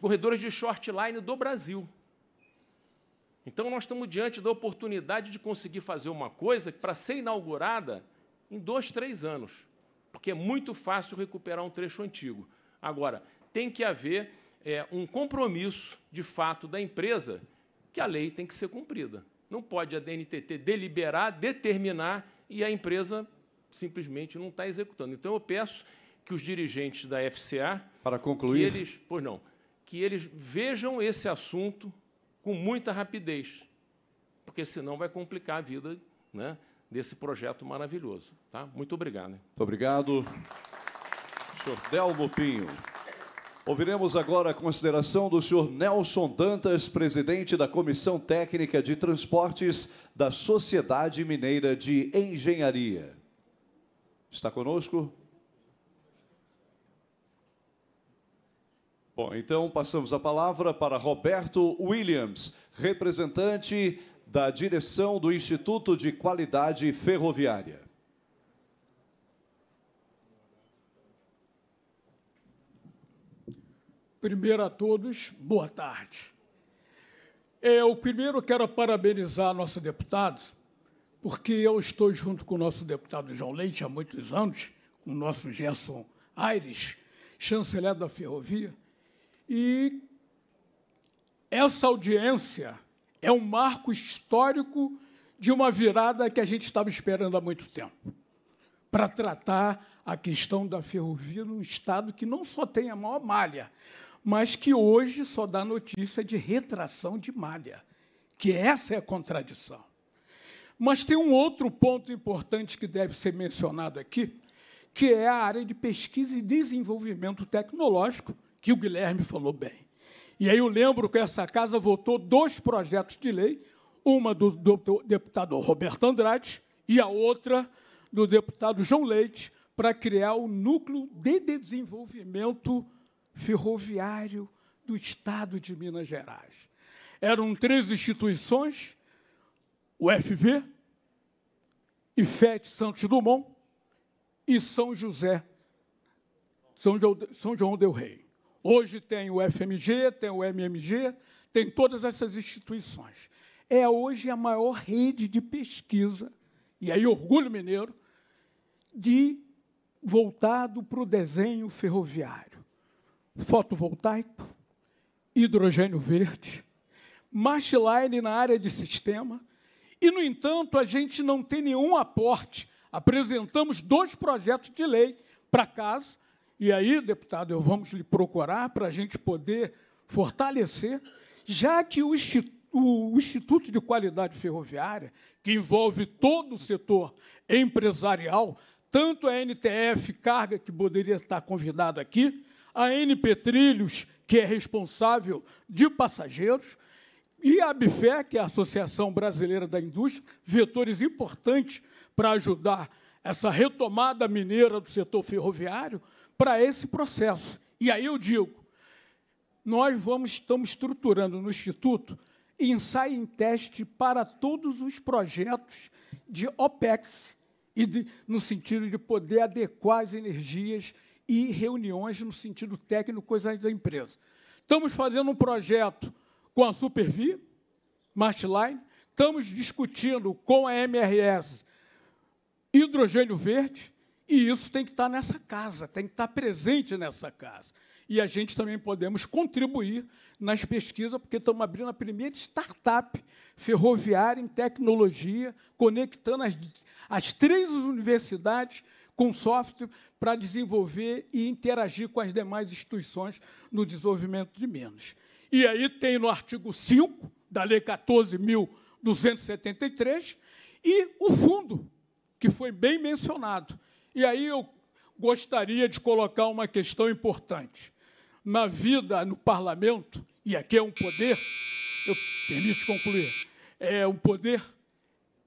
Speaker 33: corredores de short line do Brasil. Então, nós estamos diante da oportunidade de conseguir fazer uma coisa que, para ser inaugurada, em dois, três anos, porque é muito fácil recuperar um trecho antigo. Agora, tem que haver é, um compromisso, de fato, da empresa que a lei tem que ser cumprida. Não pode a DNTT deliberar, determinar e a empresa simplesmente não está executando. Então, eu peço que os dirigentes da FCA. Para concluir. eles, pois não. Que eles vejam esse assunto com muita rapidez, porque senão vai complicar a vida né, desse projeto maravilhoso. Tá? Muito obrigado. Hein?
Speaker 2: Muito obrigado. Senhor Delmo Pinho. Ouviremos agora a consideração do senhor Nelson Dantas, presidente da Comissão Técnica de Transportes da Sociedade Mineira de Engenharia. Está conosco? Bom, então passamos a palavra para Roberto Williams, representante da direção do Instituto de Qualidade Ferroviária.
Speaker 34: Primeiro a todos, boa tarde. Eu é, primeiro quero parabenizar nosso deputado, porque eu estou junto com o nosso deputado João Leite há muitos anos, com o nosso Gerson Aires, chanceler da ferrovia, e essa audiência é um marco histórico de uma virada que a gente estava esperando há muito tempo para tratar a questão da ferrovia num estado que não só tem a maior malha, mas que hoje só dá notícia de retração de malha, que essa é a contradição. Mas tem um outro ponto importante que deve ser mencionado aqui, que é a área de pesquisa e desenvolvimento tecnológico, que o Guilherme falou bem. E aí eu lembro que essa casa votou dois projetos de lei, uma do, do, do deputado Roberto Andrade e a outra do deputado João Leite, para criar o núcleo de desenvolvimento ferroviário do Estado de Minas Gerais. Eram três instituições, o FV, IFET Santos Dumont e São José, São João, São João Del Rey. Hoje tem o FMG, tem o MMG, tem todas essas instituições. É hoje a maior rede de pesquisa, e aí orgulho mineiro, de voltado para o desenho ferroviário. Fotovoltaico, hidrogênio verde, mastline na área de sistema, e, no entanto, a gente não tem nenhum aporte. Apresentamos dois projetos de lei para casa, e aí, deputado, eu vamos lhe procurar para a gente poder fortalecer, já que o Instituto, de Qualidade Ferroviária, que envolve todo o setor empresarial, tanto a NTF Carga, que poderia estar convidado aqui, a NP Trilhos, que é responsável de passageiros, e a BFE que é a Associação Brasileira da Indústria, vetores importantes para ajudar essa retomada mineira do setor ferroviário, para esse processo. E aí eu digo, nós vamos estamos estruturando no instituto ensaio em teste para todos os projetos de OPEX e de, no sentido de poder adequar as energias e reuniões no sentido técnico com as empresas Estamos fazendo um projeto com a supervi, Martline, estamos discutindo com a MRS hidrogênio verde, e isso tem que estar tá nessa casa, tem que estar tá presente nessa casa. E a gente também podemos contribuir nas pesquisas, porque estamos abrindo a primeira startup ferroviária em tecnologia, conectando as, as três universidades com software para desenvolver e interagir com as demais instituições no desenvolvimento de Minas. E aí tem no artigo 5 da Lei 14.273 e o fundo, que foi bem mencionado, e aí eu gostaria de colocar uma questão importante. Na vida no parlamento, e aqui é um poder, eu permito concluir, é um poder,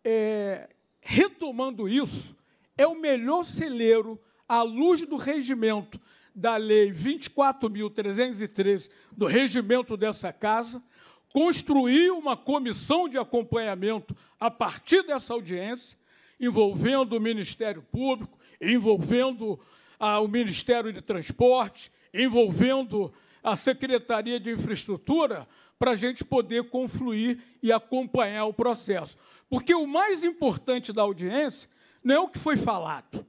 Speaker 34: é, retomando isso, é o melhor celeiro à luz do regimento da Lei 24.313 do regimento dessa casa, construir uma comissão de acompanhamento a partir dessa audiência, envolvendo o Ministério Público, envolvendo ah, o Ministério de Transporte, envolvendo a Secretaria de Infraestrutura, para a gente poder confluir e acompanhar o processo. Porque o mais importante da audiência não é o que foi falado,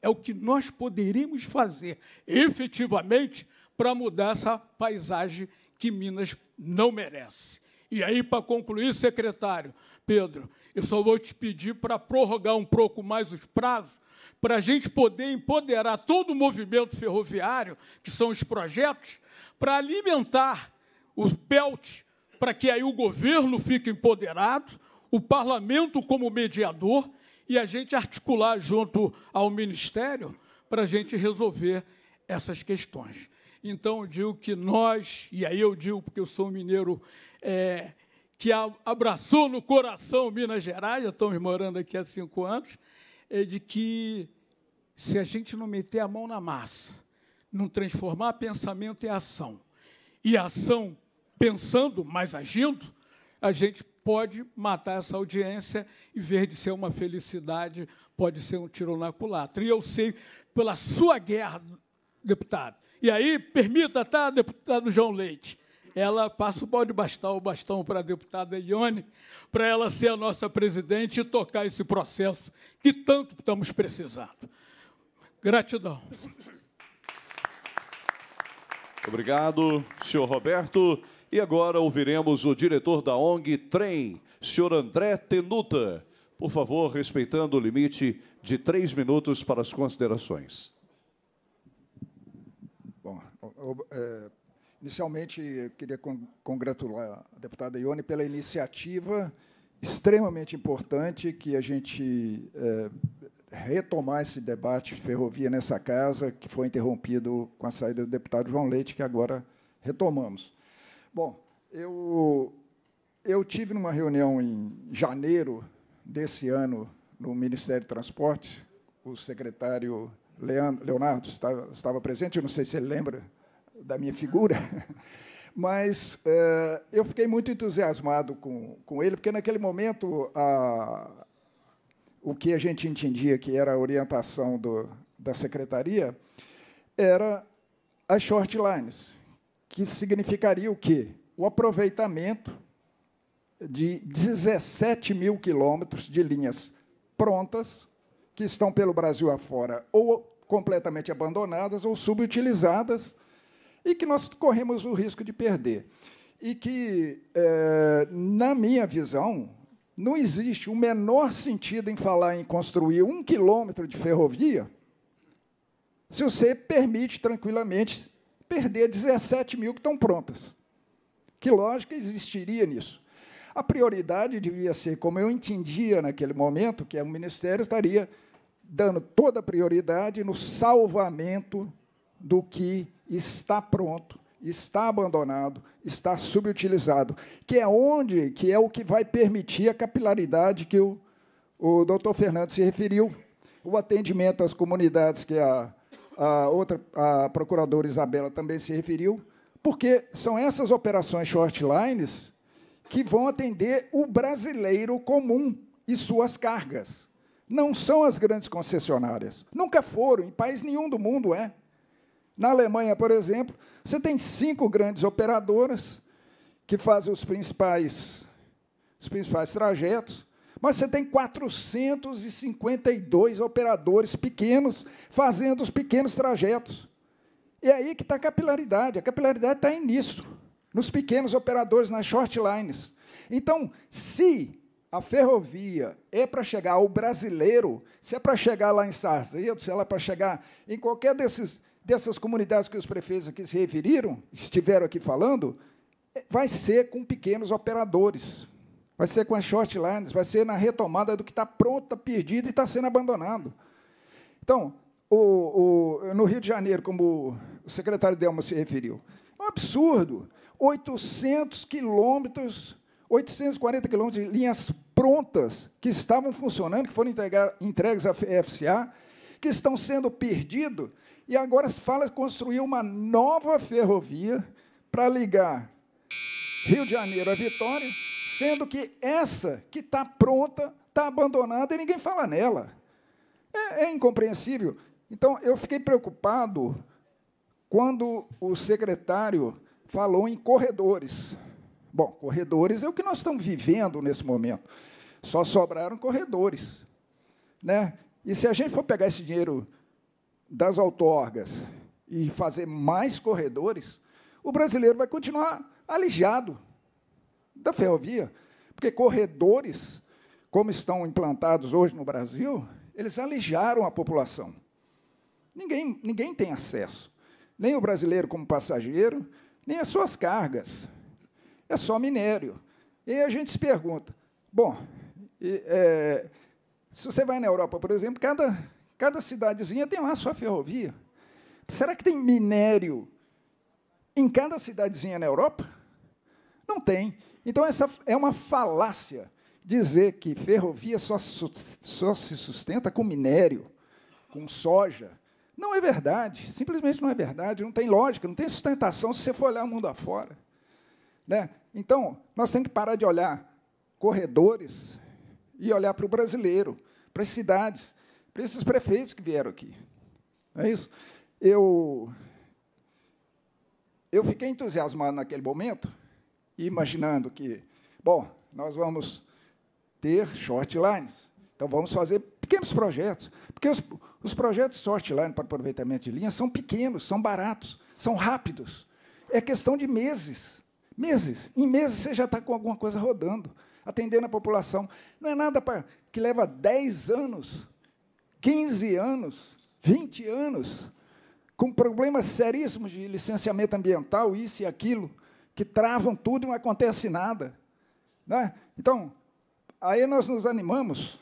Speaker 34: é o que nós poderemos fazer efetivamente para mudar essa paisagem que Minas não merece. E aí, para concluir, secretário Pedro, eu só vou te pedir para prorrogar um pouco mais os prazos, para a gente poder empoderar todo o movimento ferroviário, que são os projetos, para alimentar os PELT, para que aí o governo fique empoderado, o parlamento como mediador e a gente articular junto ao Ministério para a gente resolver essas questões. Então, eu digo que nós, e aí eu digo porque eu sou mineiro é, que abraçou no coração Minas Gerais, já estamos morando aqui há cinco anos, é de que se a gente não meter a mão na massa, não transformar pensamento em ação, e ação pensando, mas agindo, a gente pode matar essa audiência, em vez de ser uma felicidade, pode ser um tiro na culatra. E eu sei, pela sua guerra, deputado. E aí, permita, tá, deputado João Leite, ela passa o balde bastão, o bastão para a deputada Eliane, para ela ser a nossa presidente e tocar esse processo que tanto estamos precisando. Gratidão.
Speaker 2: Obrigado, senhor Roberto. E agora ouviremos o diretor da ONG Trem, senhor André Tenuta. Por favor, respeitando o limite de três minutos para as considerações.
Speaker 4: Bom, é, Inicialmente, eu queria congratular a deputada Ione pela iniciativa extremamente importante que a gente é, retomar esse debate de ferrovia nessa casa, que foi interrompido com a saída do deputado João Leite, que agora retomamos. Bom, eu, eu tive numa reunião em janeiro desse ano no Ministério de Transportes, o secretário Leandro, Leonardo estava, estava presente, eu não sei se ele lembra da minha figura, mas é, eu fiquei muito entusiasmado com, com ele, porque naquele momento a, o que a gente entendia que era a orientação do, da secretaria era as shortlines, que significaria o quê? O aproveitamento de 17 mil quilômetros de linhas prontas que estão pelo Brasil afora ou completamente abandonadas ou subutilizadas e que nós corremos o risco de perder. E que, é, na minha visão, não existe o menor sentido em falar em construir um quilômetro de ferrovia se você permite tranquilamente perder 17 mil que estão prontas. Que lógica existiria nisso? A prioridade devia ser, como eu entendia naquele momento, que é o Ministério estaria dando toda a prioridade no salvamento do que está pronto, está abandonado, está subutilizado, que é onde, que é o que vai permitir a capilaridade que o, o doutor Fernando se referiu, o atendimento às comunidades que a, a outra a procuradora Isabela também se referiu, porque são essas operações short lines que vão atender o brasileiro comum e suas cargas. Não são as grandes concessionárias. Nunca foram, em país nenhum do mundo é. Na Alemanha, por exemplo, você tem cinco grandes operadoras que fazem os principais, os principais trajetos, mas você tem 452 operadores pequenos fazendo os pequenos trajetos. E é aí que está a capilaridade. A capilaridade está nisso, nos pequenos operadores, nas short lines. Então, se a ferrovia é para chegar ao brasileiro, se é para chegar lá em Sarzedo, se é para chegar em qualquer desses dessas comunidades que os prefeitos aqui se referiram, estiveram aqui falando, eh, vai ser com pequenos operadores, vai ser com as short lines, vai ser na retomada do que está pronta, perdido e está sendo abandonado. Então, o, o, no Rio de Janeiro, como o secretário Delma se referiu, é um absurdo. 800 quilômetros, 840 quilômetros de linhas prontas que estavam funcionando, que foram entregues à FCA, que estão sendo perdidos e agora se fala em construir uma nova ferrovia para ligar Rio de Janeiro a Vitória, sendo que essa que está pronta, está abandonada e ninguém fala nela. É, é incompreensível. Então, eu fiquei preocupado quando o secretário falou em corredores. Bom, corredores é o que nós estamos vivendo nesse momento. Só sobraram corredores. Né? E se a gente for pegar esse dinheiro das outorgas e fazer mais corredores, o brasileiro vai continuar alijado da ferrovia, porque corredores, como estão implantados hoje no Brasil, eles alijaram a população. Ninguém, ninguém tem acesso, nem o brasileiro como passageiro, nem as suas cargas. É só minério. E a gente se pergunta: bom, e, é, se você vai na Europa, por exemplo, cada Cada cidadezinha tem lá sua ferrovia. Será que tem minério em cada cidadezinha na Europa? Não tem. Então, essa é uma falácia dizer que ferrovia só, só se sustenta com minério, com soja. Não é verdade. Simplesmente não é verdade. Não tem lógica, não tem sustentação se você for olhar o mundo afora. Né? Então, nós temos que parar de olhar corredores e olhar para o brasileiro, para as cidades para esses prefeitos que vieram aqui. Não é isso? Eu, eu fiquei entusiasmado naquele momento, imaginando que, bom, nós vamos ter short lines, então vamos fazer pequenos projetos, porque os, os projetos short line para aproveitamento de linha são pequenos, são baratos, são rápidos. É questão de meses. Meses. Em meses você já está com alguma coisa rodando, atendendo a população. Não é nada para que leva 10 anos 15 anos, 20 anos, com problemas seríssimos de licenciamento ambiental, isso e aquilo, que travam tudo e não acontece nada. Né? Então, aí nós nos animamos.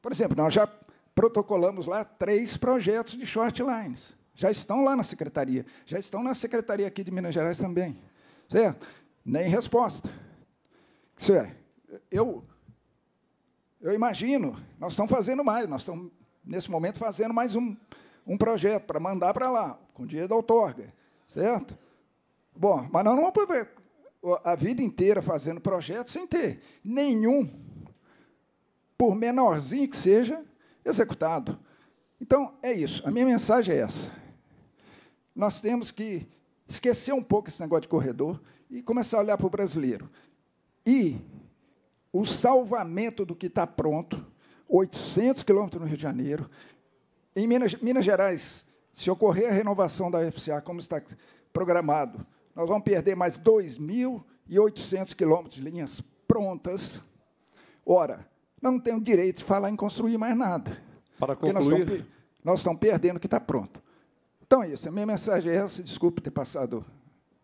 Speaker 4: Por exemplo, nós já protocolamos lá três projetos de short lines. Já estão lá na secretaria, já estão na secretaria aqui de Minas Gerais também. Certo? Nem resposta. Isso é, eu, eu imagino, nós estamos fazendo mais, nós estamos nesse momento, fazendo mais um, um projeto para mandar para lá, com dinheiro da outorga, certo? Bom, mas nós não vamos a vida inteira fazendo projeto sem ter nenhum, por menorzinho que seja, executado. Então, é isso. A minha mensagem é essa. Nós temos que esquecer um pouco esse negócio de corredor e começar a olhar para o brasileiro. E o salvamento do que está pronto 800 quilômetros no Rio de Janeiro. Em Minas, Minas Gerais, se ocorrer a renovação da UFCA, como está programado, nós vamos perder mais 2.800 quilômetros de linhas prontas. Ora, não temos direito de falar em construir mais nada.
Speaker 2: Para concluir... Nós estamos,
Speaker 4: nós estamos perdendo o que está pronto. Então é isso. A minha mensagem é essa. Desculpe ter passado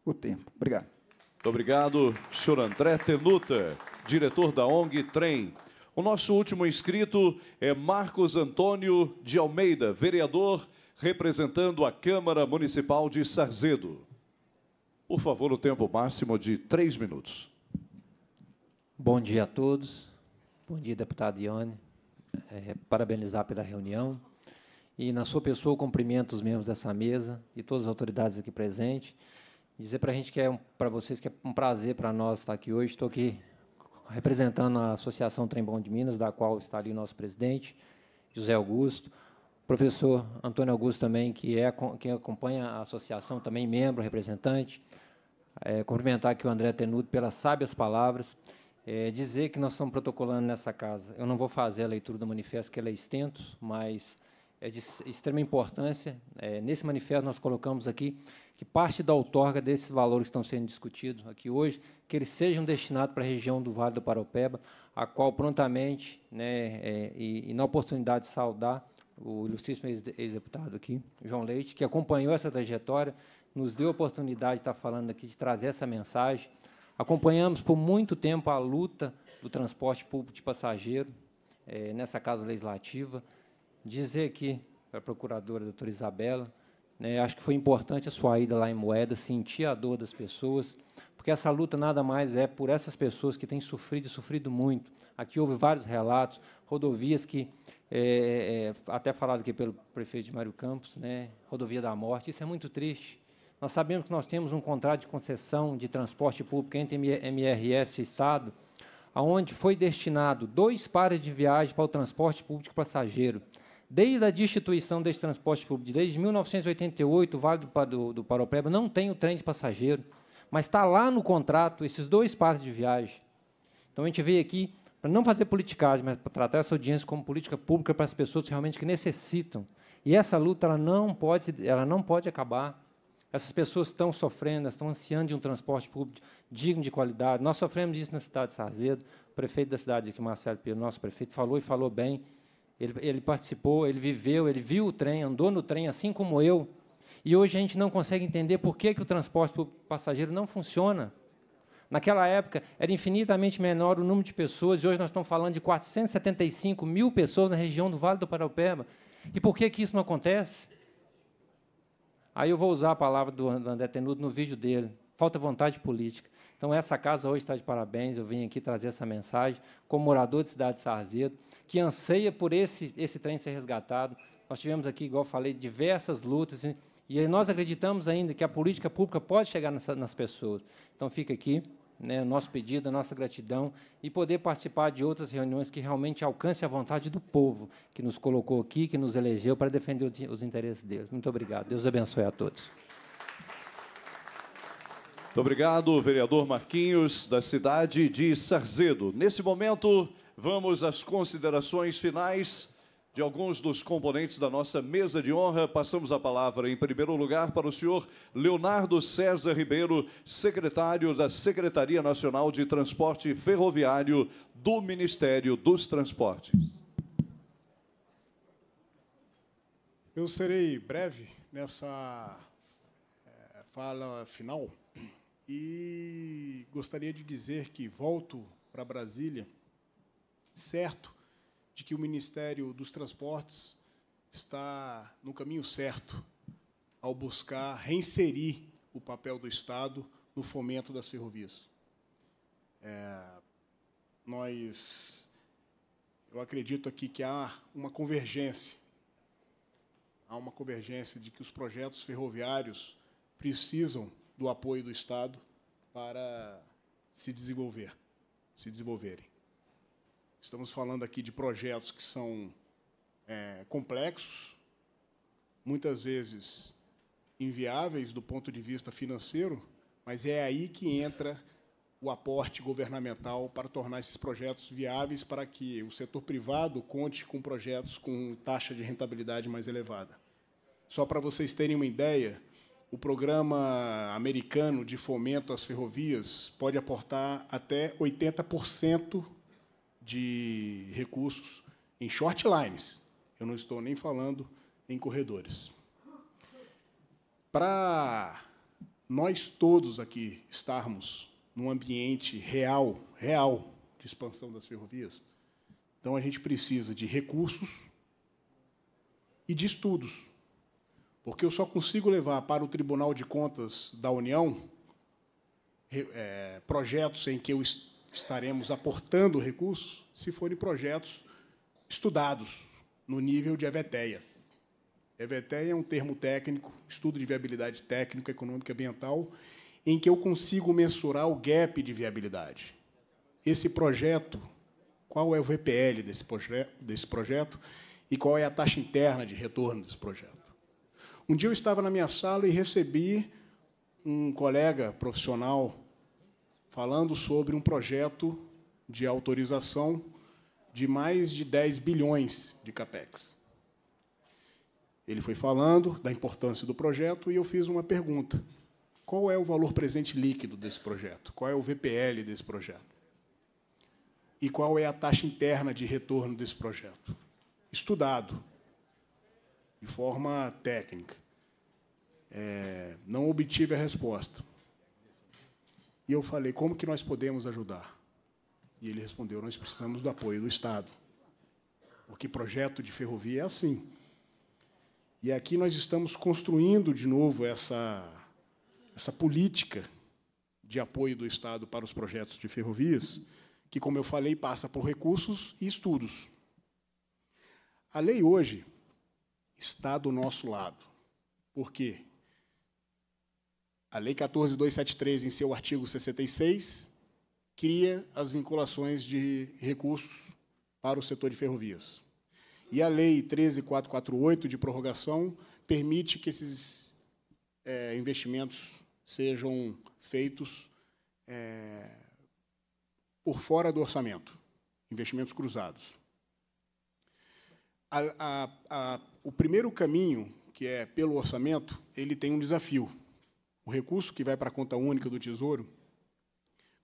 Speaker 4: o tempo. Obrigado.
Speaker 2: Muito obrigado, senhor André Tenuta, diretor da ONG Trem. O nosso último inscrito é Marcos Antônio de Almeida, vereador representando a Câmara Municipal de Sarzedo. Por favor, o tempo máximo de três minutos.
Speaker 35: Bom dia a todos. Bom dia, deputado Ione. É, parabenizar pela reunião. E, na sua pessoa, cumprimento os membros dessa mesa e todas as autoridades aqui presentes. Dizer para a gente que é um, para vocês que é um prazer para nós estar aqui hoje. Estou aqui representando a Associação Trem Bom de Minas, da qual está ali nosso presidente, José Augusto, professor Antônio Augusto também, que é quem acompanha a associação, também membro, representante, é, cumprimentar aqui o André Tenuto pelas sábias palavras, é, dizer que nós estamos protocolando nessa casa. Eu não vou fazer a leitura do manifesto, que ela é extenso, mas é de extrema importância. É, nesse manifesto, nós colocamos aqui que parte da outorga desses valores que estão sendo discutidos aqui hoje, que eles sejam destinados para a região do Vale do Paropeba, a qual prontamente, né, é, e, e, na oportunidade de saudar o ilustríssimo ex-deputado aqui, João Leite, que acompanhou essa trajetória, nos deu a oportunidade de estar falando aqui, de trazer essa mensagem. Acompanhamos por muito tempo a luta do transporte público de passageiro é, nessa Casa Legislativa. Dizer aqui para a procuradora, doutora Isabela, né? Acho que foi importante a sua ida lá em Moeda, sentir a dor das pessoas, porque essa luta nada mais é por essas pessoas que têm sofrido e sofrido muito. Aqui houve vários relatos, rodovias que, é, é, é até falado aqui pelo prefeito de Mário Campos, né? rodovia da morte, isso é muito triste. Nós sabemos que nós temos um contrato de concessão de transporte público entre MRS e Estado, aonde foi destinado dois pares de viagem para o transporte público passageiro. Desde a destituição desse transporte público, desde 1988, o Vale do, do, do Paropeba não tem o trem de passageiro, mas está lá no contrato esses dois partes de viagem. Então a gente veio aqui para não fazer politicagem, mas para tratar essa audiência como política pública para as pessoas realmente que necessitam. E essa luta ela não pode, ela não pode acabar. Essas pessoas estão sofrendo, estão ansiando de um transporte público digno de qualidade. Nós sofremos isso na cidade de Sarzedo. O prefeito da cidade aqui, Marcelo Pio, nosso prefeito, falou e falou bem. Ele, ele participou, ele viveu, ele viu o trem, andou no trem, assim como eu. E hoje a gente não consegue entender por que, que o transporte passageiro não funciona. Naquela época era infinitamente menor o número de pessoas, e hoje nós estamos falando de 475 mil pessoas na região do Vale do Paraupeba. E por que, que isso não acontece? Aí eu vou usar a palavra do André Tenuto no vídeo dele: falta vontade política. Então, essa casa hoje está de parabéns. Eu vim aqui trazer essa mensagem como morador de Cidade de Sarzedo, que anseia por esse, esse trem ser resgatado. Nós tivemos aqui, igual falei, diversas lutas, e nós acreditamos ainda que a política pública pode chegar nessa, nas pessoas. Então, fica aqui né, o nosso pedido, a nossa gratidão, e poder participar de outras reuniões que realmente alcance a vontade do povo que nos colocou aqui, que nos elegeu para defender os interesses deles. Muito obrigado. Deus abençoe a todos.
Speaker 2: Muito obrigado, vereador Marquinhos, da cidade de Sarzedo. Nesse momento. Vamos às considerações finais de alguns dos componentes da nossa mesa de honra. Passamos a palavra, em primeiro lugar, para o senhor Leonardo César Ribeiro, secretário da Secretaria Nacional de Transporte Ferroviário do Ministério dos Transportes.
Speaker 7: Eu serei breve nessa eh, fala final e gostaria de dizer que volto para Brasília certo de que o Ministério dos Transportes está no caminho certo ao buscar reinserir o papel do Estado no fomento das ferrovias. É, nós, eu acredito aqui que há uma convergência, há uma convergência de que os projetos ferroviários precisam do apoio do Estado para se desenvolver, se desenvolverem. Estamos falando aqui de projetos que são é, complexos, muitas vezes inviáveis do ponto de vista financeiro, mas é aí que entra o aporte governamental para tornar esses projetos viáveis para que o setor privado conte com projetos com taxa de rentabilidade mais elevada. Só para vocês terem uma ideia, o programa americano de fomento às ferrovias pode aportar até 80% de recursos em short lines. Eu não estou nem falando em corredores. Para nós todos aqui estarmos num ambiente real, real de expansão das ferrovias, então a gente precisa de recursos e de estudos. Porque eu só consigo levar para o Tribunal de Contas da União eh, projetos em que eu estaremos aportando recursos se forem projetos estudados no nível de EVTEIAs. EVTEIA é um termo técnico, estudo de viabilidade técnica, econômica e ambiental, em que eu consigo mensurar o gap de viabilidade. Esse projeto, qual é o VPL desse, proje desse projeto e qual é a taxa interna de retorno desse projeto? Um dia eu estava na minha sala e recebi um colega profissional falando sobre um projeto de autorização de mais de 10 bilhões de capex. Ele foi falando da importância do projeto e eu fiz uma pergunta: qual é o valor presente líquido desse projeto? Qual é o VPL desse projeto? E qual é a taxa interna de retorno desse projeto? Estudado de forma técnica. É, não obtive a resposta. E eu falei: como que nós podemos ajudar? E ele respondeu: nós precisamos do apoio do Estado. Porque projeto de ferrovia é assim. E aqui nós estamos construindo de novo essa, essa política de apoio do Estado para os projetos de ferrovias, que, como eu falei, passa por recursos e estudos. A lei hoje está do nosso lado. Por quê? A Lei 14273, em seu artigo 66, cria as vinculações de recursos para o setor de ferrovias. E a Lei 13448, de prorrogação, permite que esses é, investimentos sejam feitos é, por fora do orçamento, investimentos cruzados. A, a, a, o primeiro caminho, que é pelo orçamento, ele tem um desafio o recurso que vai para a conta única do Tesouro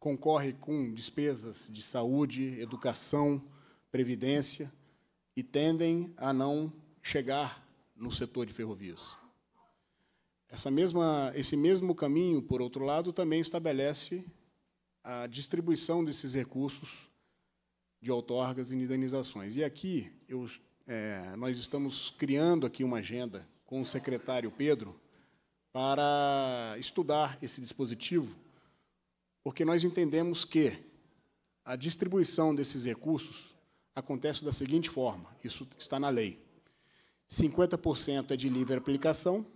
Speaker 7: concorre com despesas de saúde, educação, previdência e tendem a não chegar no setor de ferrovias. Essa mesma, esse mesmo caminho, por outro lado, também estabelece a distribuição desses recursos de outorgas e indenizações. E aqui eu, é, nós estamos criando aqui uma agenda com o secretário Pedro para estudar esse dispositivo, porque nós entendemos que a distribuição desses recursos acontece da seguinte forma: isso está na lei. 50% é de livre aplicação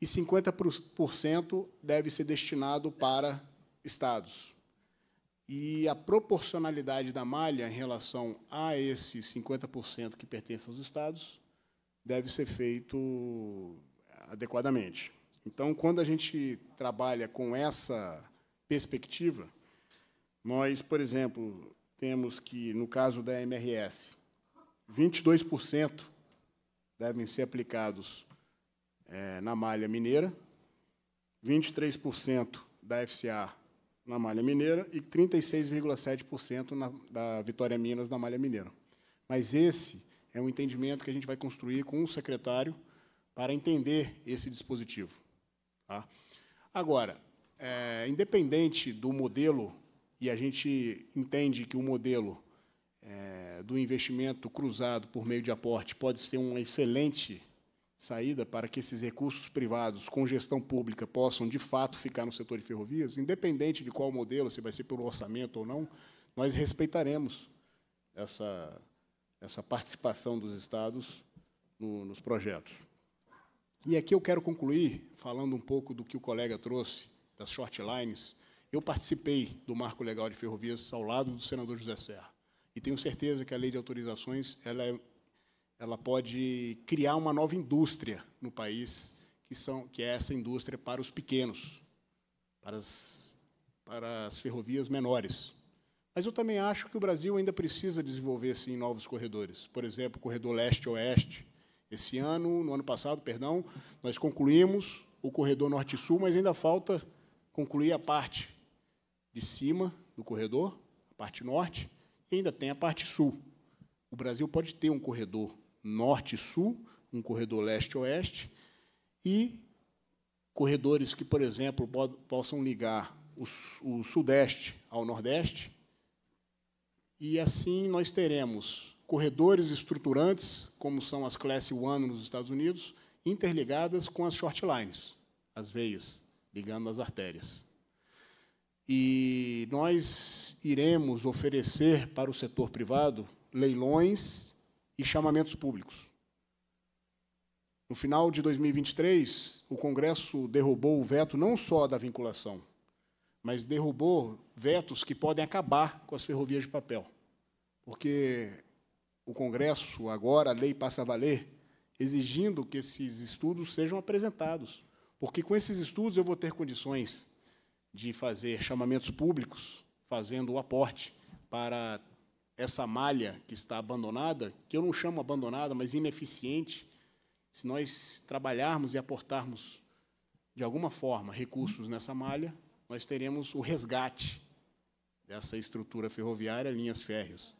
Speaker 7: e 50% deve ser destinado para estados. E a proporcionalidade da malha em relação a esse 50% que pertence aos estados deve ser feito adequadamente. Então, quando a gente trabalha com essa perspectiva, nós, por exemplo, temos que, no caso da MRS, 22% devem ser aplicados é, na malha mineira, 23% da FCA na malha mineira e 36,7% da Vitória Minas na malha mineira. Mas esse é um entendimento que a gente vai construir com o secretário, para entender esse dispositivo. Tá? Agora, é, independente do modelo, e a gente entende que o modelo é, do investimento cruzado por meio de aporte pode ser uma excelente saída para que esses recursos privados com gestão pública possam, de fato, ficar no setor de ferrovias, independente de qual modelo, se vai ser pelo orçamento ou não, nós respeitaremos essa, essa participação dos estados no, nos projetos. E aqui eu quero concluir falando um pouco do que o colega trouxe, das short lines. Eu participei do Marco Legal de Ferrovias ao lado do senador José Serra. E tenho certeza que a lei de autorizações ela, é, ela pode criar uma nova indústria no país, que, são, que é essa indústria para os pequenos, para as, para as ferrovias menores. Mas eu também acho que o Brasil ainda precisa desenvolver sim novos corredores. Por exemplo, o corredor leste-oeste, esse ano, no ano passado, perdão, nós concluímos o corredor norte-sul, mas ainda falta concluir a parte de cima do corredor, a parte norte, e ainda tem a parte sul. O Brasil pode ter um corredor norte-sul, um corredor leste-oeste e corredores que, por exemplo, possam ligar o, o sudeste ao nordeste. E assim nós teremos corredores estruturantes, como são as Class 1 nos Estados Unidos, interligadas com as short lines, as veias, ligando as artérias. E nós iremos oferecer para o setor privado leilões e chamamentos públicos. No final de 2023, o Congresso derrubou o veto não só da vinculação, mas derrubou vetos que podem acabar com as ferrovias de papel. Porque o Congresso, agora a lei passa a valer, exigindo que esses estudos sejam apresentados. Porque com esses estudos eu vou ter condições de fazer chamamentos públicos, fazendo o aporte para essa malha que está abandonada, que eu não chamo abandonada, mas ineficiente. Se nós trabalharmos e aportarmos de alguma forma recursos nessa malha, nós teremos o resgate dessa estrutura ferroviária, linhas férreas.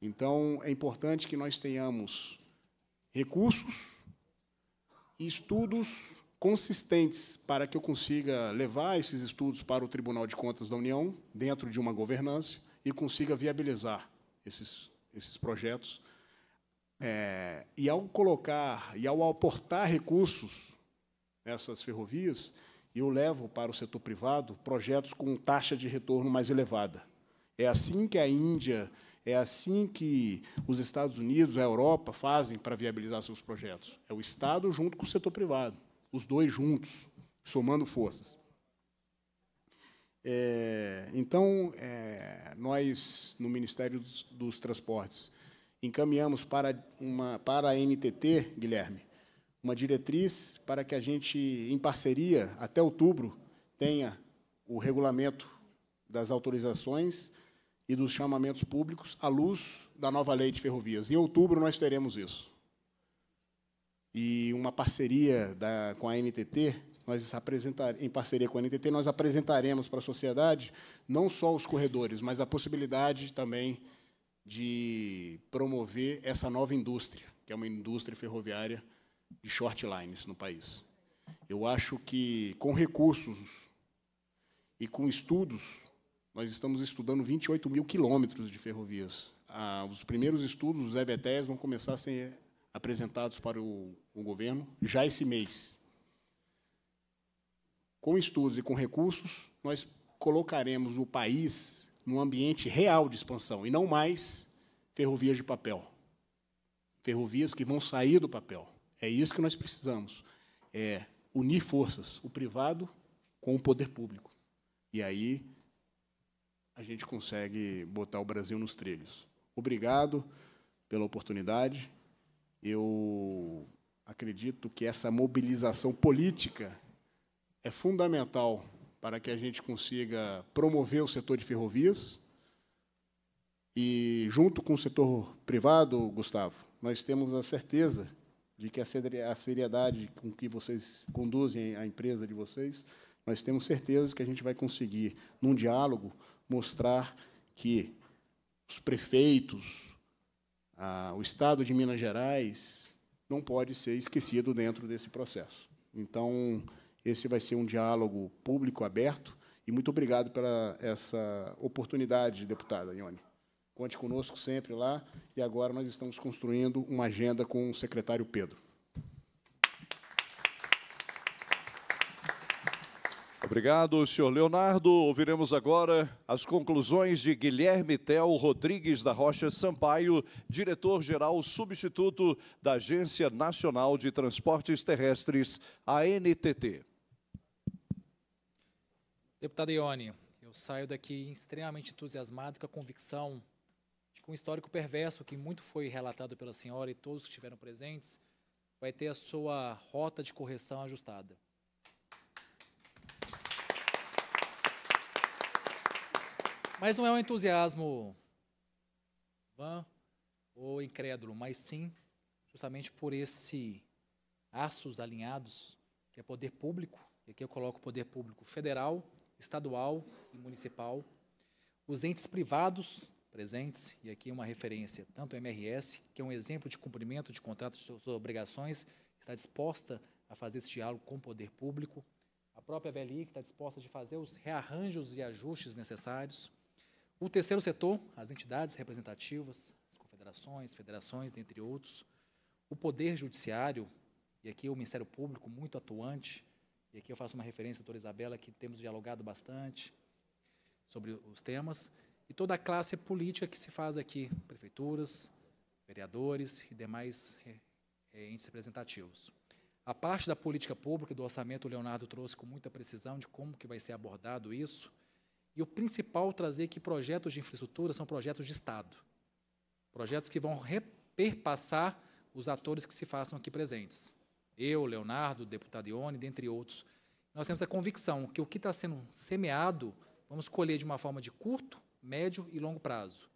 Speaker 7: Então, é importante que nós tenhamos recursos e estudos consistentes para que eu consiga levar esses estudos para o Tribunal de Contas da União, dentro de uma governança, e consiga viabilizar esses, esses projetos. É, e ao colocar e ao aportar recursos nessas ferrovias, eu levo para o setor privado projetos com taxa de retorno mais elevada. É assim que a Índia é assim que os Estados Unidos, a Europa fazem para viabilizar seus projetos. É o Estado junto com o setor privado, os dois juntos, somando forças. É, então, é, nós, no Ministério dos, dos Transportes, encaminhamos para, uma, para a NTT, Guilherme, uma diretriz para que a gente, em parceria, até outubro, tenha o regulamento das autorizações e dos chamamentos públicos à luz da nova lei de ferrovias. Em outubro nós teremos isso. E uma parceria da, com a NTT, nós apresentar, em parceria com a NTT, nós apresentaremos para a sociedade não só os corredores, mas a possibilidade também de promover essa nova indústria, que é uma indústria ferroviária de short lines no país. Eu acho que, com recursos e com estudos, nós estamos estudando 28 mil quilômetros de ferrovias. Ah, os primeiros estudos, os EBTs vão começar a ser apresentados para o, o governo já esse mês. Com estudos e com recursos, nós colocaremos o país num ambiente real de expansão, e não mais ferrovias de papel. Ferrovias que vão sair do papel. É isso que nós precisamos. É unir forças, o privado com o poder público. E aí a gente consegue botar o Brasil nos trilhos. Obrigado pela oportunidade. Eu acredito que essa mobilização política é fundamental para que a gente consiga promover o setor de ferrovias. E, junto com o setor privado, Gustavo, nós temos a certeza de que a seriedade com que vocês conduzem a empresa de vocês, nós temos certeza que a gente vai conseguir, num diálogo, mostrar que os prefeitos, a, o Estado de Minas Gerais, não pode ser esquecido dentro desse processo. Então, esse vai ser um diálogo público aberto e muito obrigado pela essa oportunidade, deputada Ione. Conte conosco sempre lá e agora nós estamos construindo uma agenda com o secretário Pedro.
Speaker 2: Obrigado, senhor Leonardo. Ouviremos agora as conclusões de Guilherme Tel Rodrigues da Rocha Sampaio, diretor-geral substituto da Agência Nacional de Transportes Terrestres, ANTT.
Speaker 8: Deputada Ione, eu saio daqui extremamente entusiasmado com a convicção de que um histórico perverso que muito foi relatado pela senhora e todos que estiveram presentes vai ter a sua rota de correção ajustada. Mas não é um entusiasmo vã ou incrédulo, mas sim justamente por esse astros alinhados, que é poder público, e aqui eu coloco poder público federal, estadual e municipal, os entes privados presentes, e aqui uma referência, tanto o MRS, que é um exemplo de cumprimento de contratos de suas obrigações, está disposta a fazer esse diálogo com o poder público, a própria VLI, que está disposta a fazer os rearranjos e ajustes necessários, o terceiro setor, as entidades representativas, as confederações, federações, dentre outros. O poder judiciário, e aqui o Ministério Público muito atuante, e aqui eu faço uma referência à doutora Isabela, que temos dialogado bastante sobre os temas, e toda a classe política que se faz aqui, prefeituras, vereadores e demais é, entes representativos. A parte da política pública do orçamento, o Leonardo trouxe com muita precisão de como que vai ser abordado isso, e o principal trazer que projetos de infraestrutura são projetos de Estado. Projetos que vão perpassar os atores que se façam aqui presentes. Eu, Leonardo, deputado Ione, dentre outros. Nós temos a convicção que o que está sendo semeado, vamos colher de uma forma de curto, médio e longo prazo.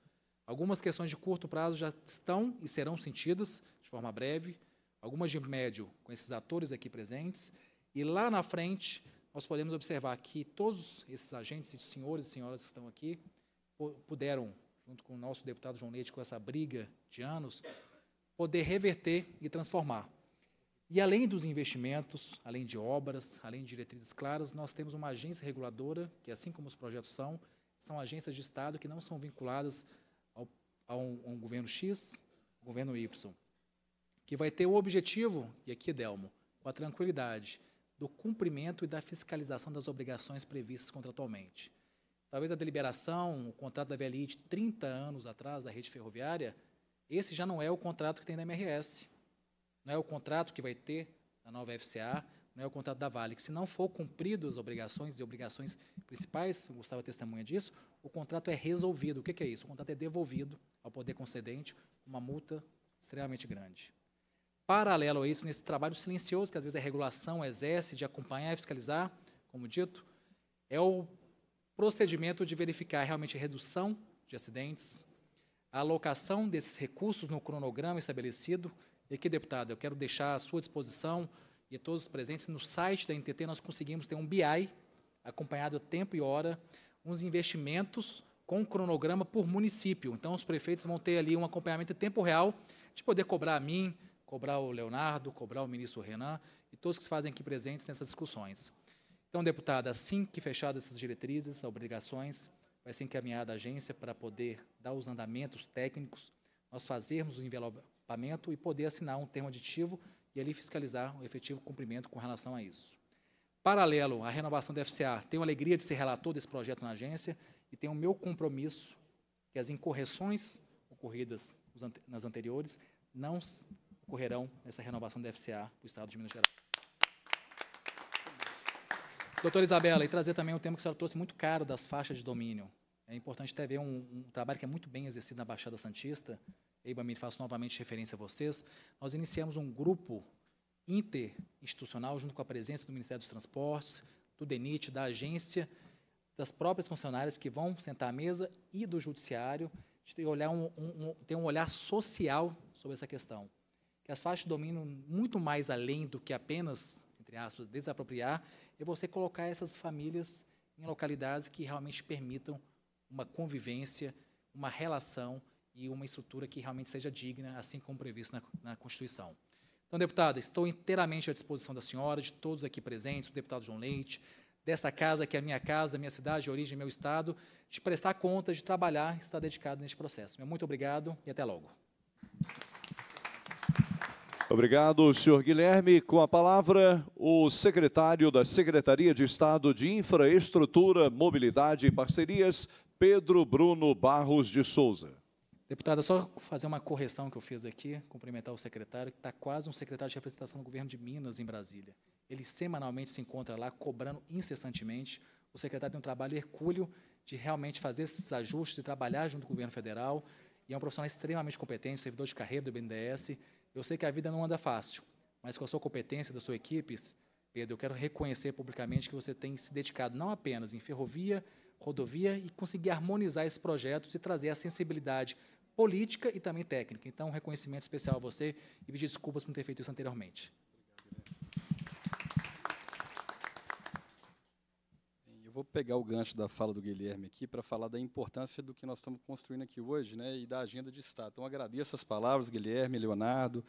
Speaker 8: Algumas questões de curto prazo já estão e serão sentidas de forma breve, algumas de médio com esses atores aqui presentes, e lá na frente nós podemos observar que todos esses agentes, esses senhores e senhoras que estão aqui, puderam, junto com o nosso deputado João Leite, com essa briga de anos, poder reverter e transformar. E além dos investimentos, além de obras, além de diretrizes claras, nós temos uma agência reguladora, que assim como os projetos são, são agências de Estado que não são vinculadas ao, a, um, a um governo X, governo Y, que vai ter o objetivo, e aqui é Delmo, com a tranquilidade, do cumprimento e da fiscalização das obrigações previstas contratualmente. Talvez a deliberação, o contrato da VLI de 30 anos atrás da rede ferroviária, esse já não é o contrato que tem na MRS. Não é o contrato que vai ter na nova FCA, não é o contrato da Vale. Que se não for cumprido as obrigações e obrigações principais, o Gustavo é testemunha disso, o contrato é resolvido. O que é isso? O contrato é devolvido ao poder concedente, uma multa extremamente grande. Paralelo a isso, nesse trabalho silencioso, que às vezes a regulação exerce de acompanhar e fiscalizar, como dito, é o procedimento de verificar realmente a redução de acidentes, a alocação desses recursos no cronograma estabelecido. E aqui, deputado, eu quero deixar à sua disposição e a todos os presentes, no site da NTT nós conseguimos ter um BI acompanhado a tempo e hora, uns investimentos com cronograma por município. Então, os prefeitos vão ter ali um acompanhamento em tempo real de poder cobrar a mim, cobrar o Leonardo, cobrar o ministro Renan e todos que se fazem aqui presentes nessas discussões. Então, deputada, assim que fechadas essas diretrizes, obrigações, vai ser encaminhada a agência para poder dar os andamentos técnicos, nós fazermos o envelopamento e poder assinar um termo aditivo e ali fiscalizar o efetivo cumprimento com relação a isso. Paralelo à renovação da FCA, tenho a alegria de ser relator desse projeto na agência e tenho o meu compromisso que as incorreções ocorridas nas anteriores não ocorrerão essa renovação da FCA para o Estado de Minas Gerais. Doutora Isabela, e trazer também um tema que a senhora trouxe muito caro das faixas de domínio. É importante até ver um, um trabalho que é muito bem exercido na Baixada Santista. E, me faço novamente referência a vocês. Nós iniciamos um grupo interinstitucional, junto com a presença do Ministério dos Transportes, do DENIT, da agência, das próprias funcionárias que vão sentar à mesa e do judiciário, de olhar um, um, um, ter um olhar social sobre essa questão as faixas de domínio muito mais além do que apenas, entre aspas, desapropriar, é você colocar essas famílias em localidades que realmente permitam uma convivência, uma relação e uma estrutura que realmente seja digna, assim como previsto na, na Constituição. Então, deputada, estou inteiramente à disposição da senhora, de todos aqui presentes, do deputado João Leite, dessa casa que é a minha casa, minha cidade, origem, meu estado, de prestar conta, de trabalhar, estar dedicado neste processo. Muito obrigado e até logo.
Speaker 2: Obrigado, senhor Guilherme. Com a palavra, o secretário da Secretaria de Estado de Infraestrutura, Mobilidade e Parcerias, Pedro Bruno Barros de Souza.
Speaker 8: Deputada, só fazer uma correção que eu fiz aqui, cumprimentar o secretário, que está quase um secretário de representação do governo de Minas em Brasília. Ele semanalmente se encontra lá, cobrando incessantemente. O secretário tem um trabalho hercúleo de realmente fazer esses ajustes, de trabalhar junto com o governo federal, e é um profissional extremamente competente, servidor de carreira do BNDES, eu sei que a vida não anda fácil, mas com a sua competência, da sua equipe, Pedro, eu quero reconhecer publicamente que você tem se dedicado não apenas em ferrovia, rodovia e conseguir harmonizar esses projetos e trazer a sensibilidade política e também técnica. Então, um reconhecimento especial a você e pedir desculpas por não ter feito isso anteriormente. Obrigado,
Speaker 12: Eu vou pegar o gancho da fala do Guilherme aqui para falar da importância do que nós estamos construindo aqui hoje né, e da agenda de Estado. Então, agradeço as palavras, Guilherme, Leonardo.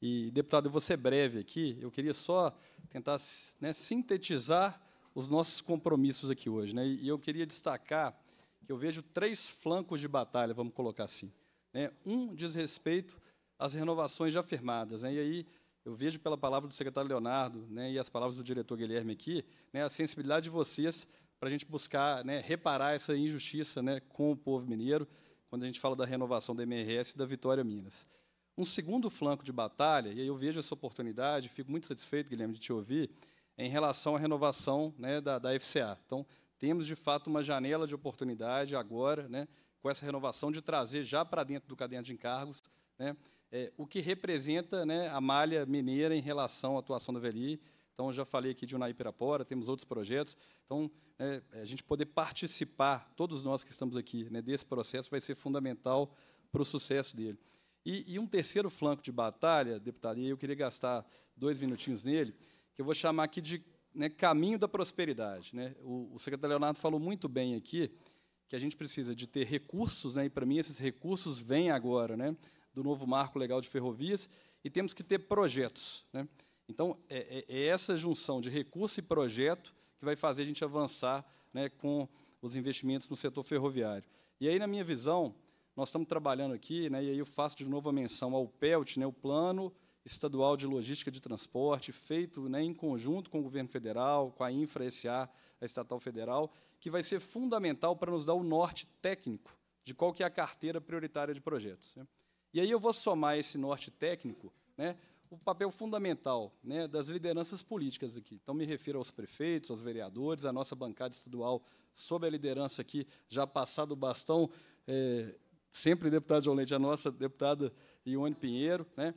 Speaker 12: E, deputado, eu vou ser breve aqui. Eu queria só tentar né, sintetizar os nossos compromissos aqui hoje. Né, e eu queria destacar que eu vejo três flancos de batalha, vamos colocar assim. Né? Um diz respeito às renovações já firmadas. Né? E aí eu vejo pela palavra do secretário Leonardo né, e as palavras do diretor Guilherme aqui, né, a sensibilidade de vocês para a gente buscar né, reparar essa injustiça né, com o povo mineiro, quando a gente fala da renovação da MRS e da Vitória Minas. Um segundo flanco de batalha, e aí eu vejo essa oportunidade, fico muito satisfeito, Guilherme, de te ouvir, é em relação à renovação né, da, da FCA. Então, temos, de fato, uma janela de oportunidade agora, né, com essa renovação, de trazer já para dentro do caderno de encargos né, é, o que representa né, a malha mineira em relação à atuação da VLI, então, já falei aqui de Unaipirapora, temos outros projetos. Então, né, é, a gente poder participar, todos nós que estamos aqui, né, desse processo vai ser fundamental para o sucesso dele. E, e, um terceiro flanco de batalha, deputado, e eu queria gastar dois minutinhos nele, que eu vou chamar aqui de né, caminho da prosperidade. Né. O, o, secretário Leonardo falou muito bem aqui que a gente precisa de ter recursos, né, e para mim esses recursos vêm agora né, do novo marco legal de ferrovias, e temos que ter projetos. Então, é, é, é essa junção de recurso e projeto que vai fazer a gente avançar né, com os investimentos no setor ferroviário. E aí, na minha visão, nós estamos trabalhando aqui, né, e aí eu faço de novo a menção ao PELT, né, o Plano Estadual de Logística de Transporte, feito né, em conjunto com o governo federal, com a Infra SA, a estatal federal, que vai ser fundamental para nos dar o norte técnico de qual que é a carteira prioritária de projetos. Né. E aí eu vou somar esse norte técnico né, o papel fundamental né, das lideranças políticas aqui. Então, me refiro aos prefeitos, aos vereadores, à nossa bancada estadual, sob a liderança aqui, já passado o bastão, é, sempre deputado João Leite, a nossa deputada Ione Pinheiro, né,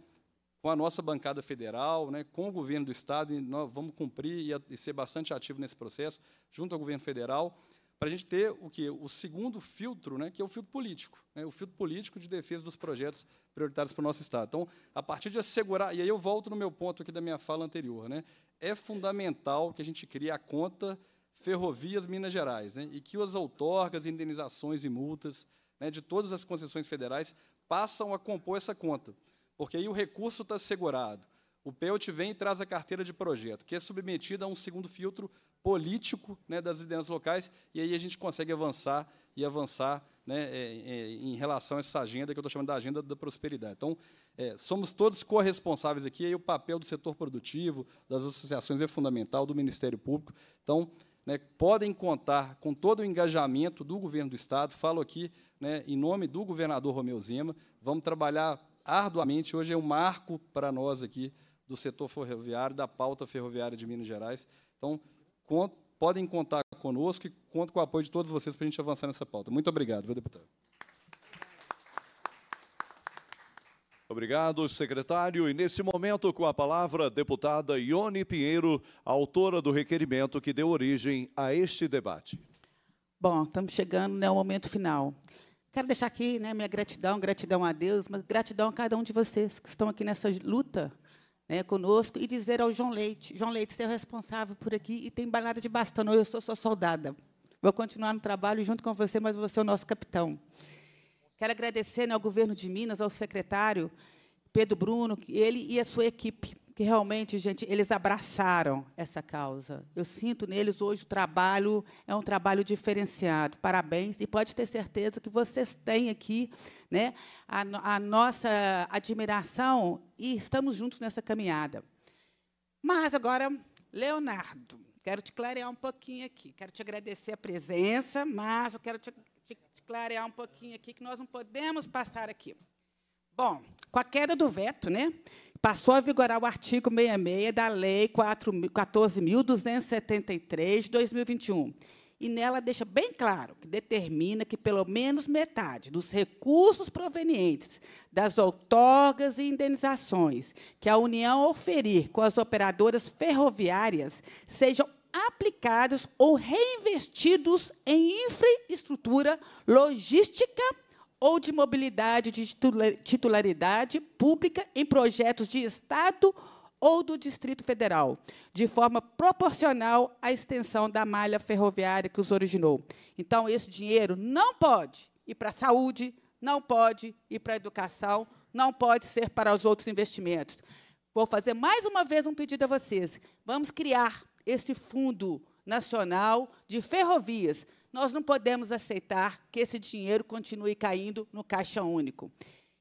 Speaker 12: com a nossa bancada federal, né, com o governo do Estado, e nós vamos cumprir e, e ser bastante ativo nesse processo, junto ao governo federal, para a gente ter o que o segundo filtro, né, que é o filtro político, né, o filtro político de defesa dos projetos prioritários para o nosso estado. Então, a partir de assegurar, e aí eu volto no meu ponto aqui da minha fala anterior, né, é fundamental que a gente crie a conta Ferrovias Minas Gerais, né, e que as outorgas, indenizações e multas né, de todas as concessões federais passam a compor essa conta, porque aí o recurso está assegurado, o PEUT vem e traz a carteira de projeto, que é submetida a um segundo filtro político né, das lideranças locais, e aí a gente consegue avançar e avançar né, é, é, em relação a essa agenda que eu estou chamando da agenda da prosperidade. Então, é, somos todos corresponsáveis aqui, e aí o papel do setor produtivo, das associações é fundamental, do Ministério Público. Então, né, podem contar com todo o engajamento do governo do Estado. Falo aqui né, em nome do governador Romeu Zema. Vamos trabalhar arduamente. Hoje é um marco para nós aqui do setor ferroviário, da pauta ferroviária de Minas Gerais. Então, cont podem contar conosco e conto com o apoio de todos vocês para a gente avançar nessa pauta. Muito obrigado, deputado.
Speaker 2: Obrigado, secretário. E nesse momento, com a palavra, deputada Ione Pinheiro, autora do requerimento que deu origem a este debate.
Speaker 1: Bom, estamos chegando né, ao momento final. Quero deixar aqui né, minha gratidão, gratidão a Deus, mas gratidão a cada um de vocês que estão aqui nessa luta né, conosco e dizer ao João Leite, João Leite, você é o responsável por aqui e tem balada de bastão. eu sou sua soldada. Vou continuar no trabalho junto com você, mas você é o nosso capitão. Quero agradecer né, ao governo de Minas, ao secretário Pedro Bruno, ele e a sua equipe que realmente, gente, eles abraçaram essa causa. Eu sinto neles hoje o trabalho é um trabalho diferenciado. Parabéns e pode ter certeza que vocês têm aqui, né, a, a nossa admiração e estamos juntos nessa caminhada. Mas agora, Leonardo, quero te clarear um pouquinho aqui. Quero te agradecer a presença, mas eu quero te, te, te clarear um pouquinho aqui que nós não podemos passar aqui. Bom, com a queda do veto, né? passou a vigorar o artigo 66 da Lei 14.273 de 2021. E nela deixa bem claro que determina que pelo menos metade dos recursos provenientes das outorgas e indenizações que a União oferir com as operadoras ferroviárias sejam aplicados ou reinvestidos em infraestrutura logística ou de mobilidade de titularidade pública em projetos de Estado ou do Distrito Federal, de forma proporcional à extensão da malha ferroviária que os originou. Então, esse dinheiro não pode ir para a saúde, não pode ir para a educação, não pode ser para os outros investimentos. Vou fazer mais uma vez um pedido a vocês. Vamos criar esse fundo nacional de ferrovias, nós não podemos aceitar que esse dinheiro continue caindo no caixa único.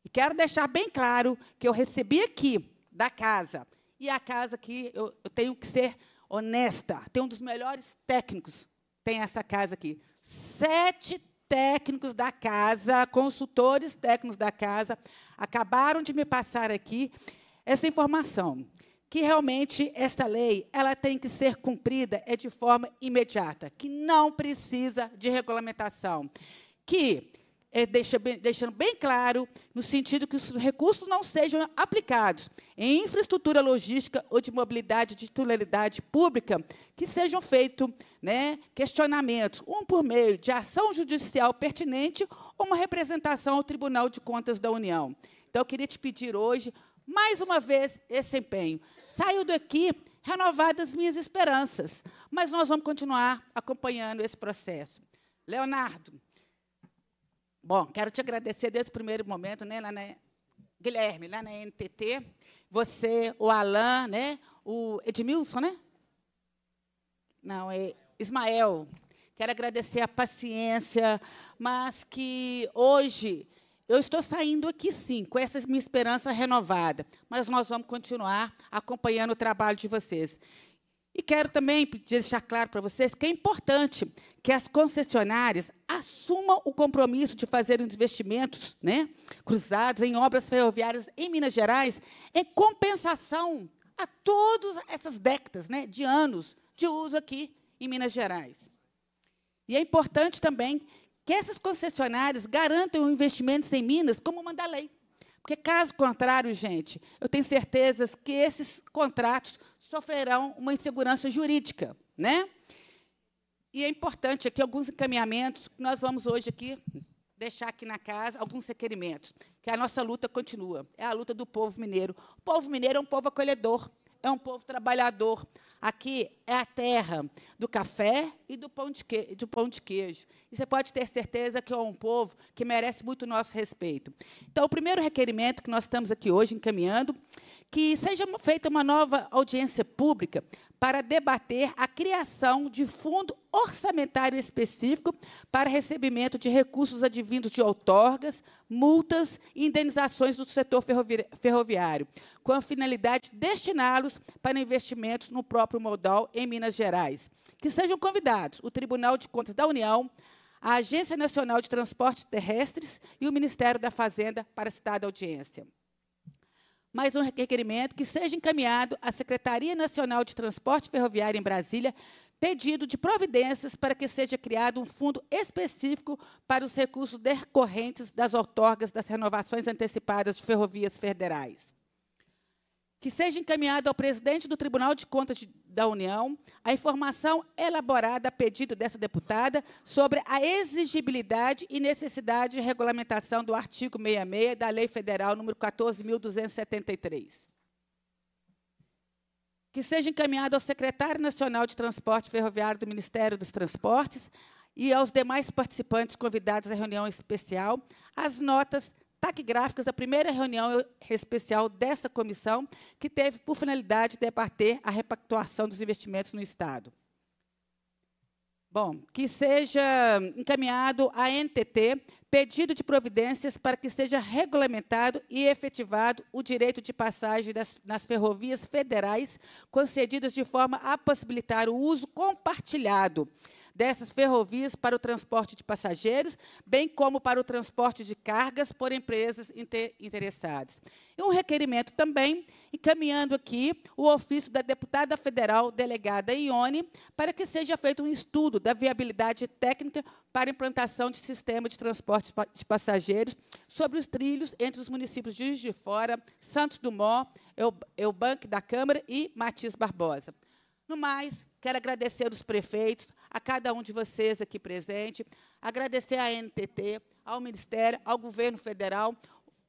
Speaker 1: E quero deixar bem claro que eu recebi aqui da casa, e a casa que eu, eu tenho que ser honesta, tem um dos melhores técnicos, tem essa casa aqui. Sete técnicos da casa, consultores técnicos da casa, acabaram de me passar aqui essa informação que realmente esta lei ela tem que ser cumprida é de forma imediata, que não precisa de regulamentação, que é, deixa bem, deixando bem claro no sentido que os recursos não sejam aplicados em infraestrutura logística ou de mobilidade de titularidade pública, que sejam feitos né, questionamentos, um por meio de ação judicial pertinente ou uma representação ao Tribunal de Contas da União. Então, eu queria te pedir hoje mais uma vez esse empenho. Saiu daqui renovadas minhas esperanças, mas nós vamos continuar acompanhando esse processo. Leonardo, bom, quero te agradecer desde o primeiro momento, né, lá na, Guilherme, lá na NTT, você, o Alain, né, o Edmilson, né? Não, é Ismael. Quero agradecer a paciência, mas que hoje eu estou saindo aqui, sim, com essa minha esperança renovada, mas nós vamos continuar acompanhando o trabalho de vocês. E quero também deixar claro para vocês que é importante que as concessionárias assumam o compromisso de fazer investimentos né, cruzados em obras ferroviárias em Minas Gerais, em compensação a todas essas décadas né, de anos de uso aqui em Minas Gerais. E é importante também que essas concessionárias garantam investimentos em Minas como manda a lei. Porque, caso contrário, gente, eu tenho certezas que esses contratos sofrerão uma insegurança jurídica. Né? E é importante aqui alguns encaminhamentos que nós vamos hoje aqui deixar aqui na casa alguns requerimentos, que a nossa luta continua. É a luta do povo mineiro. O povo mineiro é um povo acolhedor é um povo trabalhador. Aqui é a terra do café e do pão, de que, do pão de queijo. E você pode ter certeza que é um povo que merece muito o nosso respeito. Então, o primeiro requerimento que nós estamos aqui hoje encaminhando, que seja feita uma nova audiência pública para debater a criação de fundo orçamentário específico para recebimento de recursos advindos de outorgas, multas e indenizações do setor ferroviário, com a finalidade de destiná-los para investimentos no próprio modal em Minas Gerais. Que sejam convidados o Tribunal de Contas da União, a Agência Nacional de Transportes Terrestres e o Ministério da Fazenda para citar a audiência mais um requerimento que seja encaminhado à Secretaria Nacional de Transporte Ferroviário em Brasília pedido de providências para que seja criado um fundo específico para os recursos decorrentes das outorgas das renovações antecipadas de ferrovias federais que seja encaminhada ao presidente do Tribunal de Contas da União a informação elaborada a pedido dessa deputada sobre a exigibilidade e necessidade de regulamentação do artigo 66 da Lei Federal número 14.273. Que seja encaminhada ao secretário nacional de Transporte Ferroviário do Ministério dos Transportes e aos demais participantes convidados à reunião especial as notas ataque gráficas da primeira reunião especial dessa comissão, que teve por finalidade debater a repactuação dos investimentos no Estado. Bom, que seja encaminhado à NTT pedido de providências para que seja regulamentado e efetivado o direito de passagem das, nas ferrovias federais concedidas de forma a possibilitar o uso compartilhado dessas ferrovias para o transporte de passageiros, bem como para o transporte de cargas por empresas inter interessadas. E um requerimento também, encaminhando aqui o ofício da deputada federal delegada Ione, para que seja feito um estudo da viabilidade técnica para implantação de sistema de transporte de passageiros sobre os trilhos entre os municípios de Juiz de Fora, Santos Dumont, Eubank da Câmara e Matias Barbosa. No mais, quero agradecer os prefeitos, a cada um de vocês aqui presente, agradecer à NTT, ao Ministério, ao Governo Federal,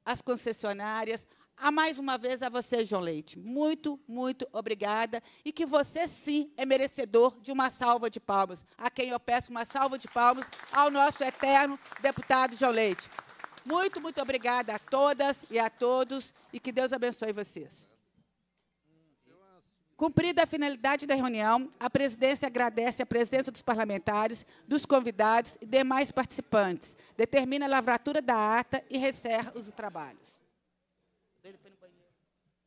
Speaker 1: às concessionárias, a mais uma vez a você, João Leite. Muito, muito obrigada. E que você, sim, é merecedor de uma salva de palmas. A quem eu peço uma salva de palmas ao nosso eterno deputado João Leite. Muito, muito obrigada a todas e a todos e que Deus abençoe vocês. Cumprida a finalidade da reunião, a presidência agradece a presença dos parlamentares, dos convidados e demais participantes. Determina a lavratura da ata e encerra os trabalhos.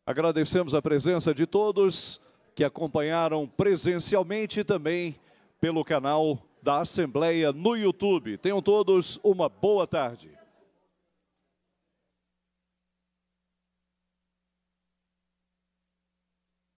Speaker 2: Agradecemos a presença de todos que acompanharam presencialmente e também pelo canal da Assembleia no YouTube. Tenham todos uma boa tarde.